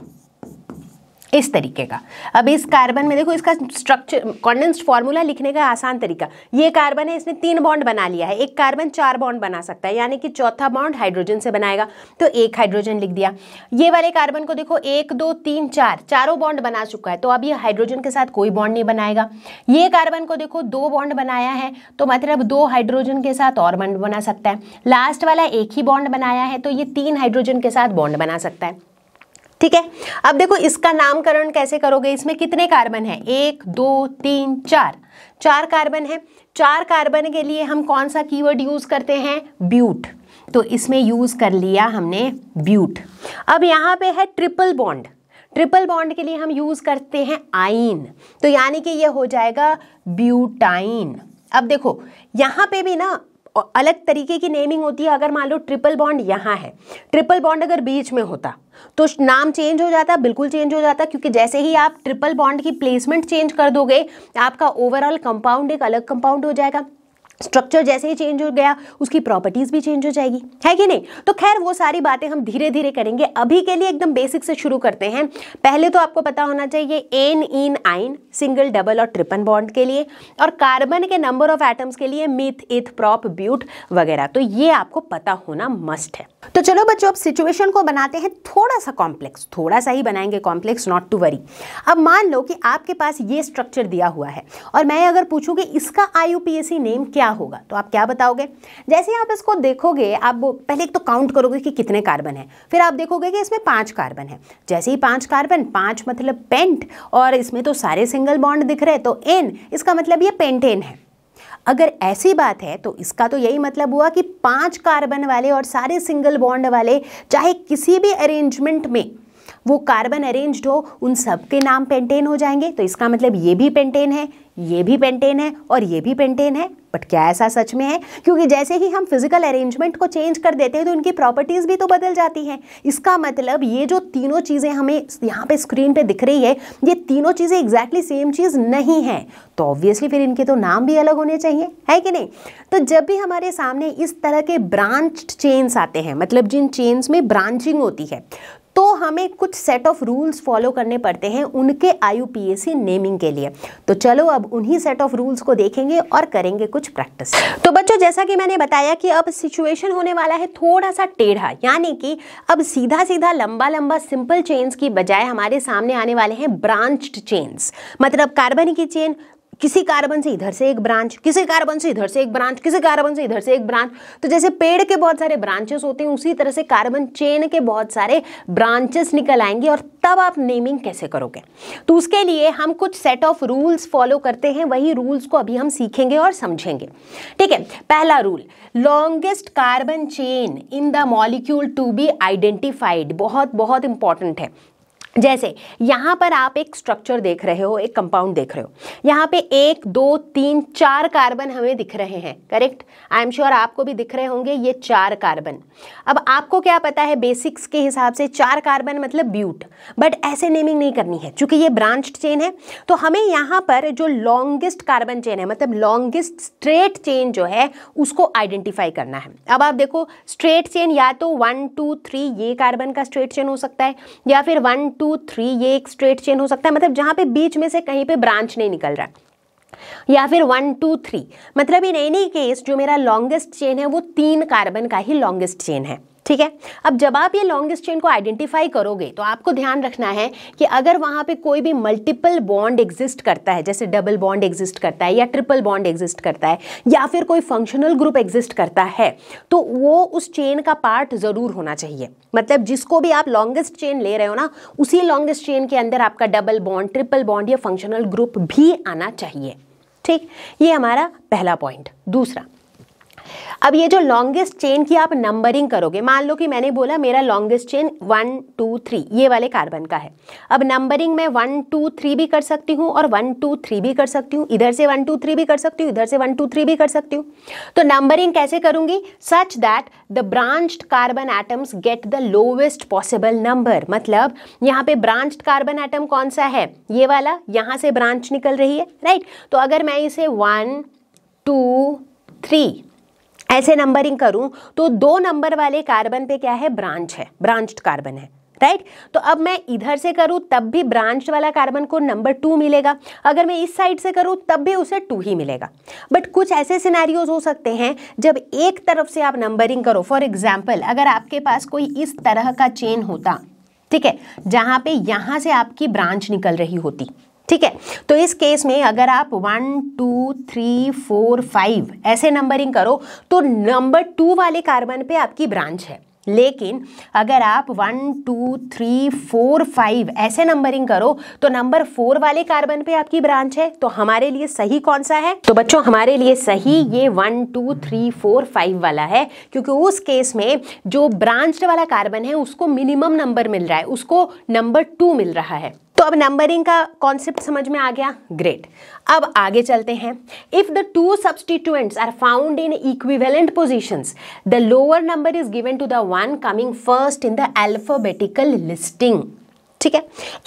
इस तरीके का अब इस कार्बन में देखो इसका स्ट्रक्चर कॉन्डेंस्ड फॉर्मूला लिखने का आसान तरीका ये कार्बन है इसने तीन बॉन्ड बना लिया है एक कार्बन चार बॉन्ड बना सकता है यानी कि चौथा बॉन्ड हाइड्रोजन से बनाएगा तो एक हाइड्रोजन लिख दिया ये वाले कार्बन को देखो एक दो तीन चार चारों बॉन्ड बना चुका है तो अब ये हाइड्रोजन के साथ कोई बॉन्ड नहीं बनाएगा ये कार्बन को देखो दो बॉन्ड बनाया है तो मतलब दो हाइड्रोजन के साथ और बॉन्ड बना सकता है लास्ट वाला एक ही बॉन्ड बनाया है तो ये तीन हाइड्रोजन के साथ बॉन्ड बना सकता है ठीक है अब देखो इसका नामकरण कैसे करोगे इसमें कितने कार्बन है एक दो तीन चार चार कार्बन है चार कार्बन के लिए हम कौन सा कीवर्ड यूज़ करते हैं ब्यूट तो इसमें यूज़ कर लिया हमने ब्यूट अब यहां पे है ट्रिपल बॉन्ड ट्रिपल बॉन्ड के लिए हम यूज़ करते हैं आइन तो यानी कि ये हो जाएगा ब्यूटाइन अब देखो यहां पे भी ना और अलग तरीके की नेमिंग होती है अगर मान लो ट्रिपल बॉन्ड यहाँ है ट्रिपल बॉन्ड अगर बीच में होता तो नाम चेंज हो जाता बिल्कुल चेंज हो जाता क्योंकि जैसे ही आप ट्रिपल बॉन्ड की प्लेसमेंट चेंज कर दोगे आपका ओवरऑल कंपाउंड एक अलग कंपाउंड हो जाएगा स्ट्रक्चर जैसे ही चेंज हो गया उसकी प्रॉपर्टीज़ भी चेंज हो जाएगी है कि नहीं तो खैर वो सारी बातें हम धीरे धीरे करेंगे अभी के लिए एकदम बेसिक से शुरू करते हैं पहले तो आपको पता होना चाहिए ane ene yne single double और ट्रिपन बॉन्ड के लिए और कार्बन के नंबर ऑफ एटम्स के लिए मिथ इथ प्रॉप ब्यूट वगैरह तो ये आपको पता होना मस्ट है तो चलो बच्चों अब सिचुएशन को बनाते हैं थोड़ा सा कॉम्प्लेक्स थोड़ा सा ही बनाएंगे कॉम्प्लेक्स नॉट टू वरी अब मान लो कि आपके पास ये स्ट्रक्चर दिया हुआ है और मैं अगर पूछूं कि इसका आई नेम क्या होगा तो आप क्या बताओगे जैसे आप इसको देखोगे आप पहले एक तो काउंट करोगे कि कितने कार्बन हैं फिर आप देखोगे कि इसमें पाँच कार्बन है जैसे ही पाँच कार्बन पाँच मतलब पेंट और इसमें तो सारे सिंगल बॉन्ड दिख रहे तो एन इसका मतलब ये पेंटेन है अगर ऐसी बात है तो इसका तो यही मतलब हुआ कि पांच कार्बन वाले और सारे सिंगल बॉन्ड वाले चाहे किसी भी अरेंजमेंट में वो कार्बन अरेंज्ड हो उन सब के नाम पेंटेन हो जाएंगे तो इसका मतलब ये भी पेंटेन है ये भी पेंटेन है और ये भी पेंटेन है बट क्या ऐसा सच में है क्योंकि जैसे ही हम फिजिकल अरेंजमेंट को चेंज कर देते हैं तो उनकी प्रॉपर्टीज़ भी तो बदल जाती हैं इसका मतलब ये जो तीनों चीज़ें हमें यहाँ पे स्क्रीन पे दिख रही है ये तीनों चीज़ें एग्जैक्टली सेम चीज़ नहीं है तो ऑब्वियसली फिर इनके तो नाम भी अलग होने चाहिए है कि नहीं तो जब भी हमारे सामने इस तरह के ब्रांच चेन्स आते हैं मतलब जिन चेन्स में ब्रांचिंग होती है तो हमें कुछ सेट ऑफ रूल्स फॉलो करने पड़ते हैं उनके आयु नेमिंग के लिए तो चलो अब उन्हीं सेट ऑफ रूल्स को देखेंगे और करेंगे कुछ प्रैक्टिस तो बच्चों जैसा कि मैंने बताया कि अब सिचुएशन होने वाला है थोड़ा सा टेढ़ा यानी कि अब सीधा सीधा लंबा लंबा सिंपल चेन्स की बजाय हमारे सामने आने वाले हैं ब्रांच्ड चेन्स मतलब कार्बन की चेन किसी कार्बन से इधर से एक ब्रांच किसी कार्बन से इधर से एक ब्रांच किसी कार्बन से इधर से एक ब्रांच तो जैसे पेड़ के बहुत सारे ब्रांचेस होते हैं उसी तरह से कार्बन चेन के बहुत सारे ब्रांचेस निकल आएंगे और तब आप नेमिंग कैसे करोगे तो उसके लिए हम कुछ सेट ऑफ रूल्स फॉलो करते हैं वही रूल्स को अभी हम सीखेंगे और समझेंगे ठीक है पहला rule longest carbon chain in the molecule to be identified बहुत बहुत इंपॉर्टेंट है जैसे यहाँ पर आप एक स्ट्रक्चर देख रहे हो एक कंपाउंड देख रहे हो यहाँ पे एक दो तीन चार कार्बन हमें दिख रहे हैं करेक्ट आई एम श्योर आपको भी दिख रहे होंगे ये चार कार्बन अब आपको क्या पता है बेसिक्स के हिसाब से चार कार्बन मतलब ब्यूट बट ऐसे नेमिंग नहीं करनी है चूंकि ये ब्रांच चेन है तो हमें यहाँ पर जो लॉन्गेस्ट कार्बन चेन है मतलब लॉन्गेस्ट स्ट्रेट चेन जो है उसको आइडेंटिफाई करना है अब आप देखो स्ट्रेट चेन या तो वन टू थ्री ये कार्बन का स्ट्रेट चेन हो सकता है या फिर वन टू टू थ्री ये एक स्ट्रेट चेन हो सकता है मतलब जहां पे बीच में से कहीं पे ब्रांच नहीं निकल रहा या फिर वन टू थ्री मतलब इन एनी केस जो मेरा लॉन्गेस्ट चेन है वो तीन कार्बन का ही लॉन्गेस्ट चेन है ठीक है अब जब आप ये लॉन्गेस्ट चेन को आइडेंटिफाई करोगे तो आपको ध्यान रखना है कि अगर वहाँ पे कोई भी मल्टीपल बॉन्ड एग्जिस्ट करता है जैसे डबल बॉन्ड एग्जिस्ट करता है या ट्रिपल बॉन्ड एग्जिस्ट करता है या फिर कोई फंक्शनल ग्रुप एग्जिस्ट करता है तो वो उस चेन का पार्ट ज़रूर होना चाहिए मतलब जिसको भी आप लॉन्गेस्ट चेन ले रहे हो ना उसी लॉन्गेस्ट चेन के अंदर आपका डबल बॉन्ड ट्रिपल बॉन्ड या फंक्शनल ग्रुप भी आना चाहिए ठीक ये हमारा पहला पॉइंट दूसरा अब ये जो लॉन्गेस्ट चेन की आप नंबरिंग करोगे मान लो कि मैंने बोला मेरा longest chain one two three ये वाले कार्बन का है अब नंबरिंग मैं वन टू थ्री भी कर सकती हूँ और वन टू थ्री भी कर सकती हूँ इधर से वन टू थ्री भी कर सकती हूँ इधर से वन टू थ्री भी कर सकती हूँ तो नंबरिंग कैसे करूँगी such that the branched carbon atoms get the lowest possible number मतलब यहाँ पे ब्रांच्ड कार्बन एटम कौन सा है ये वाला यहाँ से ब्रांच निकल रही है राइट right? तो अगर मैं इसे वन टू थ्री ऐसे नंबरिंग करूं तो दो नंबर वाले कार्बन पे क्या है ब्रांच है ब्रांच्ड कार्बन है राइट right? तो अब मैं इधर से करूं तब भी ब्रांच वाला कार्बन को नंबर टू मिलेगा अगर मैं इस साइड से करूं तब भी उसे टू ही मिलेगा बट कुछ ऐसे सिनेरियोज हो सकते हैं जब एक तरफ से आप नंबरिंग करो फॉर एग्जाम्पल अगर आपके पास कोई इस तरह का चेन होता ठीक है जहाँ पे यहाँ से आपकी ब्रांच निकल रही होती ठीक है तो इस केस में अगर आप one two three four five ऐसे नंबरिंग करो तो नंबर टू वाले कार्बन पे आपकी ब्रांच है लेकिन अगर आप one two three four five ऐसे नंबरिंग करो तो नंबर फोर वाले कार्बन पे आपकी ब्रांच है तो हमारे लिए सही कौन सा है तो बच्चों हमारे लिए सही ये one two three four five वाला है क्योंकि उस केस में जो ब्रांच वाला कार्बन है उसको मिनिमम नंबर मिल रहा है उसको नंबर टू मिल रहा है तो अब नंबरिंग का कॉन्सेप्ट समझ में आ गया ग्रेट अब आगे चलते हैं if the two substituents are found in equivalent position the lower number is given to the one coming first in the alphabetical listing ठीक है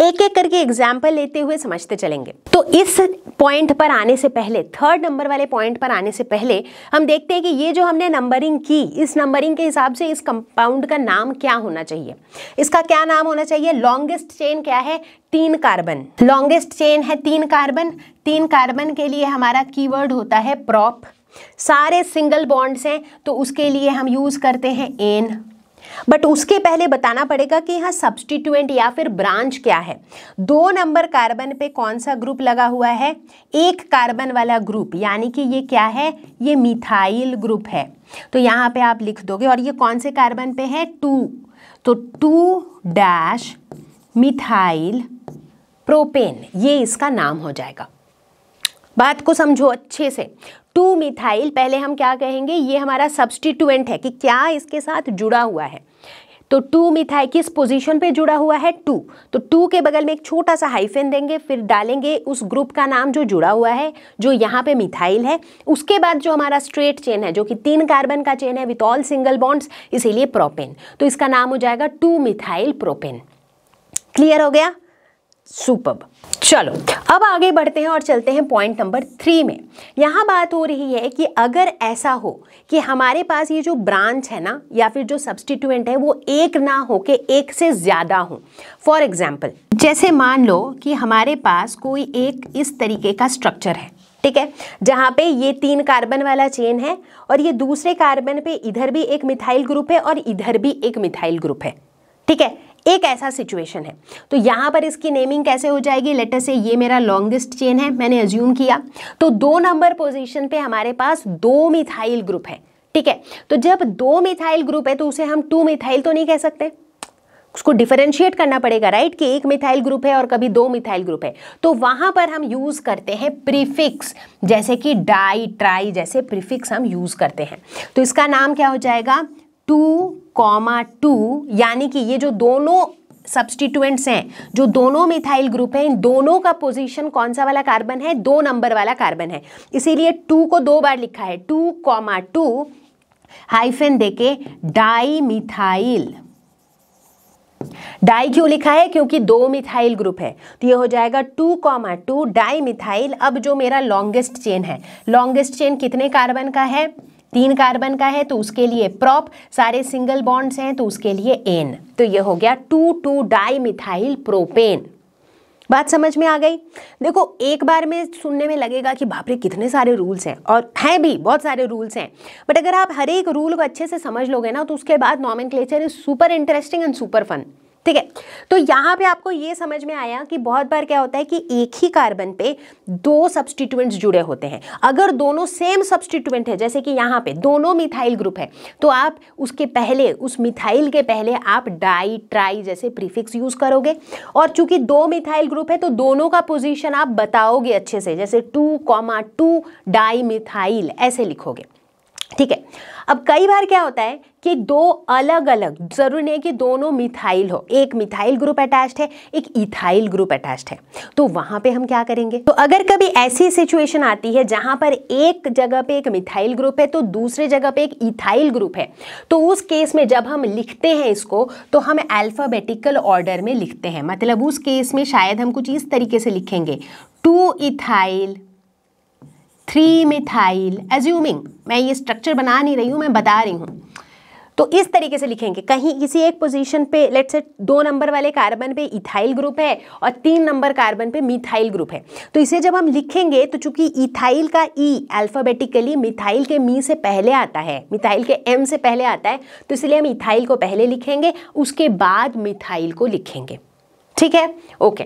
एक एक करके एग्जाम्पल लेते हुए समझते चलेंगे तो इस पॉइंट पर आने से पहले थर्ड नंबर वाले पॉइंट पर आने से पहले हम देखते हैं कि ये जो हमने नंबरिंग की इस नंबरिंग के हिसाब से इस कंपाउंड का नाम क्या होना चाहिए इसका क्या नाम होना चाहिए लॉन्गेस्ट चेन क्या है तीन कार्बन लॉन्गेस्ट चेन है तीन कार्बन तीन कार्बन के लिए हमारा कीवर्ड होता है प्रॉप सारे सिंगल बॉन्ड्स हैं तो उसके लिए हम यूज़ करते हैं एन बट उसके पहले बताना पड़ेगा कि यहाँ सब्सटीट्यूएंट या फिर ब्रांच क्या है दो नंबर कार्बन पे कौन सा ग्रुप लगा हुआ है एक कार्बन वाला ग्रुप यानी कि ये क्या है ये मिथाइल ग्रुप है तो यहाँ पे आप लिख दोगे और ये कौन से कार्बन पे है टू तो टू डैश मिथाइल प्रोपेन ये इसका नाम हो जाएगा बात को समझो अच्छे से टू मिथाइल पहले हम क्या कहेंगे ये हमारा सब्सटीट्यूएंट है कि क्या इसके साथ जुड़ा हुआ है तो टू मिथाई किस पोजीशन पे जुड़ा हुआ है टू तो टू के बगल में एक छोटा सा हाइफेन देंगे फिर डालेंगे उस ग्रुप का नाम जो जुड़ा हुआ है जो यहाँ पे मिथाइल है उसके बाद जो हमारा स्ट्रेट चेन है जो कि तीन कार्बन का चेन है विथ ऑल सिंगल बॉन्ड्स इसीलिए प्रोपेन तो इसका नाम हो जाएगा टू मिथाइल प्रोपेन क्लियर हो गया सुपब चलो अब आगे बढ़ते हैं और चलते हैं पॉइंट नंबर थ्री में यहाँ बात हो रही है कि अगर ऐसा हो कि हमारे पास ये जो ब्रांच है ना या फिर जो सब्सटीट्यूएंट है वो एक ना हो के एक से ज़्यादा हो फॉर एग्जाम्पल जैसे मान लो कि हमारे पास कोई एक इस तरीके का स्ट्रक्चर है ठीक है जहाँ पे ये तीन कार्बन वाला चेन है और ये दूसरे कार्बन पे इधर भी एक मिथाइल ग्रुप है और इधर भी एक मिथाइल ग्रुप है ठीक है एक ऐसा सिचुएशन है तो यहां पर इसकी नेमिंग कैसे हो जाएगी लेटर से ये मेरा लॉन्गेस्ट चेन है मैंने एज्यूम किया तो दो नंबर पोजिशन पे हमारे पास दो मिथाइल ग्रुप है ठीक है तो जब दो मिथाइल ग्रुप है तो उसे हम टू मिथाइल तो नहीं कह सकते उसको डिफरेंशिएट करना पड़ेगा राइट कि एक मिथाइल ग्रुप है और कभी दो मिथाइल ग्रुप है तो वहां पर हम यूज़ करते हैं प्रीफिक्स जैसे कि डाई ट्राई जैसे प्रीफिक्स हम यूज़ करते हैं तो इसका नाम क्या हो जाएगा टू कॉमा टू यानी कि ये जो दोनों सब्सटीट्यूएंट्स हैं जो दोनों मिथाइल ग्रुप है इन दोनों का पोजीशन कौन सा वाला कार्बन है दो नंबर वाला कार्बन है इसीलिए टू को दो बार लिखा है टू कॉमा टू हाइफेन देके डाई मिथाइल डाई क्यों लिखा है क्योंकि दो मिथाइल ग्रुप है तो ये हो जाएगा two comma two di methyl अब जो मेरा लॉन्गेस्ट चेन है लॉन्गेस्ट चेन कितने कार्बन का है तीन कार्बन का है तो उसके लिए प्रॉप सारे सिंगल बॉन्ड्स हैं तो उसके लिए एन तो ये हो गया two two di methyl propane बात समझ में आ गई देखो एक बार में सुनने में लगेगा कि बापरे कितने सारे रूल्स हैं और हैं भी बहुत सारे रूल्स हैं बट अगर आप हर एक रूल को अच्छे से समझ लोगे ना तो उसके बाद nomenclature is super interesting and super fun ठीक है तो यहाँ पे आपको ये समझ में आया कि बहुत बार क्या होता है कि एक ही कार्बन पे दो सब्सटीट्यूएंट्स जुड़े होते हैं अगर दोनों सेम सब्सटीट्यूएंट है जैसे कि यहाँ पे दोनों मिथाइल ग्रुप है तो आप उसके पहले उस मिथाइल के पहले आप डाई ट्राई जैसे प्रीफिक्स यूज़ करोगे और चूंकि दो मिथाइल ग्रुप है तो दोनों का पोजिशन आप बताओगे अच्छे से जैसे two comma two di methyl ऐसे लिखोगे ठीक है अब कई बार क्या होता है कि दो अलग अलग जरूरी नहीं कि दोनों मिथाइल हो एक मिथाइल ग्रुप अटैच्ड है एक इथाइल ग्रुप अटैच्ड है तो वहां पे हम क्या करेंगे तो अगर कभी ऐसी सिचुएशन आती है जहां पर एक जगह पे एक मिथाइल ग्रुप है तो दूसरे जगह पे एक इथाइल ग्रुप है तो उस केस में जब हम लिखते हैं इसको तो हम एल्फाबेटिकल ऑर्डर में लिखते हैं मतलब उस केस में शायद हम कुछ इस तरीके से लिखेंगे two ethyl three methyl assuming मैं ये स्ट्रक्चर बना नहीं रही हूँ मैं बता रही हूँ तो इस तरीके से लिखेंगे कहीं किसी एक पोजीशन पे लेट्स से दो नंबर वाले कार्बन पे इथाइल ग्रुप है और तीन नंबर कार्बन पे मिथाइल ग्रुप है तो इसे जब हम लिखेंगे तो चूंकि इथाइल का ई अल्फ़ाबेटिकली मिथाइल के मी से पहले आता है मिथाइल के एम से पहले आता है तो इसलिए हम इथाइल को पहले लिखेंगे उसके बाद मिथाइल को लिखेंगे ठीक है ओके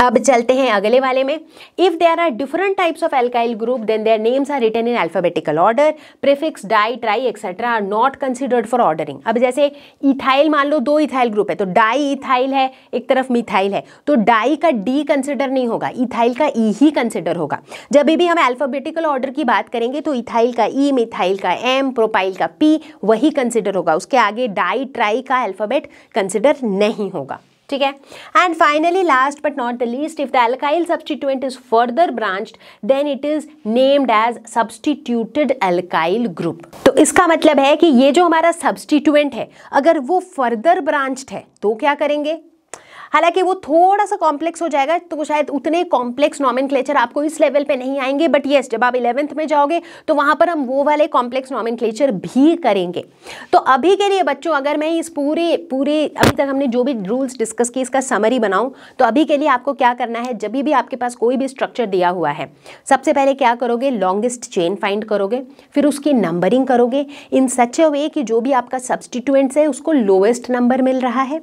अब चलते हैं अगले वाले में if there are different types of alkyl group then their names are written in alphabetical order prefix di tri etcetera are not considered for ordering अब जैसे इथाइल मान लो दो इथाइल ग्रुप है तो डाई इथाइल है एक तरफ मिथाइल है तो डाई का डी कंसिडर नहीं होगा इथाइल का ई e ही कंसिडर होगा जब भी हम एल्फाबेटिकल ऑर्डर की बात करेंगे तो इथाइल का ई e, मिथाइल का एम प्रोपाइल का पी वही कंसिडर होगा उसके आगे डाई ट्राई का एल्फाबेट कंसिडर नहीं होगा ठीक है and finally last but not the least if the alkyl substituent is further branched then it is named as substituted alkyl group तो इसका मतलब है कि ये जो हमारा सब्सटीट्यूएंट है अगर वो फर्दर ब्रांच्ड है तो क्या करेंगे हालांकि वो थोड़ा सा कॉम्प्लेक्स हो जाएगा तो शायद उतने कॉम्प्लेक्स नॉमिन आपको इस लेवल पर नहीं आएंगे बट येस जब आप इलेवंथ में जाओगे तो वहाँ पर हम वो वाले कॉम्प्लेक्स नॉमिन भी करेंगे तो अभी के लिए बच्चों अगर मैं इस पूरे पूरे अभी तक हमने जो भी रूल्स डिस्कस किए इसका समरी बनाऊँ तो अभी के लिए आपको क्या करना है जब भी आपके पास कोई भी स्ट्रक्चर दिया हुआ है सबसे पहले क्या करोगे लॉन्गेस्ट चेन फाइंड करोगे फिर उसकी नंबरिंग करोगे इन सच ए वे कि जो भी आपका सब्सटीट्यूएंट्स है उसको लोएस्ट नंबर मिल रहा है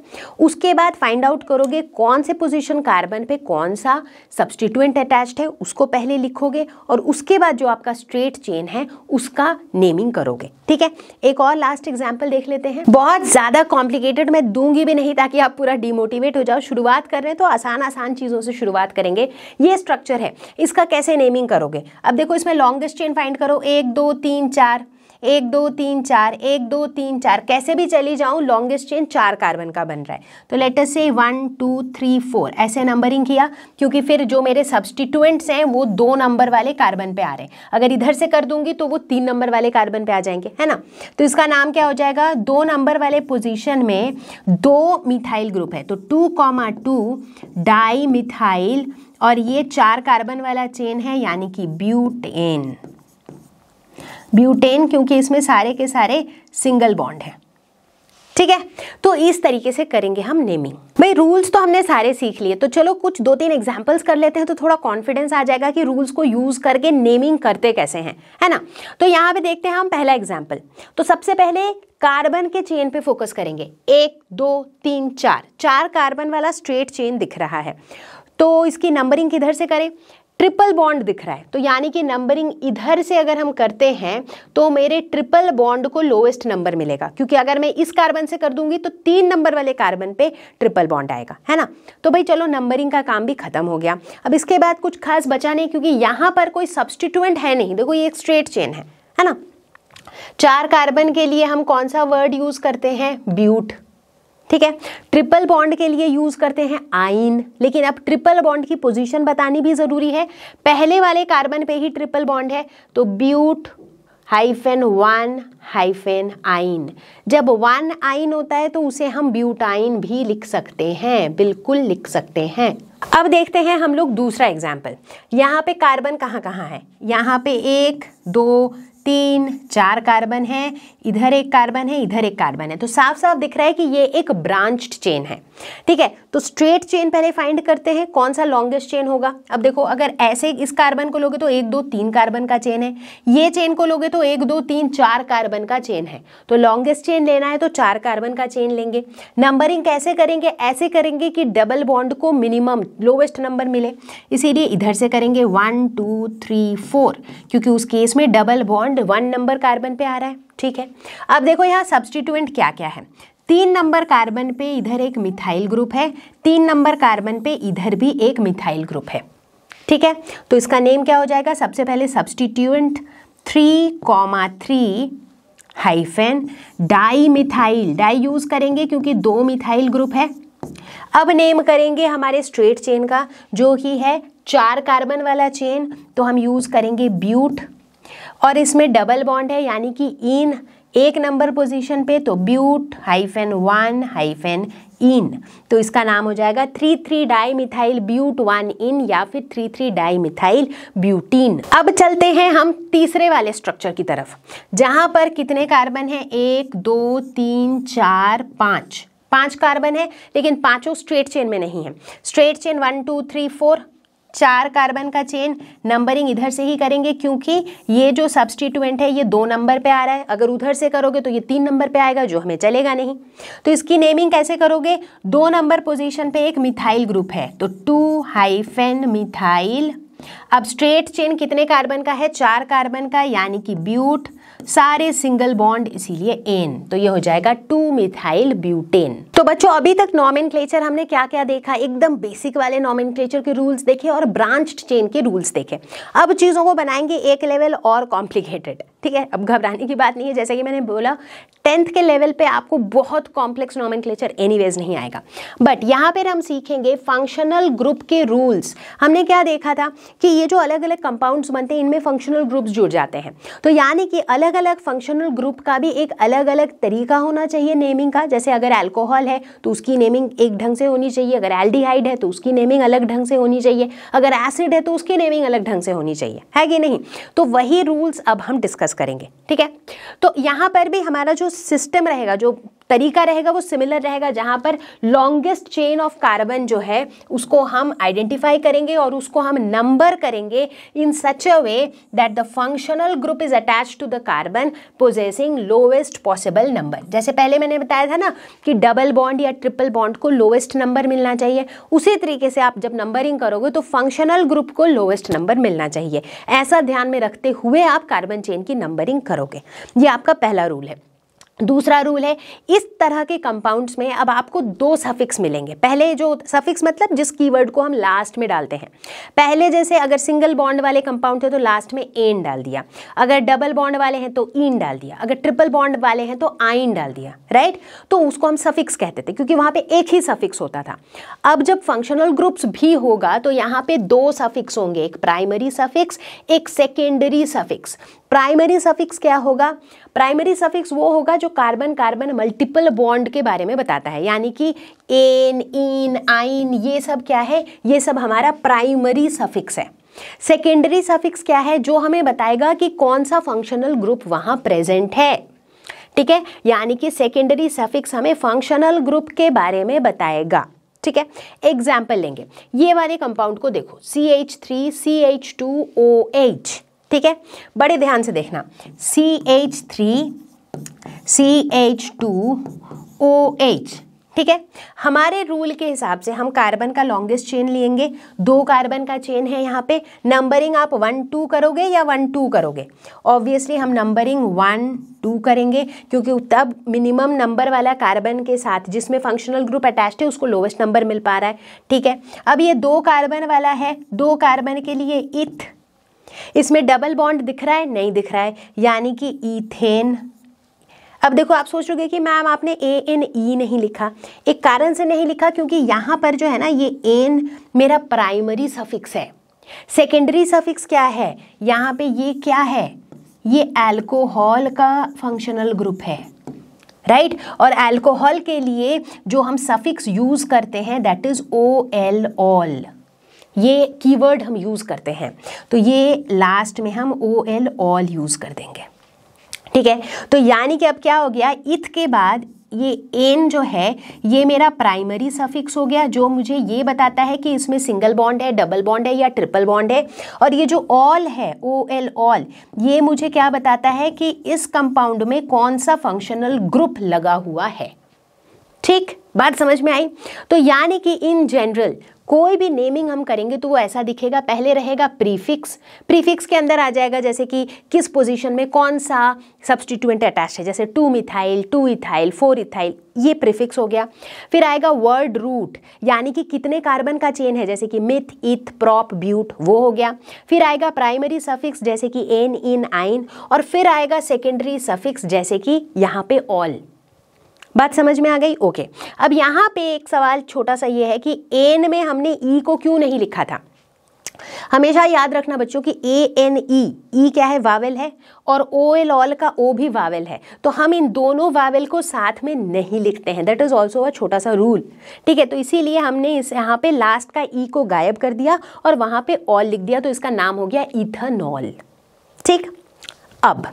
उसके बाद फाइंड आउट करो करोगे कौन से पोजीशन कार्बन पे कौन सा सब्सटीट्यूएंट अटैच्ड है उसको पहले लिखोगे और उसके बाद जो आपका स्ट्रेट चेन है उसका नेमिंग करोगे ठीक है एक और लास्ट एग्जांपल देख लेते हैं बहुत ज़्यादा कॉम्प्लिकेटेड मैं दूंगी भी नहीं ताकि आप पूरा डिमोटिवेट हो जाओ शुरुआत कर रहे हैं तो आसान आसान चीज़ों से शुरुआत करेंगे ये स्ट्रक्चर है इसका कैसे नेमिंग करोगे अब देखो इसमें लॉन्गेस्ट चेन फाइंड करो एक दो तीन चार एक दो तीन चार एक दो तीन चार कैसे भी चली जाऊँ लॉन्गेस्ट चेन चार कार्बन का बन रहा है तो लेटर से वन टू थ्री फोर ऐसे नंबरिंग किया क्योंकि फिर जो मेरे सब्सटीट्यूएंट्स हैं वो दो नंबर वाले कार्बन पे आ रहे हैं अगर इधर से कर दूंगी तो वो तीन नंबर वाले कार्बन पे आ जाएंगे है ना तो इसका नाम क्या हो जाएगा दो नंबर वाले पोजिशन में दो मिथाइल ग्रुप है तो two comma two di methyl और ये चार कार्बन वाला चेन है यानी कि ब्यूटेन ब्यूटेन क्योंकि इसमें सारे के सारे सिंगल बॉन्ड हैं ठीक है तो इस तरीके से करेंगे हम नेमिंग भाई रूल्स तो हमने सारे सीख लिए तो चलो कुछ दो तीन एग्जाम्पल्स कर लेते हैं तो थोड़ा कॉन्फिडेंस आ जाएगा कि रूल्स को यूज करके नेमिंग करते कैसे हैं है ना तो यहाँ पे देखते हैं हम पहला एग्जाम्पल तो सबसे पहले कार्बन के चेन पे फोकस करेंगे एक दो तीन चार चार कार्बन वाला स्ट्रेट चेन दिख रहा है तो इसकी नंबरिंग किधर से करें ट्रिपल बॉन्ड दिख रहा है तो यानी कि नंबरिंग इधर से अगर हम करते हैं तो मेरे ट्रिपल बॉन्ड को लोएस्ट नंबर मिलेगा क्योंकि अगर मैं इस कार्बन से कर दूंगी तो तीन नंबर वाले कार्बन पे ट्रिपल बॉन्ड आएगा है ना तो भाई चलो नंबरिंग का काम भी खत्म हो गया अब इसके बाद कुछ खास बचा नहीं क्योंकि यहाँ पर कोई सब्सटीट्यूएंट है नहीं देखो ये एक स्ट्रेट चेन है है ना चार कार्बन के लिए हम कौन सा वर्ड यूज करते हैं ब्यूट ठीक है ट्रिपल बॉन्ड के लिए यूज करते हैं आइन लेकिन अब ट्रिपल बॉन्ड की पोजीशन बतानी भी जरूरी है पहले वाले कार्बन पे ही ट्रिपल बॉन्ड है तो ब्यूट हाइफेन वन हाइफेन आइन जब वन आइन होता है तो उसे हम ब्यूटाइन भी लिख सकते हैं बिल्कुल लिख सकते हैं अब देखते हैं हम लोग दूसरा एग्जाम्पल यहाँ पे कार्बन कहाँ कहाँ है यहाँ पे एक दो तीन चार कार्बन है इधर एक कार्बन है इधर एक कार्बन है तो साफ साफ दिख रहा है कि ये एक ब्रांच्ड चेन है ठीक है तो स्ट्रेट चेन पहले फाइंड करते हैं कौन सा लॉन्गेस्ट चेन होगा अब देखो अगर ऐसे इस कार्बन को लोगे तो एक दो तीन कार्बन का चेन है ये चेन को लोगे तो एक दो तीन चार कार्बन का चेन है तो लॉन्गेस्ट चेन लेना है तो चार कार्बन का चेन लेंगे नंबरिंग कैसे करेंगे ऐसे करेंगे कि डबल बॉन्ड को मिनिमम लोवेस्ट नंबर मिले इसीलिए इधर से करेंगे वन टू थ्री फोर क्योंकि उस केस में double bond bond one number carbon पे आ रहा है ठीक है अब देखो यहाँ सब्सटीट्यूएंट क्या क्या है तीन नंबर कार्बन पे इधर एक मिथाइल ग्रुप है तीन नंबर कार्बन पे इधर भी एक मिथाइल ग्रुप है ठीक है तो इसका नेम क्या हो जाएगा सबसे पहले substituent three comma three hyphen di methyl di use करेंगे क्योंकि दो मिथाइल ग्रुप है अब नेम करेंगे हमारे स्ट्रेट चेन का जो कि है चार कार्बन वाला चेन तो हम यूज़ करेंगे ब्यूट और इसमें डबल बॉन्ड है यानी कि इन एक नंबर पोजीशन पे तो but hyphen one hyphen ene तो इसका नाम हो जाएगा three three di methyl but one ene या फिर three three di methyl butene अब चलते हैं हम तीसरे वाले स्ट्रक्चर की तरफ जहां पर कितने कार्बन है एक दो तीन चार पाँच पांच कार्बन है लेकिन पांचों स्ट्रेट चेन में नहीं है straight chain one two three four चार कार्बन का चेन नंबरिंग इधर से ही करेंगे क्योंकि ये जो सब्सटीट्यूएंट है ये दो नंबर पे आ रहा है अगर उधर से करोगे तो ये तीन नंबर पे आएगा जो हमें चलेगा नहीं तो इसकी नेमिंग कैसे करोगे दो नंबर पोजीशन पे एक मिथाइल ग्रुप है तो टू हाइफेन मिथाइल अब स्ट्रेट चेन कितने कार्बन का है चार कार्बन का यानी कि ब्यूट सारे सिंगल बॉन्ड इसीलिए एन तो ये हो जाएगा टू मिथाइल ब्यूटेन तो बच्चों अभी तक नॉमिन हमने क्या क्या देखा एकदम बेसिक वाले नॉमिन के रूल्स देखे और ब्रांच चेन के रूल्स देखे अब चीज़ों को बनाएंगे एक लेवल और कॉम्प्लिकेटेड ठीक है अब घबराने की बात नहीं है जैसे कि मैंने बोला टेंथ के लेवल पे आपको बहुत कॉम्प्लेक्स नॉमिन क्लेचर नहीं आएगा बट यहाँ पर हम सीखेंगे फंक्शनल ग्रुप के रूल्स हमने क्या देखा था कि ये जो अलग अलग कंपाउंड्स बनते हैं इनमें फंक्शनल ग्रुप्स जुड़ जाते हैं तो यानी कि अलग अलग अलग फंक्शनल ग्रुप का भी एक अलग अलग तरीका होना चाहिए नेमिंग का जैसे अगर अल्कोहल है तो उसकी नेमिंग एक ढंग से होनी चाहिए अगर एल्डिहाइड है तो उसकी नेमिंग अलग ढंग से होनी चाहिए अगर एसिड है तो उसकी नेमिंग अलग ढंग से होनी चाहिए है कि नहीं तो वही रूल्स अब हम डिस्कस करेंगे ठीक है तो यहाँ पर भी हमारा जो सिस्टम रहेगा जो तरीका रहेगा वो सिमिलर रहेगा जहाँ पर लॉन्गेस्ट चेन ऑफ कार्बन जो है उसको हम आइडेंटिफाई करेंगे और उसको हम नंबर करेंगे in such a way that the functional group is attach to the carbon possessing lowest possible number जैसे पहले मैंने बताया था ना कि डबल बॉन्ड या ट्रिपल बॉन्ड को लोवेस्ट नंबर मिलना चाहिए उसी तरीके से आप जब नंबरिंग करोगे तो फंक्शनल ग्रुप को लोवेस्ट नंबर मिलना चाहिए ऐसा ध्यान में रखते हुए आप कार्बन चेन की नंबरिंग करोगे ये आपका पहला रूल है दूसरा रूल है इस तरह के कंपाउंड्स में अब आपको दो सफिक्स मिलेंगे पहले जो सफिक्स मतलब जिस कीवर्ड को हम लास्ट में डालते हैं पहले जैसे अगर सिंगल बॉन्ड वाले कंपाउंड थे तो लास्ट में एन डाल दिया अगर डबल बॉन्ड वाले हैं तो ईन डाल दिया अगर ट्रिपल बॉन्ड वाले हैं तो आइन डाल दिया राइट तो उसको हम सफिक्स कहते थे क्योंकि वहाँ पर एक ही सफिक्स होता था अब जब फंक्शनल ग्रुप्स भी होगा तो यहाँ पर दो सफिक्स होंगे एक प्राइमरी सफिक्स एक सेकेंडरी सफिक्स प्राइमरी सफिक्स क्या होगा प्राइमरी सफिक्स वो होगा जो कार्बन कार्बन मल्टीपल बॉन्ड के बारे में बताता है यानी कि एन इन आइन ये सब क्या है ये सब हमारा प्राइमरी सफिक्स है सेकेंडरी सफिक्स क्या है जो हमें बताएगा कि कौन सा फंक्शनल ग्रुप वहाँ प्रेजेंट है ठीक है यानी कि सेकेंडरी सफिक्स हमें फंक्शनल ग्रुप के बारे में बताएगा ठीक है एग्जाम्पल लेंगे ये वाले कंपाउंड को देखो C H three C H two O H ठीक है बड़े ध्यान से देखना C H three C H two O H ठीक है हमारे रूल के हिसाब से हम कार्बन का लॉन्गेस्ट चेन लेंगे दो कार्बन का चेन है यहाँ पे नंबरिंग आप वन टू करोगे या वन टू करोगे ऑब्वियसली हम नंबरिंग वन टू करेंगे क्योंकि तब मिनिमम नंबर वाला कार्बन के साथ जिसमें फंक्शनल ग्रुप अटैच्ड है उसको लोवेस्ट नंबर मिल पा रहा है ठीक है अब ये दो कार्बन वाला है दो कार्बन के लिए इथ इसमें डबल बॉन्ड दिख रहा है नहीं दिख रहा है यानी कि ईथेन अब देखो आप सोच रहे कि मैम आपने ए एन ई नहीं लिखा एक कारण से नहीं लिखा क्योंकि यहाँ पर जो है ना ये एन मेरा प्राइमरी सफिक्स है सेकेंडरी सफिक्स क्या है यहाँ पे ये क्या है ये एल्कोहल का फंक्शनल ग्रुप है राइट right? और एल्कोहल के लिए जो हम सफिक्स यूज़ करते हैं that is O L ol ये कीवर्ड हम यूज़ करते हैं तो ये लास्ट में हम ओ एल ऑल यूज़ कर देंगे ठीक है तो यानी कि अब क्या हो गया इथ के बाद ये एन जो है ये मेरा प्राइमरी सफिक्स हो गया जो मुझे ये बताता है कि इसमें सिंगल बॉन्ड है डबल बॉन्ड है या ट्रिपल बॉन्ड है और ये जो ऑल है ओ एल ऑल ये मुझे क्या बताता है कि इस कंपाउंड में कौन सा फंक्शनल ग्रुप लगा हुआ है ठीक बात समझ में आई तो यानी कि इन जनरल कोई भी नेमिंग हम करेंगे तो वो ऐसा दिखेगा पहले रहेगा प्रीफिक्स प्रीफिक्स के अंदर आ जाएगा जैसे कि किस पोजीशन में कौन सा सब्सटीट्यूएंट अटैच है जैसे two methyl two ethyl four ethyl ये प्रीफिक्स हो गया फिर आएगा वर्ड रूट यानी कि कितने कार्बन का चेन है जैसे कि मिथ इथ प्रॉप ब्यूट वो हो गया फिर आएगा प्राइमरी सफिक्स जैसे कि एन इन आइन और फिर आएगा सेकेंडरी सफिक्स जैसे कि यहाँ पे ऑल बात समझ में आ गई ओके अब यहाँ पे एक सवाल छोटा सा ये है कि एन में हमने ई e को क्यों नहीं लिखा था हमेशा याद रखना बच्चों कि ए एन ई ई क्या है वावेल है और ओ एल ऑल का ओ भी वावेल है तो हम इन दोनों वावेल को साथ में नहीं लिखते हैं दैट इज़ ऑल्सो अ छोटा सा रूल ठीक है तो इसीलिए हमने इस यहाँ पे लास्ट का ई e को गायब कर दिया और वहाँ पे ऑल लिख दिया तो इसका नाम हो गया इथनॉल ठीक अब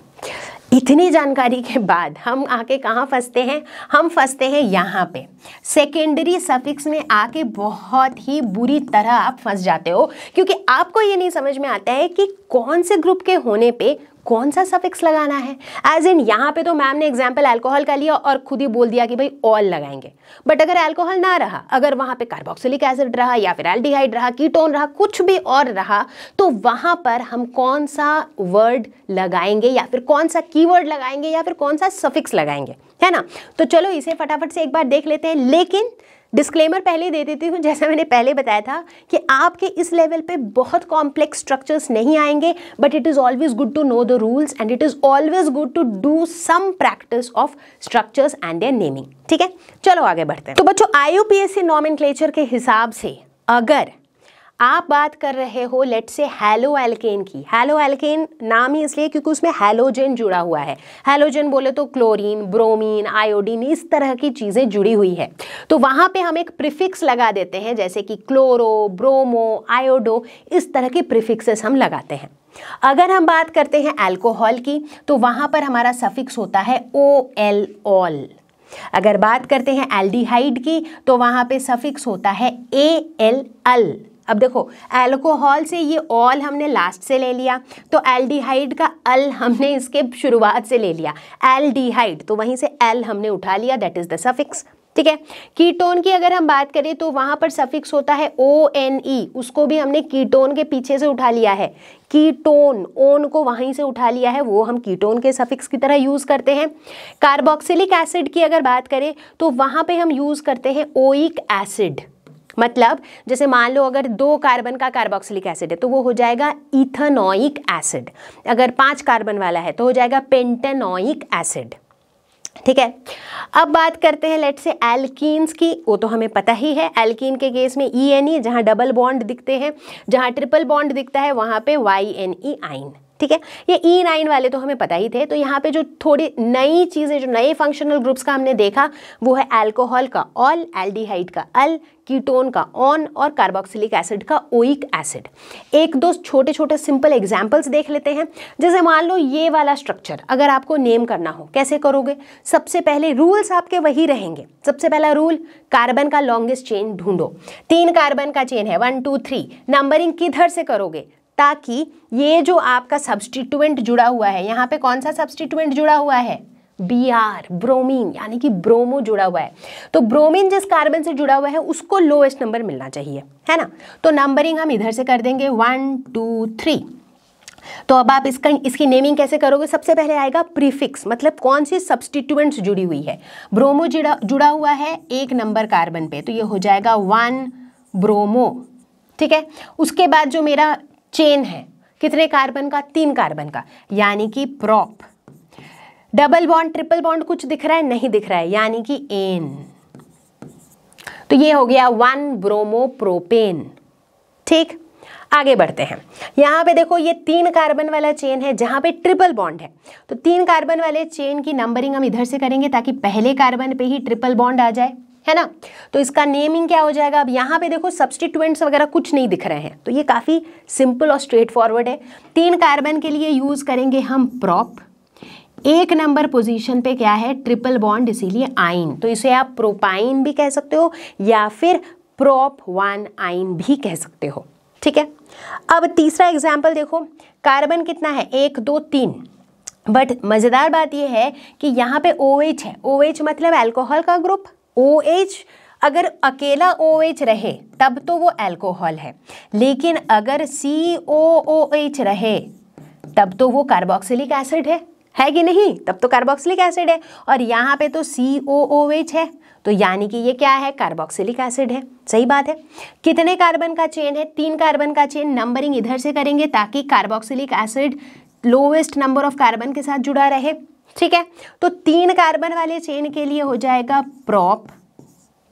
इतनी जानकारी के बाद हम आके कहाँ फंसते हैं हम फंसते हैं यहाँ पे सेकेंडरी सफिक्स में आके बहुत ही बुरी तरह आप फंस जाते हो क्योंकि आपको ये नहीं समझ में आता है कि कौन से ग्रुप के होने पे कौन सा सफिक्स लगाना है एज इन यहाँ पे तो मैम ने एग्जाम्पल एल्कोहल का लिया और खुद ही बोल दिया कि भाई ऑल लगाएंगे बट अगर एल्कोहल ना रहा अगर वहाँ पे कार्बोक्सिलिक एसिड रहा या फिर एल्डिहाइड रहा कीटोन रहा कुछ भी और रहा तो वहाँ पर हम कौन सा वर्ड लगाएंगे या फिर कौन सा की लगाएंगे या फिर कौन सा सफिक्स लगाएंगे है ना तो चलो इसे फटाफट से एक बार देख लेते हैं लेकिन डिस्क्लेमर पहले दे देती हूँ जैसा मैंने पहले बताया था कि आपके इस लेवल पे बहुत कॉम्प्लेक्स स्ट्रक्चर्स नहीं आएंगे but it is always good to know the rules and it is always good to do some practice of structures and their naming ठीक है चलो आगे बढ़ते हैं तो बच्चों I U P A C के हिसाब से अगर आप बात कर रहे हो लेट से हैलो एल्केन की हैलो एल्केन नाम ही इसलिए क्योंकि उसमें हेलोजन जुड़ा हुआ है हेलोजन बोले तो क्लोरीन ब्रोमीन आयोडीन इस तरह की चीज़ें जुड़ी हुई है तो वहाँ पे हम एक प्रिफिक्स लगा देते हैं जैसे कि क्लोरो ब्रोमो आयोडो इस तरह के प्रीफिक्सेस हम लगाते हैं अगर हम बात करते हैं एल्कोहल की तो वहाँ पर हमारा सफिक्स होता है ओ एल ऑल अगर बात करते हैं एल्डिहाइड की तो वहाँ पे सफिक्स होता है ए एल अल अब देखो एल्कोहल से ये ऑल हमने लास्ट से ले लिया तो एल्डिहाइड का अल हमने इसके शुरुआत से ले लिया एल्डिहाइड तो वहीं से एल हमने उठा लिया दैट इज़ द सफिक्स ठीक है कीटोन की अगर हम बात करें तो वहाँ पर सफिक्स होता है ओ एन ई उसको भी हमने कीटोन के पीछे से उठा लिया है कीटोन ओन को वहीं से उठा लिया है वो हम कीटोन के सफिक्स की तरह यूज़ करते हैं कार्बोक्सिलिक एसिड की अगर बात करें तो वहाँ पे हम यूज़ करते हैं ओइक एसिड मतलब जैसे मान लो अगर दो कार्बन का कार्बोक्सिलिक एसिड है तो वो हो जाएगा इथेनोइक एसिड अगर पांच कार्बन वाला है तो हो जाएगा पेंटेनोइक एसिड ठीक है अब बात करते हैं लेट से एल्कीन्स की वो तो हमें पता ही है एल्कीन के केस में ई एन ई जहाँ डबल बॉन्ड दिखते हैं जहाँ ट्रिपल बॉन्ड दिखता है वहाँ पे वाई एन ई आइन ठीक है ये ई e नाइन वाले तो हमें पता ही थे तो यहाँ पे जो थोड़ी नई चीज़ें जो नए फंक्शनल ग्रुप्स का हमने देखा वो है अल्कोहल का ऑल एल्डिहाइड का अल कीटोन का ऑन और कार्बोक्सिलिक एसिड का ओइक एसिड एक दो छोटे छोटे सिंपल एग्जाम्पल्स देख लेते हैं जैसे मान लो ये वाला स्ट्रक्चर अगर आपको नेम करना हो कैसे करोगे सबसे पहले रूल्स आपके वही रहेंगे सबसे पहला रूल कार्बन का लॉन्गेस्ट चेन ढूंढो तीन कार्बन का चेन है वन टू थ्री नंबरिंग किधर से करोगे ताकि ये जो आपका सब्सटीट्यूएंट जुड़ा हुआ है यहाँ पे कौन सा सब्सटीट्यूएंट जुड़ा हुआ है बी आर ब्रोमीन यानी कि ब्रोमो जुड़ा हुआ है तो ब्रोमीन जिस कार्बन से जुड़ा हुआ है उसको लोएस्ट नंबर मिलना चाहिए है ना तो नंबरिंग हम इधर से कर देंगे वन टू थ्री तो अब आप इसका इसकी नेमिंग कैसे करोगे सबसे पहले आएगा प्रीफिक्स मतलब कौन सी सब्सटीट्यूएंट्स जुड़ी हुई है ब्रोमो जुड़ा जुड़ा हुआ है एक नंबर कार्बन पे तो ये हो जाएगा वन ब्रोमो ठीक है उसके बाद जो मेरा चेन है कितने कार्बन का तीन कार्बन का यानी कि prop double bond triple bond कुछ दिख रहा है नहीं दिख रहा है यानी कि एन तो ये हो गया वन ब्रोमो प्रोपेन ठीक आगे बढ़ते हैं यहां पे देखो ये तीन कार्बन वाला चेन है जहां पे ट्रिपल बॉन्ड है तो तीन कार्बन वाले चेन की नंबरिंग हम इधर से करेंगे ताकि पहले कार्बन पे ही ट्रिपल बॉन्ड आ जाए है ना तो इसका नेमिंग क्या हो जाएगा अब यहाँ पे देखो सब्सटीट्यूएंट्स वगैरह कुछ नहीं दिख रहे हैं तो ये काफ़ी सिंपल और स्ट्रेट फॉरवर्ड है तीन कार्बन के लिए यूज़ करेंगे हम प्रॉप एक नंबर पोजीशन पे क्या है ट्रिपल बॉन्ड इसीलिए आइन तो इसे आप प्रोपाइन भी कह सकते हो या फिर प्रोप वन आइन भी कह सकते हो ठीक है अब तीसरा एग्जाम्पल देखो कार्बन कितना है एक दो तीन बट मज़ेदार बात यह है कि यहाँ पे ओ OH है ओ OH मतलब एल्कोहल का ग्रुप ओ OH अगर अकेला ओ OH रहे तब तो वो एल्कोहल है लेकिन अगर सी ओ ओ एच रहे तब तो वो कार्बोक्सिलिक एसिड है है कि नहीं तब तो कार्बोक्सिलिक एसिड है और यहाँ पे तो सी ओ ओ एच है तो यानी कि ये क्या है कार्बोक्सिलिक एसिड है सही बात है कितने कार्बन का चेन है तीन कार्बन का चेन नंबरिंग इधर से करेंगे ताकि carboxylic acid lowest number of carbon के साथ जुड़ा रहे ठीक है तो तीन कार्बन वाले चेन के लिए हो जाएगा प्रॉप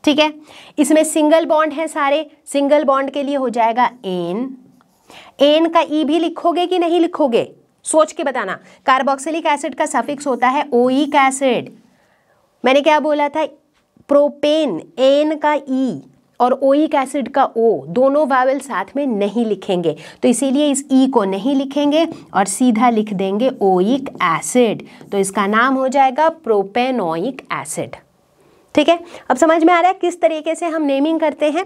ठीक है इसमें सिंगल बॉन्ड है सारे सिंगल बॉन्ड के लिए हो जाएगा एन एन का ई e भी लिखोगे कि नहीं लिखोगे सोच के बताना कार्बोक्सिलिक एसिड का सफिक्स होता है ओइक एसिड मैंने क्या बोला था प्रोपेन एन का ई और ओइक एसिड का ओ दोनों वावल साथ में नहीं लिखेंगे तो इसीलिए इस ई को नहीं लिखेंगे और सीधा लिख देंगे ओइक एसिड तो इसका नाम हो जाएगा प्रोपेनोइक एसिड ठीक है अब समझ में आ रहा है किस तरीके से हम नेमिंग करते हैं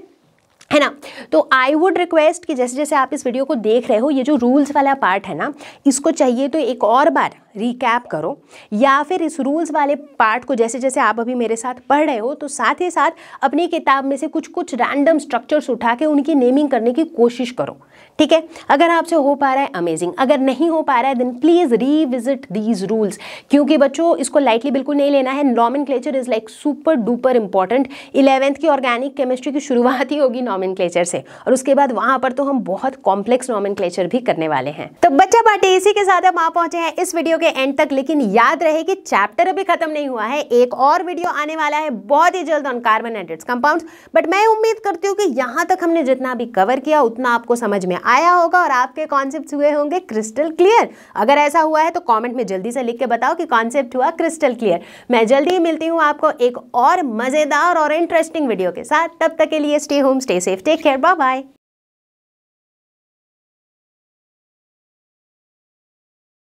है ना तो आई वुड रिक्वेस्ट कि जैसे जैसे आप इस वीडियो को देख रहे हो ये जो रूल्स वाला पार्ट है ना इसको चाहिए तो एक और बार रिकैप करो या फिर इस रूल्स वाले पार्ट को जैसे जैसे आप अभी मेरे साथ पढ़ रहे हो तो साथ ही साथ अपनी किताब में से कुछ कुछ रैंडम स्ट्रक्चर्स उठा के उनकी नेमिंग करने की कोशिश करो ठीक है अगर आपसे हो पा रहा है अमेजिंग अगर नहीं हो पा रहा है then please revisit these rules क्योंकि बच्चों इसको लाइटली बिल्कुल नहीं लेना है nomenclature is like super duper important eleventh की ऑर्गेनिक केमिस्ट्री की शुरुआत ही होगी नॉमिन से और उसके बाद वहां पर तो हम बहुत कॉम्प्लेक्स नॉमिन भी करने वाले हैं तो बच्चा बाटे इसी के साथ हम आ पहुंचे हैं इस वीडियो के एंड तक लेकिन याद रहे कि चैप्टर अभी खत्म नहीं हुआ है एक और वीडियो आने वाला है बहुत ही जल्द on carbon and compound but मैं उम्मीद करती हूँ कि यहाँ तक हमने जितना भी कवर किया उतना आपको समझ में आया होगा और आपके कॉन्सेप्ट हुए होंगे क्रिस्टल क्लियर अगर ऐसा हुआ है तो कॉमेंट में जल्दी से लिख के बताओ कि कॉन्सेप्ट हुआ क्रिस्टल क्लियर मैं जल्दी ही मिलती हूँ आपको एक और मज़ेदार और इंटरेस्टिंग वीडियो के साथ तब तक के लिए stay home stay safe take care bye bye